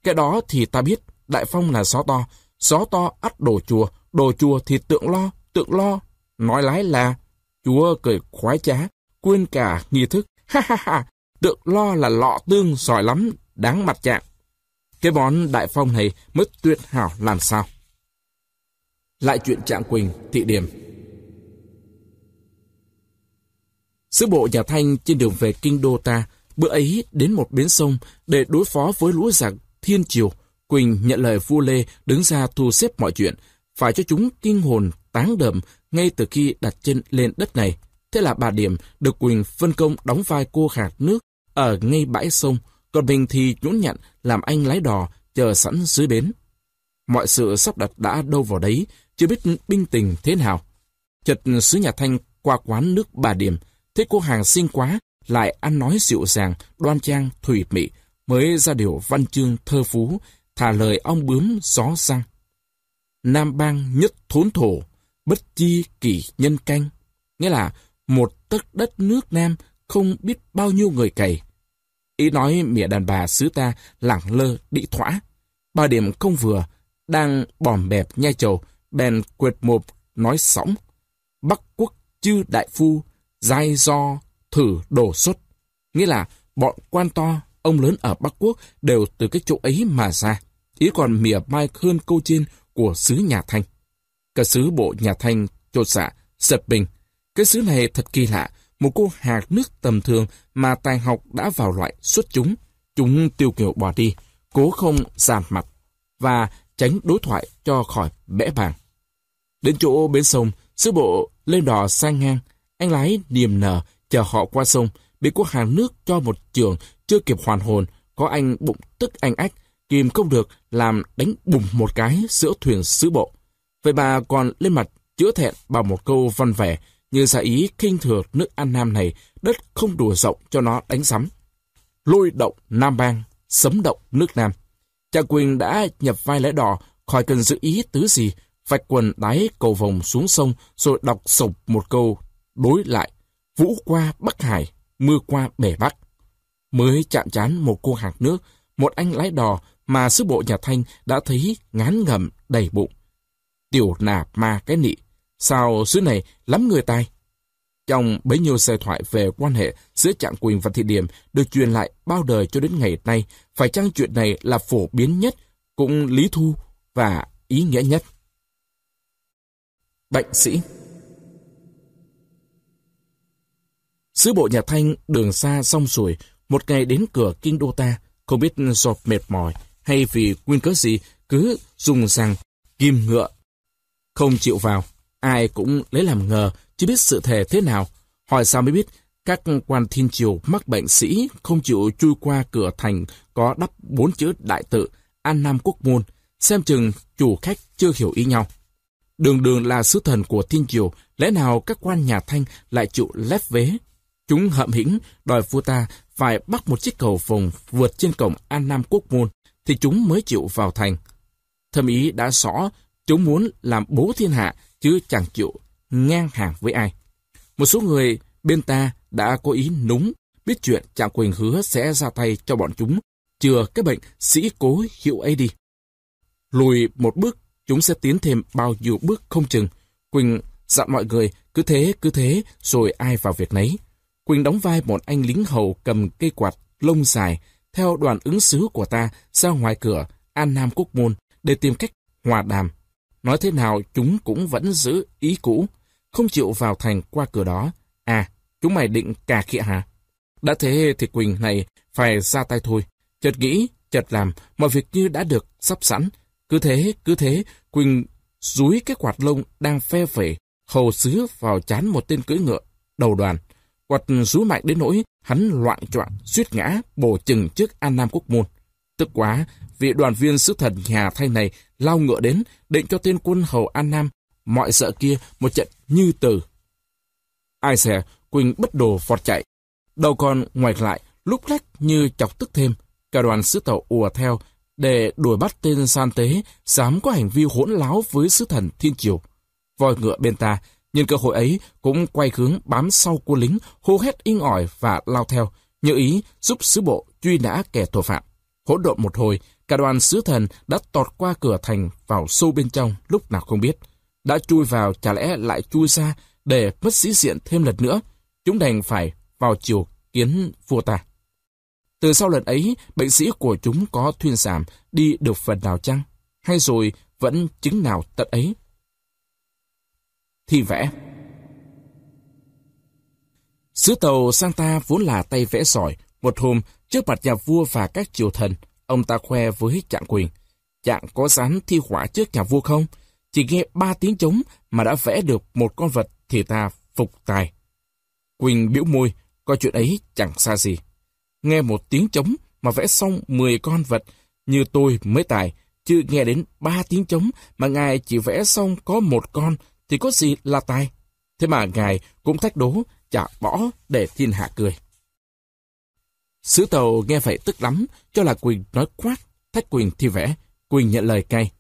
Cái đó thì ta biết, đại phong là gió to. Gió to ắt đổ chùa, đổ chùa thì tượng lo, tượng lo. Nói lái là... Chúa cười khoái trá, quên cả nghi thức. Ha ha ha, tượng lo là lọ tương giỏi lắm, đáng mặt chạm. Cái bón đại phong này mất tuyệt hảo làm sao. Lại chuyện Trạng Quỳnh, Thị Điểm. Sứ bộ nhà Thanh trên đường về Kinh Đô ta, bữa ấy đến một bến sông để đối phó với lũ giặc Thiên Triều. Quỳnh nhận lời vua Lê đứng ra thu xếp mọi chuyện, phải cho chúng kinh hồn táng đờm ngay từ khi đặt chân lên đất này. Thế là bà Điểm được Quỳnh phân công đóng vai cô khạc nước ở ngay bãi sông, còn mình thì nhũn nhặn làm anh lái đò chờ sẵn dưới bến. Mọi sự sắp đặt đã đâu vào đấy, chưa biết binh tình thế nào. Chợt sứ nhà Thanh qua quán nước bà Điểm, thấy cô hàng xinh quá, lại ăn nói dịu dàng, đoan trang, thủy mị, mới ra điều văn chương thơ phú, thả lời ong bướm gió răng. Nam bang nhất thốn thổ, bất chi kỷ nhân canh, nghĩa là một tấc đất nước Nam không biết bao nhiêu người cày. Ý nói mẹ đàn bà xứ ta lẳng lơ đĩ thỏa. Ba điểm không vừa, đang bòm bẹp nhai chầu, bèn quệt một nói sóng. Bắc quốc chư đại phu, giai do thử đồ xuất. Nghĩa là bọn quan to, ông lớn ở Bắc quốc đều từ cái chỗ ấy mà ra. Ý còn mỉa mai hơn câu trên của sứ nhà Thanh. Cả sứ bộ nhà Thanh, trột dạ sập bình. Cái sứ này thật kỳ lạ, một cô hạt nước tầm thường mà tài học đã vào loại xuất chúng. Chúng tiêu kiều bỏ đi, cố không giàn mặt và tránh đối thoại cho khỏi bẽ bàng. Đến chỗ bến sông, sứ bộ lên đò sang ngang, anh lái niềm nở chờ họ qua sông, bị cô hàng nước cho một trường chưa kịp hoàn hồn, có anh bụng tức anh ách, kìm không được làm đánh bùng một cái giữa thuyền sứ bộ. Vậy bà còn lên mặt chữa thẹn bằng một câu văn vẻ, như giả ý kinh thừa nước An Nam này, đất không đủ rộng cho nó đánh sắm. Lôi động Nam Bang, sấm động nước Nam. Cha Quỳnh đã nhập vai lẽ đỏ, khỏi cần giữ ý tứ gì, vạch quần đáy cầu vòng xuống sông rồi đọc sộc một câu đối lại. Vũ qua Bắc Hải, mưa qua bể Bắc. Mới chạm chán một cô hạc nước, một anh lái đò mà sư bộ nhà Thanh đã thấy ngán ngầm đầy bụng. Tiểu nạp ma cái nị, Sao xứ này lắm người tài? Trong bấy nhiêu xe thoại về quan hệ giữa Trạng quyền và Thị Điểm được truyền lại bao đời cho đến ngày nay, phải chăng chuyện này là phổ biến nhất, cũng lý thu và ý nghĩa nhất? Bệnh sĩ Sứ bộ nhà Thanh đường xa sông suối, một ngày đến cửa kinh đô ta, không biết do mệt mỏi hay vì nguyên cớ gì cứ dùng rằng kim ngựa, không chịu vào. Ai cũng lấy làm ngờ, chưa biết sự thể thế nào. Hỏi sao mới biết, các quan thiên triều mắc bệnh sĩ không chịu chui qua cửa thành có đắp bốn chữ đại tự An Nam Quốc Môn, xem chừng chủ khách chưa hiểu ý nhau. Đường đường là sứ thần của thiên triều, lẽ nào các quan nhà Thanh lại chịu lép vế? Chúng hậm hĩnh đòi vua ta phải bắt một chiếc cầu vòng vượt trên cổng An Nam Quốc Môn, thì chúng mới chịu vào thành. Thâm ý đã rõ, chúng muốn làm bố thiên hạ, chứ chẳng chịu ngang hàng với ai. Một số người bên ta đã có ý núng, biết chuyện Trạng Quỳnh hứa sẽ ra tay cho bọn chúng, chừa cái bệnh sĩ cố hiệu ấy đi. Lùi một bước, chúng sẽ tiến thêm bao nhiêu bước không chừng. Quỳnh dặn mọi người cứ thế, cứ thế, rồi ai vào việc nấy. Quỳnh đóng vai một anh lính hầu cầm cây quạt, lông dài, theo đoàn ứng sứ của ta ra ngoài cửa An Nam Quốc Môn để tìm cách hòa đàm Nói thế nào chúng cũng vẫn giữ ý cũ, không chịu vào thành qua cửa đó. À, chúng mày định cà khịa hả? Đã thế thì Quỳnh này phải ra tay thôi. Chợt nghĩ, chợt làm, mọi việc như đã được sắp sẵn. Cứ thế, cứ thế, Quỳnh dúi cái quạt lông đang phe phể, hầu sứ vào chán một tên cưỡi ngựa, đầu đoàn. Quạt rú mạnh đến nỗi hắn loạn choạng suýt ngã, bổ chừng trước An Nam Quốc Môn. Tức quá, vị đoàn viên sứ thần nhà thay này lao ngựa đến, định cho tên quân hầu An Nam, mọi sợ kia một trận như từ. Ai xè, Quỳnh bất đồ vọt chạy. Đầu con ngoạch lại, lúc lách như chọc tức thêm. Cả đoàn sứ tàu ùa theo, để đuổi bắt tên san tế, dám có hành vi hỗn láo với sứ thần thiên triều. Voi ngựa bên ta, nhân cơ hội ấy cũng quay hướng bám sau quân lính, hô hét inh ỏi và lao theo, như ý giúp sứ bộ truy nã kẻ tội phạm. Hỗn độn một hồi, Cả đoàn sứ thần đã tọt qua cửa thành vào sâu bên trong lúc nào không biết. Đã chui vào chả lẽ lại chui ra để mất sĩ diện thêm lần nữa. Chúng đành phải vào chiều kiến vua ta. Từ sau lần ấy, bệnh sĩ của chúng có thuyên giảm đi được phần nào chăng? Hay rồi vẫn chứng nào tận ấy? thì vẽ Sứ tàu sang ta vốn là tay vẽ giỏi. Một hôm, trước mặt nhà vua và các triều thần, Ông ta khoe với trạng quyền. trạng có dám thi hỏa trước nhà vua không? Chỉ nghe ba tiếng trống mà đã vẽ được một con vật thì ta phục tài. Quỳnh biểu môi, coi chuyện ấy chẳng xa gì. Nghe một tiếng trống mà vẽ xong 10 con vật như tôi mới tài, chứ nghe đến ba tiếng trống mà ngài chỉ vẽ xong có một con thì có gì là tài. Thế mà ngài cũng thách đố, chả bỏ để thiên hạ cười. Sứ tàu nghe vậy tức lắm, cho là Quỳnh nói quát, thách Quỳnh thi vẽ. Quỳnh nhận lời cay.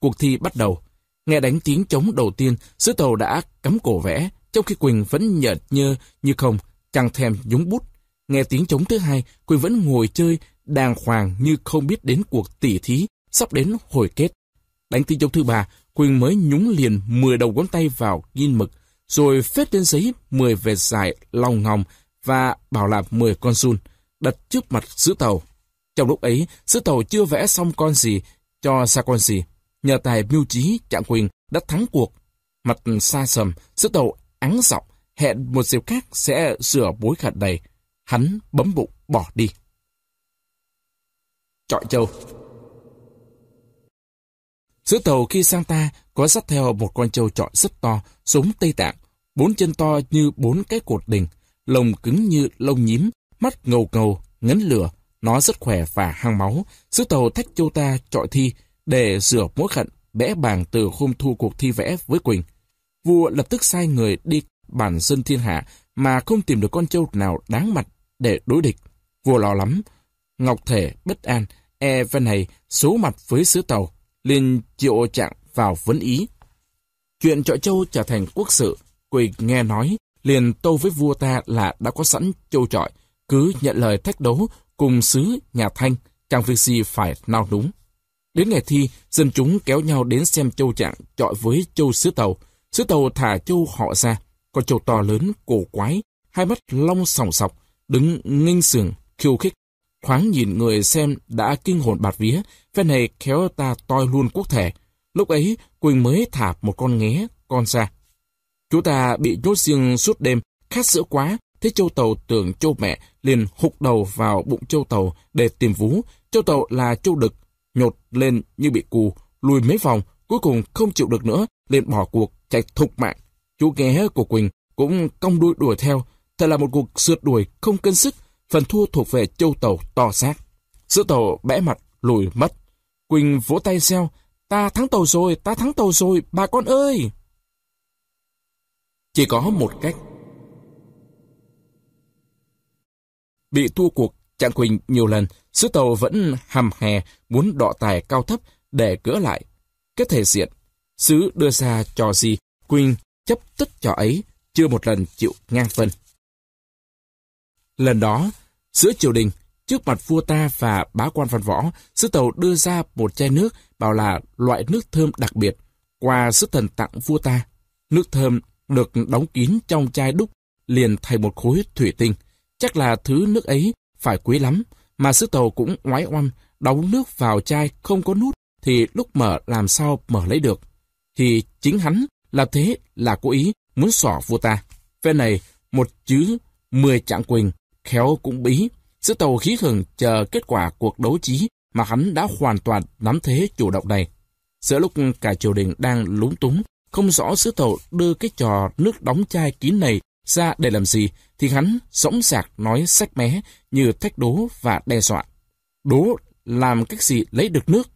Cuộc thi bắt đầu. Nghe đánh tiếng chống đầu tiên, sứ tàu đã cắm cổ vẽ, trong khi Quỳnh vẫn nhợt nhơ như không, chẳng thèm nhúng bút. Nghe tiếng chống thứ hai, Quỳnh vẫn ngồi chơi, đàng hoàng như không biết đến cuộc tỉ thí, sắp đến hồi kết. Đánh tiếng chống thứ ba, Quỳnh mới nhúng liền 10 đầu ngón tay vào ghiên mực, rồi phết lên giấy 10 vệt dài lòng ngòng và bảo là 10 con sun đặt trước mặt sứ tàu. Trong lúc ấy, sứ tàu chưa vẽ xong con gì cho xa con gì. Nhờ tài mưu trí, trạng quyền đã thắng cuộc. Mặt xa sầm, sứ tàu áng dọc, hẹn một dịp khác sẽ sửa bối khẩn đầy. Hắn bấm bụng bỏ đi. Chọi châu Sứ tàu khi sang ta có dắt theo một con trâu trọi rất to, súng Tây Tạng, bốn chân to như bốn cái cột đình, lồng cứng như lông nhím, mắt ngầu ngầu, ngấn lửa, nó rất khỏe và hăng máu. Sứ tàu thách châu ta trọi thi để rửa mũi khận, bẽ bàng từ hôm thu cuộc thi vẽ với Quỳnh. Vua lập tức sai người đi bản dân thiên hạ mà không tìm được con châu nào đáng mặt để đối địch. Vua lo lắm. Ngọc Thể bất an, e văn này số mặt với sứ tàu, liền triệu trạng vào vấn ý. Chuyện trọi châu trở thành quốc sự, Quỳnh nghe nói, liền tâu với vua ta là đã có sẵn châu trọi, cứ nhận lời thách đấu cùng sứ nhà Thanh, chẳng việc gì phải nao đúng. Đến ngày thi, dân chúng kéo nhau đến xem châu trạng chọi với châu sứ tàu. Sứ tàu thả châu họ ra, con châu to lớn, cổ quái, hai mắt long sòng sọc, đứng nghênh sườn, khiêu khích. khoáng nhìn người xem đã kinh hồn bạt vía, phe này kéo ta toi luôn quốc thể. Lúc ấy, Quỳnh mới thả một con nghé, con ra. Chú ta bị nhốt riêng suốt đêm, khát sữa quá, thế châu tàu tưởng châu mẹ liền hụt đầu vào bụng châu tàu để tìm vú. Châu tàu là châu đực, nhột lên như bị cù, lùi mấy vòng, cuối cùng không chịu được nữa, liền bỏ cuộc, chạy thục mạng. Chú ghé của Quỳnh cũng cong đuôi đuổi theo, thật là một cuộc sượt đuổi không cân sức, phần thua thuộc về châu tàu to xác. Sữa tàu bẽ mặt, lùi mất. Quỳnh vỗ tay xeo, ta thắng tàu rồi, ta thắng tàu rồi, bà con ơi! Chỉ có một cách Bị thua cuộc, Trạng Quỳnh nhiều lần, sứ tàu vẫn hàm hè muốn đọ tài cao thấp để cỡ lại. kết thể diện, sứ đưa ra trò gì, Quỳnh chấp tất trò ấy, chưa một lần chịu ngang phân. Lần đó, giữa triều đình, trước mặt vua ta và bá quan văn võ, sứ tàu đưa ra một chai nước bảo là loại nước thơm đặc biệt, quà sứ thần tặng vua ta. Nước thơm được đóng kín trong chai đúc liền thành một khối thủy tinh. Chắc là thứ nước ấy phải quý lắm, mà sứ tàu cũng ngoái oăm, đóng nước vào chai không có nút thì lúc mở làm sao mở lấy được. Thì chính hắn là thế là cố ý muốn xỏ vua ta. Phe này một chứ mười trạng quỳnh, khéo cũng bí. sứ tàu khí hừng chờ kết quả cuộc đấu trí mà hắn đã hoàn toàn nắm thế chủ động này. Giữa lúc cả triều đình đang lúng túng, không rõ sứ tàu đưa cái trò nước đóng chai kín này ra để làm gì thì hắn dõng sạc nói sách mé như thách đố và đe dọa. Đố làm cách gì lấy được nước?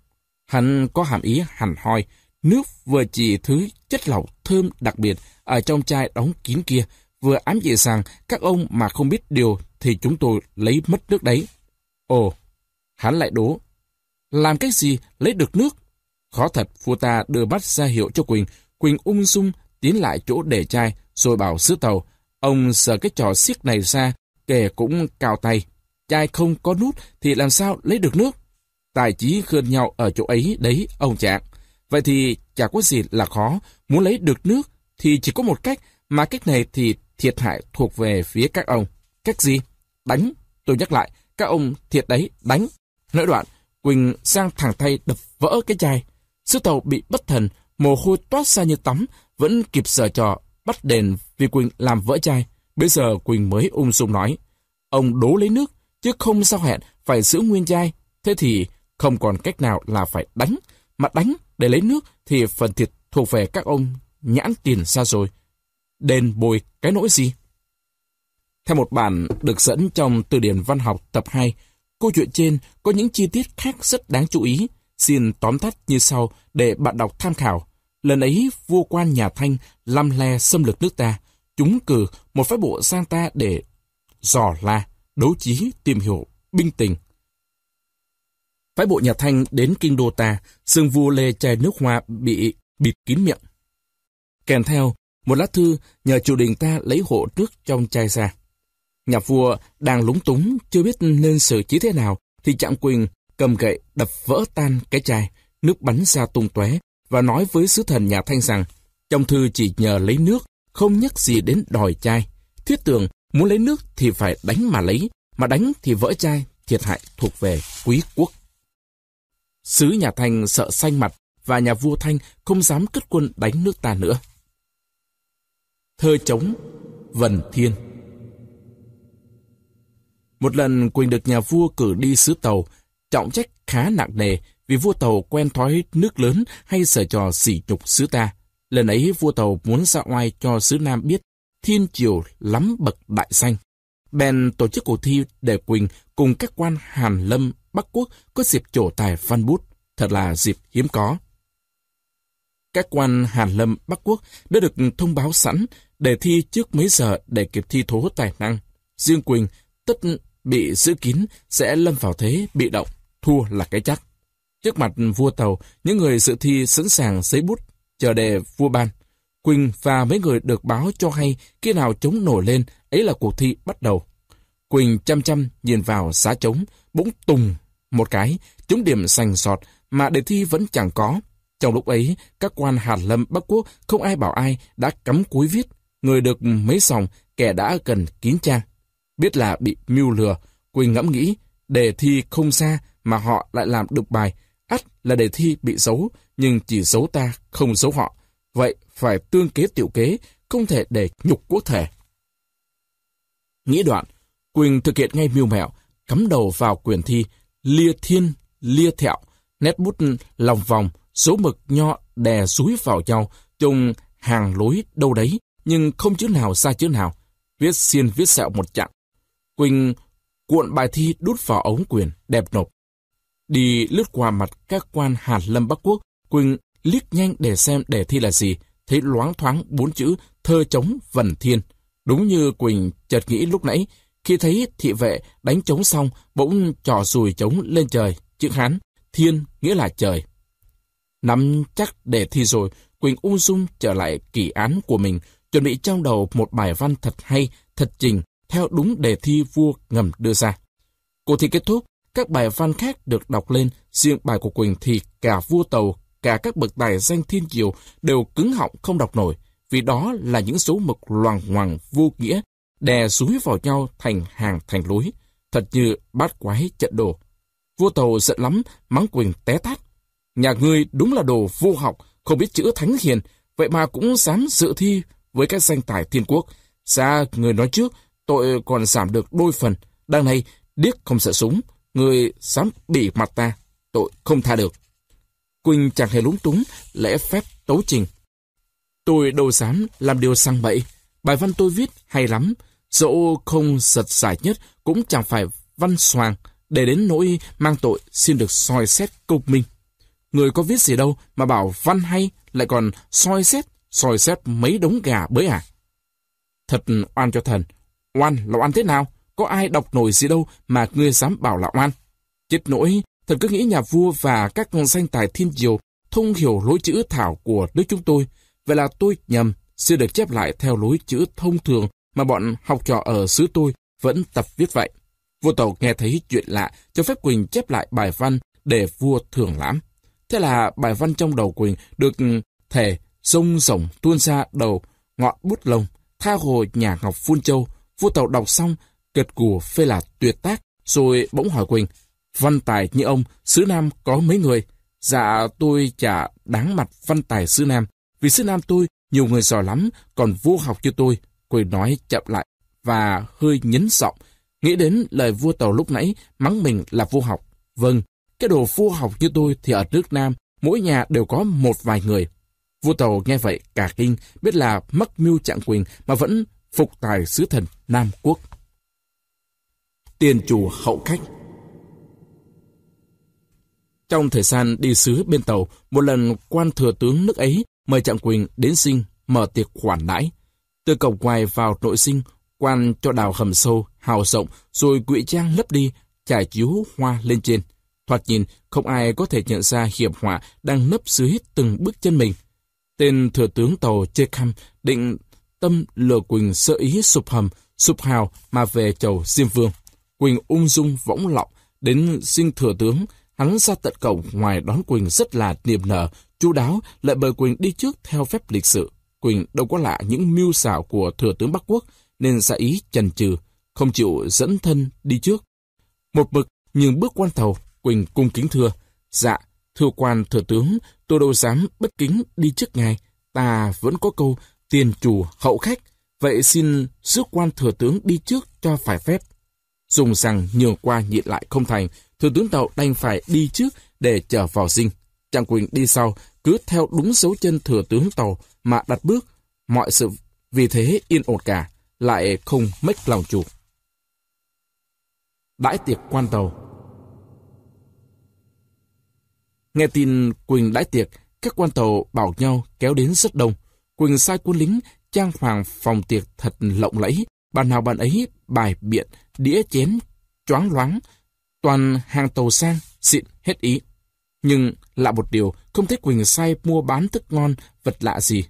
Hắn có hàm ý hẳn hoi, nước vừa chỉ thứ chất lỏng thơm đặc biệt ở trong chai đóng kín kia, vừa ám dị rằng các ông mà không biết điều thì chúng tôi lấy mất nước đấy. Ồ, hắn lại đố. Làm cách gì lấy được nước? Khó thật, vua ta đưa mắt ra hiệu cho Quỳnh. Quỳnh ung dung tiến lại chỗ để chai, rồi bảo sứ tàu, Ông sợ cái trò siết này ra, kẻ cũng cào tay. Chai không có nút thì làm sao lấy được nước? Tài trí khơn nhau ở chỗ ấy đấy ông chàng. Vậy thì chả có gì là khó, muốn lấy được nước thì chỉ có một cách, mà cách này thì thiệt hại thuộc về phía các ông. Cách gì? Đánh. Tôi nhắc lại, các ông thiệt đấy, đánh. Nói đoạn, Quỳnh sang thẳng tay đập vỡ cái chai. sứ tàu bị bất thần, mồ hôi toát ra như tắm, vẫn kịp sở trò, bắt đền vì Quỳnh làm vỡ chai. Bây giờ Quỳnh mới ung dung nói, ông đố lấy nước, chứ không sao hẹn phải giữ nguyên chai. Thế thì không còn cách nào là phải đánh, mà đánh để lấy nước thì phần thịt thuộc về các ông nhãn tiền ra rồi. Đền bồi cái nỗi gì? Theo một bản được dẫn trong từ điển văn học tập 2, câu chuyện trên có những chi tiết khác rất đáng chú ý, xin tóm tắt như sau để bạn đọc tham khảo. Lần ấy, vua quan nhà Thanh lăm le xâm lược nước ta, chúng cử một phái bộ sang ta để dò la, đấu trí, tìm hiểu, binh tình. Phái bộ nhà Thanh đến kinh đô ta, sương vua lê chai nước hoa bị bịt kín miệng. Kèm theo, một lá thư nhờ triều đình ta lấy hộ trước trong chai ra. Nhà vua đang lúng túng, chưa biết nên xử trí thế nào, thì Trạm quyền cầm gậy đập vỡ tan cái chai, nước bắn ra tung tóe và nói với sứ thần nhà Thanh rằng trong thư chỉ nhờ lấy nước không nhắc gì đến đòi chai. Thiết tưởng muốn lấy nước thì phải đánh mà lấy, mà đánh thì vỡ chai, thiệt hại thuộc về quý quốc. Sứ nhà Thanh sợ xanh mặt và nhà vua Thanh không dám cất quân đánh nước ta nữa. Thơ chống Vần Thiên Một lần Quỳnh được nhà vua cử đi sứ tàu, trọng trách khá nặng nề vì vua tàu quen thói nước lớn hay sở trò sỉ nhục sứ ta. Lần ấy vua Tàu muốn ra oai cho sứ Nam biết thiên triều lắm bậc đại danh. Bèn tổ chức cuộc thi để Quỳnh cùng các quan Hàn Lâm, Bắc Quốc có dịp trổ tài văn bút, thật là dịp hiếm có. Các quan Hàn Lâm, Bắc Quốc đã được thông báo sẵn để thi trước mấy giờ để kịp thi thố tài năng. Riêng Quỳnh tất bị giữ kín sẽ lâm vào thế bị động, thua là cái chắc. Trước mặt vua tàu, những người dự thi sẵn sàng giấy bút Chờ đề vua ban. Quỳnh và mấy người được báo cho hay khi nào chống nổi lên, ấy là cuộc thi bắt đầu. Quỳnh chăm chăm nhìn vào xá trống, bỗng tùng một cái, chúng điểm sành sọt mà đề thi vẫn chẳng có. Trong lúc ấy, các quan hạt lâm Bắc Quốc không ai bảo ai đã cắm cuối viết, người được mấy sòng, kẻ đã cần kín trang. Biết là bị mưu lừa, Quỳnh ngẫm nghĩ, đề thi không xa mà họ lại làm được bài, ắt là đề thi bị giấu, nhưng chỉ giấu ta, không giấu họ. Vậy phải tương kế tiểu kế, không thể để nhục quốc thể. Nghĩ đoạn, Quỳnh thực hiện ngay mưu mẹo, cắm đầu vào quyền thi, lia thiên, lia thẹo, nét bút lòng vòng, số mực nho đè rúi vào nhau, dùng hàng lối đâu đấy, nhưng không chữ nào ra chữ nào. Viết xiên viết sẹo một chặng. Quỳnh cuộn bài thi đút vào ống quyền, đẹp nộp. Đi lướt qua mặt các quan hạt Lâm Bắc Quốc, Quỳnh liếc nhanh để xem đề thi là gì, thấy loáng thoáng bốn chữ thơ chống vần thiên. Đúng như Quỳnh chợt nghĩ lúc nãy, khi thấy thị vệ đánh chống xong, bỗng trò rùi chống lên trời, chữ Hán, thiên nghĩa là trời. Nắm chắc đề thi rồi, Quỳnh ung dung trở lại kỳ án của mình, chuẩn bị trong đầu một bài văn thật hay, thật trình, theo đúng đề thi vua ngầm đưa ra. Cuộc thi kết thúc, các bài văn khác được đọc lên, riêng bài của Quỳnh thì cả vua tàu, cả các bậc tài danh thiên kiều đều cứng họng không đọc nổi, vì đó là những số mực loằng ngoằng vô nghĩa, đè dúi vào nhau thành hàng thành lối, thật như bát quái trận đồ. Vua tàu giận lắm, mắng Quỳnh té tát. Nhà ngươi đúng là đồ vô học, không biết chữ thánh hiền, vậy mà cũng dám dự thi với các danh tài thiên quốc. Ra dạ, người nói trước, tội còn giảm được đôi phần. đang này, điếc không sợ súng, Người dám bỉ mặt ta, tội không tha được. Quỳnh chẳng hề lúng túng, lẽ phép tấu trình. Tôi đâu dám làm điều sang bậy. Bài văn tôi viết hay lắm, dẫu không giật giải nhất cũng chẳng phải văn soàng để đến nỗi mang tội xin được soi xét công minh. Người có viết gì đâu mà bảo văn hay lại còn soi xét, soi xét mấy đống gà bới à? Thật oan cho thần, oan là oan thế nào? có ai đọc nổi gì đâu mà ngươi dám bảo là oan. Chết nỗi, thần cứ nghĩ nhà vua và các danh tài thiên diều thông hiểu lối chữ thảo của nước chúng tôi. Vậy là tôi nhầm, sẽ được chép lại theo lối chữ thông thường mà bọn học trò ở xứ tôi vẫn tập viết vậy. Vua Tàu nghe thấy chuyện lạ, cho phép Quỳnh chép lại bài văn để vua thưởng lãm. Thế là bài văn trong đầu Quỳnh được thể rông rồng tuôn ra đầu ngọn bút lồng, tha hồ nhà Ngọc Phun Châu. Vua Tàu đọc xong gật gù phê là tuyệt tác, rồi bỗng hỏi Quỳnh, văn tài như ông, xứ Nam có mấy người? Dạ tôi chả đáng mặt văn tài xứ Nam, vì xứ Nam tôi nhiều người giỏi lắm, còn vô học như tôi. Quỳnh nói chậm lại và hơi nhấn giọng, nghĩ đến lời vua tàu lúc nãy mắng mình là vô học. Vâng, cái đồ vô học như tôi thì ở nước Nam, mỗi nhà đều có một vài người. Vua tàu nghe vậy cả kinh, biết là mắc mưu trạng quyền mà vẫn phục tài sứ thần Nam quốc tiền chủ hậu khách. Trong thời gian đi sứ bên tàu, một lần quan thừa tướng nước ấy mời Trạng Quỳnh đến sinh mở tiệc khoản đãi. Từ cổng ngoài vào nội sinh, quan cho đào hầm sâu, hào rộng, rồi quỹ trang lấp đi, trải chiếu hoa lên trên. Thoạt nhìn, không ai có thể nhận ra hiệp họa đang nấp dưới từng bước chân mình. Tên thừa tướng tàu chê khăm định tâm lừa Quỳnh sơ ý sụp hầm, sụp hào mà về chầu Diêm Vương. Quỳnh ung dung võng lọng, đến xin thừa tướng, hắn ra tận cổng ngoài đón Quỳnh rất là niềm nở, chú đáo, lại mời Quỳnh đi trước theo phép lịch sự. Quỳnh đâu có lạ những mưu xảo của thừa tướng Bắc Quốc, nên ra ý chần chừ, không chịu dẫn thân đi trước. Một mực, nhưng bước quan thầu, Quỳnh cung kính thưa, dạ, thưa quan thừa tướng, tôi đâu dám bất kính đi trước ngài, ta vẫn có câu tiền chủ hậu khách, vậy xin giúp quan thừa tướng đi trước cho phải phép dùng rằng nhường qua nhịn lại không thành, Thượng tướng Tàu đành phải đi trước để chờ vào dinh. Trang Quỳnh đi sau, cứ theo đúng dấu chân Thừa tướng Tàu mà đặt bước. Mọi sự vì thế yên ổn cả, lại không mất lòng chủ. Đãi tiệc quan tàu Nghe tin Quỳnh đãi tiệc, các quan tàu bảo nhau kéo đến rất đông. Quỳnh sai quân lính trang hoàng phòng tiệc thật lộng lẫy, bàn nào bàn ấy bài biện đĩa chén, choáng loáng, toàn hàng tàu sang, xịn hết ý. Nhưng lạ một điều, không thấy Quỳnh say mua bán thức ngon, vật lạ gì.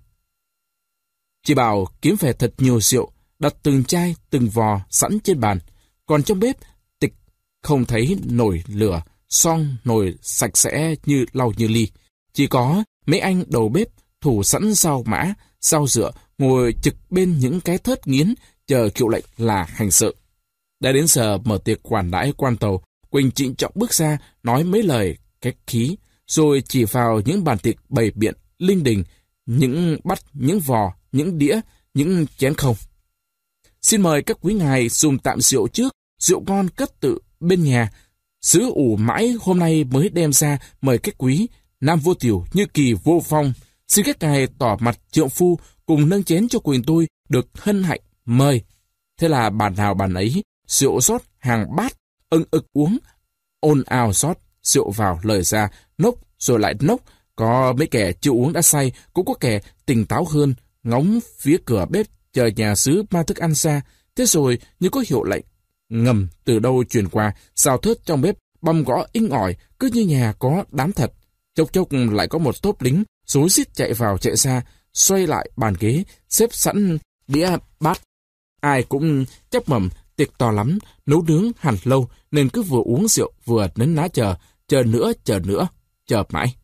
Chị bảo kiếm về thật nhiều rượu, đặt từng chai, từng vò sẵn trên bàn. Còn trong bếp, tịch không thấy nổi lửa, son nồi sạch sẽ như lau như ly. Chỉ có mấy anh đầu bếp thủ sẵn rau mã, rau dựa, ngồi trực bên những cái thớt nghiến, chờ kiệu lệnh là hành sự. Đã đến giờ mở tiệc quản đãi quan tàu, Quỳnh trịnh trọng bước ra, nói mấy lời cách khí, rồi chỉ vào những bàn tiệc bày biện, linh đình, những bắt, những vò, những đĩa, những chén không. Xin mời các quý ngài dùng tạm rượu trước, rượu ngon cất tự bên nhà. Sứ ủ mãi hôm nay mới đem ra mời các quý, nam vô tiểu như kỳ vô phong. Xin các ngài tỏ mặt trượng phu cùng nâng chén cho quyền tôi được hân hạnh mời. Thế là bàn nào bàn ấy, rượu rót hàng bát, ưng ực uống, ôn ào rót, rượu vào lời ra, nốc rồi lại nốc. Có mấy kẻ chưa uống đã say, cũng có kẻ tỉnh táo hơn, ngóng phía cửa bếp chờ nhà sứ mang thức ăn ra. Thế rồi như có hiệu lệnh, ngầm từ đâu truyền qua, xào thớt trong bếp, băm gõ inh ỏi, cứ như nhà có đám thật. Chốc chốc lại có một tốp lính, rối rít chạy vào chạy ra, xoay lại bàn ghế, xếp sẵn đĩa bát. Ai cũng chấp mầm Tiệc to lắm, nấu nướng hẳn lâu nên cứ vừa uống rượu vừa nấn ná chờ, chờ nữa, chờ nữa, chờ mãi.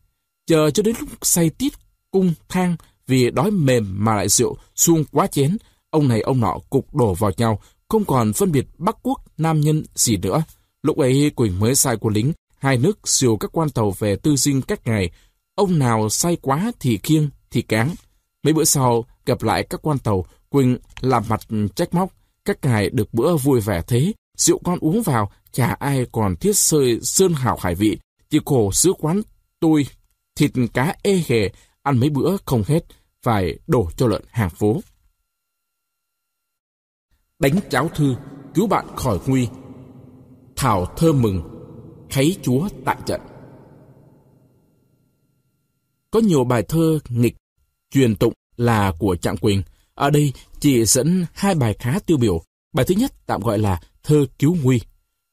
Chờ cho đến lúc say tít, cung, thang vì đói mềm mà lại rượu, xuông quá chén. Ông này ông nọ cục đổ vào nhau, không còn phân biệt Bắc Quốc, Nam Nhân gì nữa. Lúc ấy Quỳnh mới sai của lính, hai nước siêu các quan tàu về tư dinh các ngày. Ông nào say quá thì kiêng, thì cáng. Mấy bữa sau, gặp lại các quan tàu, Quỳnh làm mặt trách móc. Các ngài được bữa vui vẻ thế, rượu con uống vào, chả ai còn thiết sơi sơn hảo hải vị, chỉ khổ xứ quán tôi, thịt cá ê hề, ăn mấy bữa không hết, phải đổ cho lợn hàng phố. Đánh cháo thư, cứu bạn khỏi nguy. Thảo thơ mừng, kháy chúa tại trận. Có nhiều bài thơ nghịch, truyền tụng là của Trạng Quỳnh, ở à đây, chị dẫn hai bài khá tiêu biểu. Bài thứ nhất tạm gọi là Thơ Cứu Nguy.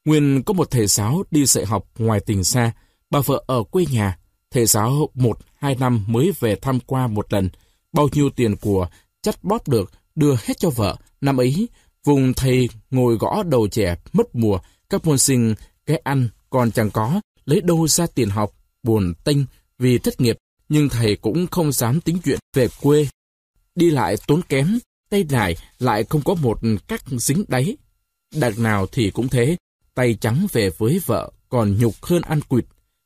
Nguyên có một thầy giáo đi dạy học ngoài tỉnh xa, bà vợ ở quê nhà. Thầy giáo một, hai năm mới về thăm qua một lần. Bao nhiêu tiền của chất bóp được, đưa hết cho vợ. Năm ấy, vùng thầy ngồi gõ đầu trẻ, mất mùa. Các môn sinh, cái ăn còn chẳng có, lấy đâu ra tiền học, buồn tinh vì thất nghiệp. Nhưng thầy cũng không dám tính chuyện về quê đi lại tốn kém, tay dài lại không có một cắt dính đáy. Đằng nào thì cũng thế, tay trắng về với vợ còn nhục hơn ăn quỵt.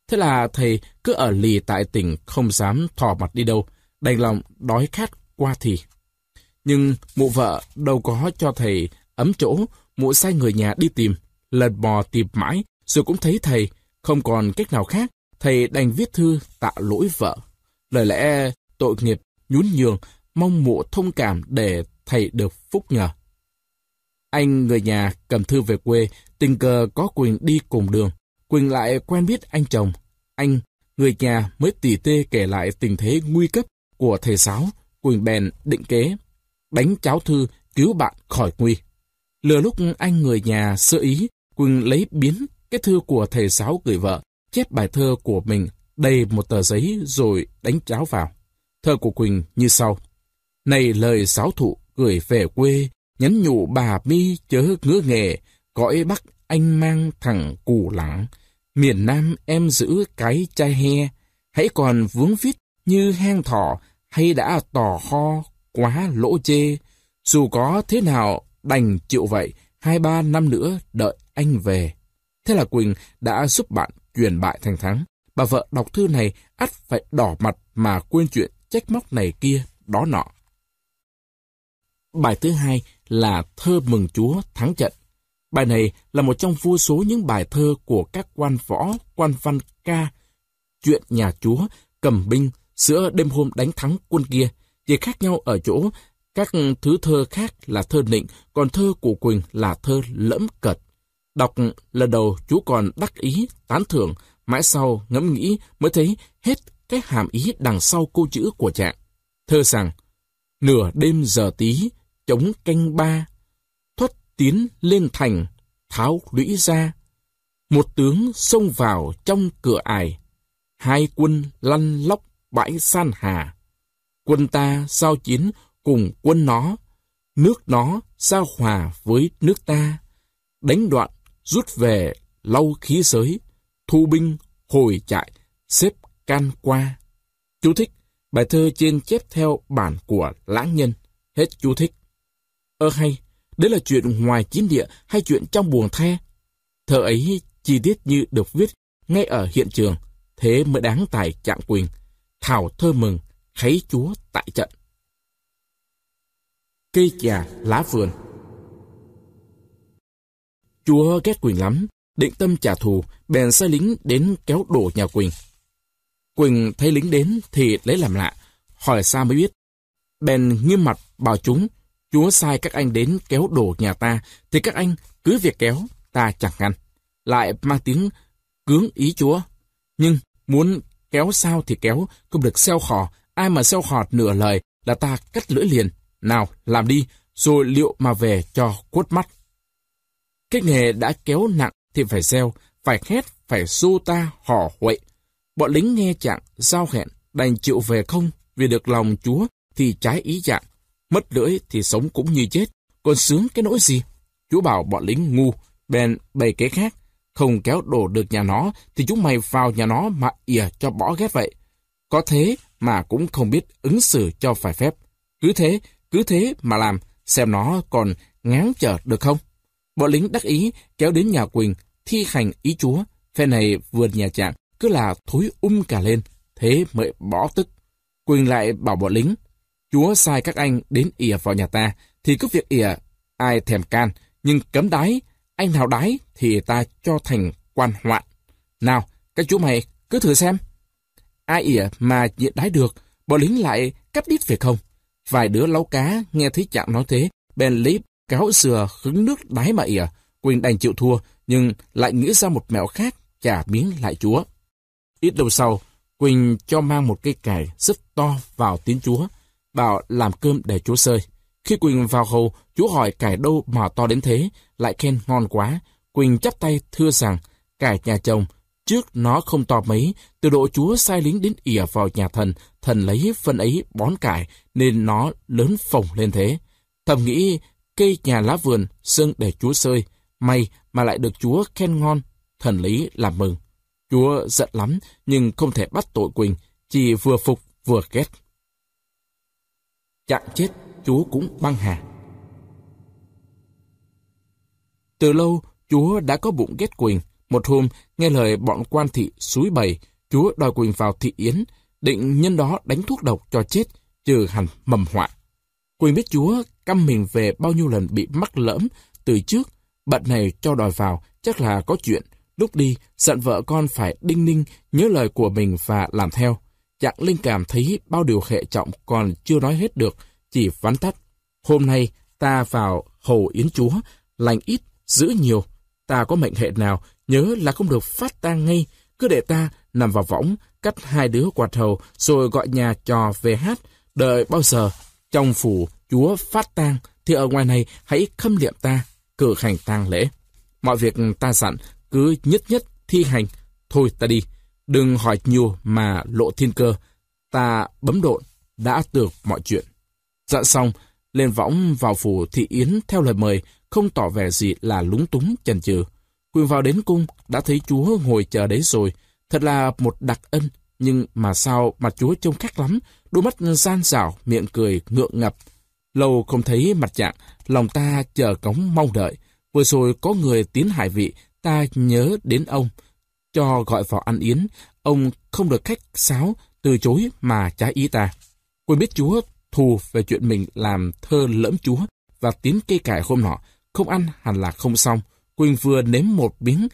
Thế là thầy cứ ở lì tại tỉnh không dám thò mặt đi đâu, đành lòng đói khát qua thì. Nhưng mụ vợ đâu có cho thầy ấm chỗ, mụ sai người nhà đi tìm, lần bò tìm mãi, rồi cũng thấy thầy, không còn cách nào khác, thầy đành viết thư tạ lỗi vợ. Lời lẽ tội nghiệp, nhún nhường mong mụ thông cảm để thầy được phúc nhờ. Anh người nhà cầm thư về quê, tình cờ có Quỳnh đi cùng đường. Quỳnh lại quen biết anh chồng. Anh, người nhà mới tỉ tê kể lại tình thế nguy cấp của thầy giáo. Quỳnh bèn định kế, đánh cháu thư cứu bạn khỏi nguy. Lừa lúc anh người nhà sơ ý, Quỳnh lấy biến cái thư của thầy giáo gửi vợ, chép bài thơ của mình đầy một tờ giấy rồi đánh cháo vào. Thơ của Quỳnh như sau. Này lời sáo thụ gửi về quê, nhắn nhủ bà mi chớ ngứa nghề, cõi bắc anh mang thẳng củ lẳng. Miền Nam em giữ cái chai he, hãy còn vướng vít như hang thỏ hay đã tò ho quá lỗ chê. Dù có thế nào đành chịu vậy, hai ba năm nữa đợi anh về. Thế là Quỳnh đã giúp bạn chuyển bại thành thắng. Bà vợ đọc thư này ắt phải đỏ mặt mà quên chuyện trách móc này kia, đó nọ. Bài thứ hai là Thơ Mừng Chúa Thắng Trận. Bài này là một trong vô số những bài thơ của các quan võ, quan văn ca, chuyện nhà chúa, cầm binh, giữa đêm hôm đánh thắng quân kia. Chỉ khác nhau ở chỗ, các thứ thơ khác là thơ nịnh, còn thơ của Quỳnh là thơ lẫm cật. Đọc lần đầu chú còn đắc ý, tán thưởng, mãi sau ngẫm nghĩ mới thấy hết cái hàm ý đằng sau câu chữ của trạng Thơ rằng, nửa đêm giờ tí, chống canh ba, thoát tiến lên thành, tháo lũy ra. Một tướng xông vào trong cửa ải, hai quân lăn lóc bãi san hà. Quân ta giao chiến cùng quân nó, nước nó giao hòa với nước ta. Đánh đoạn, rút về, lau khí giới, thu binh, hồi chạy, xếp can qua. Chú thích, bài thơ trên chép theo bản của lãng nhân. Hết chú thích. Ơ hay, đấy là chuyện ngoài chiến địa hay chuyện trong buồng the. Thơ ấy chi tiết như được viết ngay ở hiện trường, thế mới đáng tài trạng quyền. Thảo thơ mừng, thấy chúa tại trận. Cây trà lá vườn Chúa ghét Quỳnh lắm, định tâm trả thù, bèn sai lính đến kéo đổ nhà Quỳnh. Quỳnh thấy lính đến thì lấy làm lạ, hỏi sao mới biết. Bèn nghiêm mặt bảo chúng Chúa sai các anh đến kéo đổ nhà ta, thì các anh cứ việc kéo, ta chẳng ngăn. Lại mang tiếng cưỡng ý Chúa. Nhưng muốn kéo sao thì kéo, không được xeo khò. Ai mà xeo khò nửa lời là ta cắt lưỡi liền. Nào, làm đi, rồi liệu mà về cho quất mắt. Cái nghề đã kéo nặng thì phải xeo, phải khét, phải xô ta hò huệ. Bọn lính nghe chạng, giao hẹn, đành chịu về không, vì được lòng Chúa thì trái ý dạng. Mất lưỡi thì sống cũng như chết, còn sướng cái nỗi gì? Chú bảo bọn lính ngu, bèn bày kế khác, không kéo đổ được nhà nó thì chúng mày vào nhà nó mà ỉa cho bỏ ghét vậy. Có thế mà cũng không biết ứng xử cho phải phép. Cứ thế, cứ thế mà làm, xem nó còn ngán chờ được không? Bọn lính đắc ý kéo đến nhà Quỳnh, thi hành ý chúa, phe này vườn nhà trạng, cứ là thối um cả lên, thế mới bỏ tức. Quỳnh lại bảo bọn lính, Chúa sai các anh đến ỉa vào nhà ta, thì cứ việc ỉa, ai thèm can, nhưng cấm đái, anh nào đái thì ta cho thành quan hoạn. Nào, các chú mày cứ thử xem. Ai ỉa mà diện đái được, bọn lính lại cắt đít phải không? Vài đứa lấu cá nghe thấy chạm nói thế, bèn lấy cáo dừa hứng nước đái mà ỉa. Quỳnh đành chịu thua, nhưng lại nghĩ ra một mẹo khác trả miếng lại chúa. Ít lâu sau, Quỳnh cho mang một cây cải rất to vào tiếng chúa, bảo làm cơm để chú sơi. Khi Quỳnh vào hầu, chú hỏi cải đâu mà to đến thế, lại khen ngon quá. Quỳnh chắp tay thưa rằng, cải nhà chồng, trước nó không to mấy, từ độ chúa sai lính đến ỉa vào nhà thần, thần lấy phân ấy bón cải, nên nó lớn phồng lên thế. Thầm nghĩ, cây nhà lá vườn, sưng để chúa sơi, may mà lại được chúa khen ngon, thần lý làm mừng. Chúa giận lắm, nhưng không thể bắt tội Quỳnh, chỉ vừa phục vừa ghét chạm chết Chúa cũng băng hà. Từ lâu, Chúa đã có bụng ghét Quỳnh. Một hôm, nghe lời bọn quan thị suối bày, Chúa đòi Quỳnh vào thị yến, định nhân đó đánh thuốc độc cho chết, trừ hẳn mầm họa. Quỳnh biết Chúa căm mình về bao nhiêu lần bị mắc lỡm từ trước, bạn này cho đòi vào, chắc là có chuyện. Lúc đi, giận vợ con phải đinh ninh, nhớ lời của mình và làm theo. Trạng Linh cảm thấy bao điều hệ trọng còn chưa nói hết được, chỉ vắn tắt. Hôm nay ta vào hầu yến chúa, lành ít, giữ nhiều. Ta có mệnh hệ nào, nhớ là không được phát tang ngay, cứ để ta nằm vào võng, cắt hai đứa quạt hầu, rồi gọi nhà trò về hát, đợi bao giờ. Trong phủ, chúa phát tang, thì ở ngoài này hãy khâm liệm ta, cử hành tang lễ. Mọi việc ta dặn, cứ nhất nhất thi hành. Thôi ta đi. Đừng hỏi nhiều mà lộ thiên cơ. Ta bấm độn, đã được mọi chuyện. Dặn dạ xong, lên võng vào phủ thị Yến theo lời mời, không tỏ vẻ gì là lúng túng chần chừ. Quyền vào đến cung, đã thấy chúa ngồi chờ đấy rồi. Thật là một đặc ân, nhưng mà sao mặt chúa trông khác lắm, đôi mắt gian rảo, miệng cười ngượng ngập. Lâu không thấy mặt dạng, lòng ta chờ cống mong đợi. Vừa rồi có người tiến hải vị, ta nhớ đến ông cho gọi vào ăn yến, ông không được khách sáo, từ chối mà trái ý ta. Quân biết Chúa thù về chuyện mình làm thơ lẫm Chúa và tím cây cải hôm nọ, không ăn hẳn là không xong. Quỳnh vừa nếm một miếng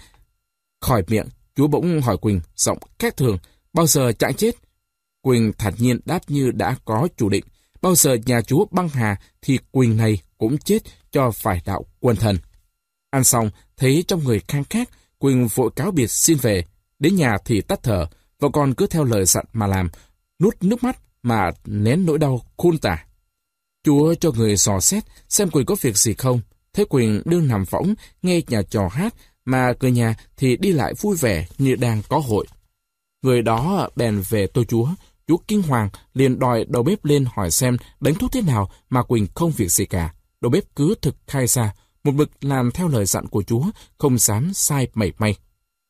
khỏi miệng, Chúa bỗng hỏi Quỳnh, giọng khác thường, bao giờ chạng chết? Quỳnh thản nhiên đáp như đã có chủ định, bao giờ nhà Chúa băng hà thì Quỳnh này cũng chết cho phải đạo quân thần. Ăn xong, thấy trong người khang khác, Quỳnh vội cáo biệt xin về, đến nhà thì tắt thở, vợ con cứ theo lời dặn mà làm, nuốt nước mắt mà nén nỗi đau khôn tả. Chúa cho người dò xét xem Quỳnh có việc gì không. Thế Quỳnh đương nằm võng, nghe nhà trò hát, mà người nhà thì đi lại vui vẻ như đang có hội. Người đó bèn về tôi chúa, chúa kinh hoàng liền đòi đầu bếp lên hỏi xem đánh thuốc thế nào mà Quỳnh không việc gì cả. Đầu bếp cứ thực khai ra, một mực làm theo lời dặn của Chúa, không dám sai mảy may.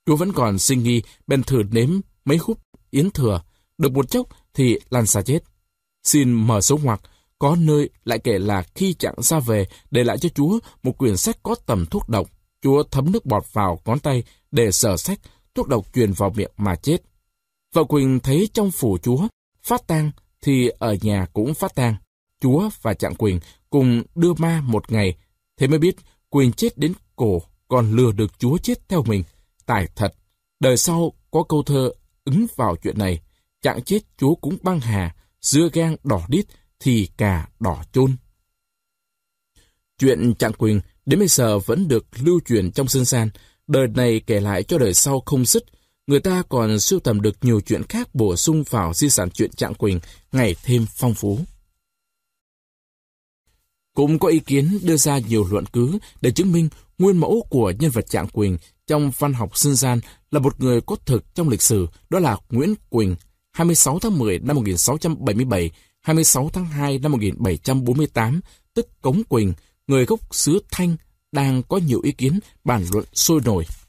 Chúa vẫn còn sinh nghi, bèn thử nếm mấy khúc yến thừa, được một chốc thì lan xa chết. Xin mở số ngoặc, có nơi lại kể là khi chẳng ra về để lại cho Chúa một quyển sách có tầm thuốc độc. Chúa thấm nước bọt vào ngón tay để sở sách, thuốc độc truyền vào miệng mà chết. Vợ Quỳnh thấy trong phủ Chúa, phát tang thì ở nhà cũng phát tang. Chúa và Trạng Quỳnh cùng đưa ma một ngày Thế mới biết quyền chết đến cổ còn lừa được Chúa chết theo mình. Tài thật. Đời sau có câu thơ ứng vào chuyện này. Chạng chết Chúa cũng băng hà, dưa gan đỏ đít thì cà đỏ chôn. Chuyện Trạng quyền đến bây giờ vẫn được lưu truyền trong dân gian. Đời này kể lại cho đời sau không dứt. Người ta còn sưu tầm được nhiều chuyện khác bổ sung vào di sản chuyện Trạng Quỳnh ngày thêm phong phú. Cũng có ý kiến đưa ra nhiều luận cứ để chứng minh nguyên mẫu của nhân vật Trạng Quỳnh trong văn học dân gian là một người có thực trong lịch sử, đó là Nguyễn Quỳnh, 26 tháng 10 năm 1677, 26 tháng 2 năm 1748, tức Cống Quỳnh, người gốc xứ Thanh, đang có nhiều ý kiến bàn luận sôi nổi.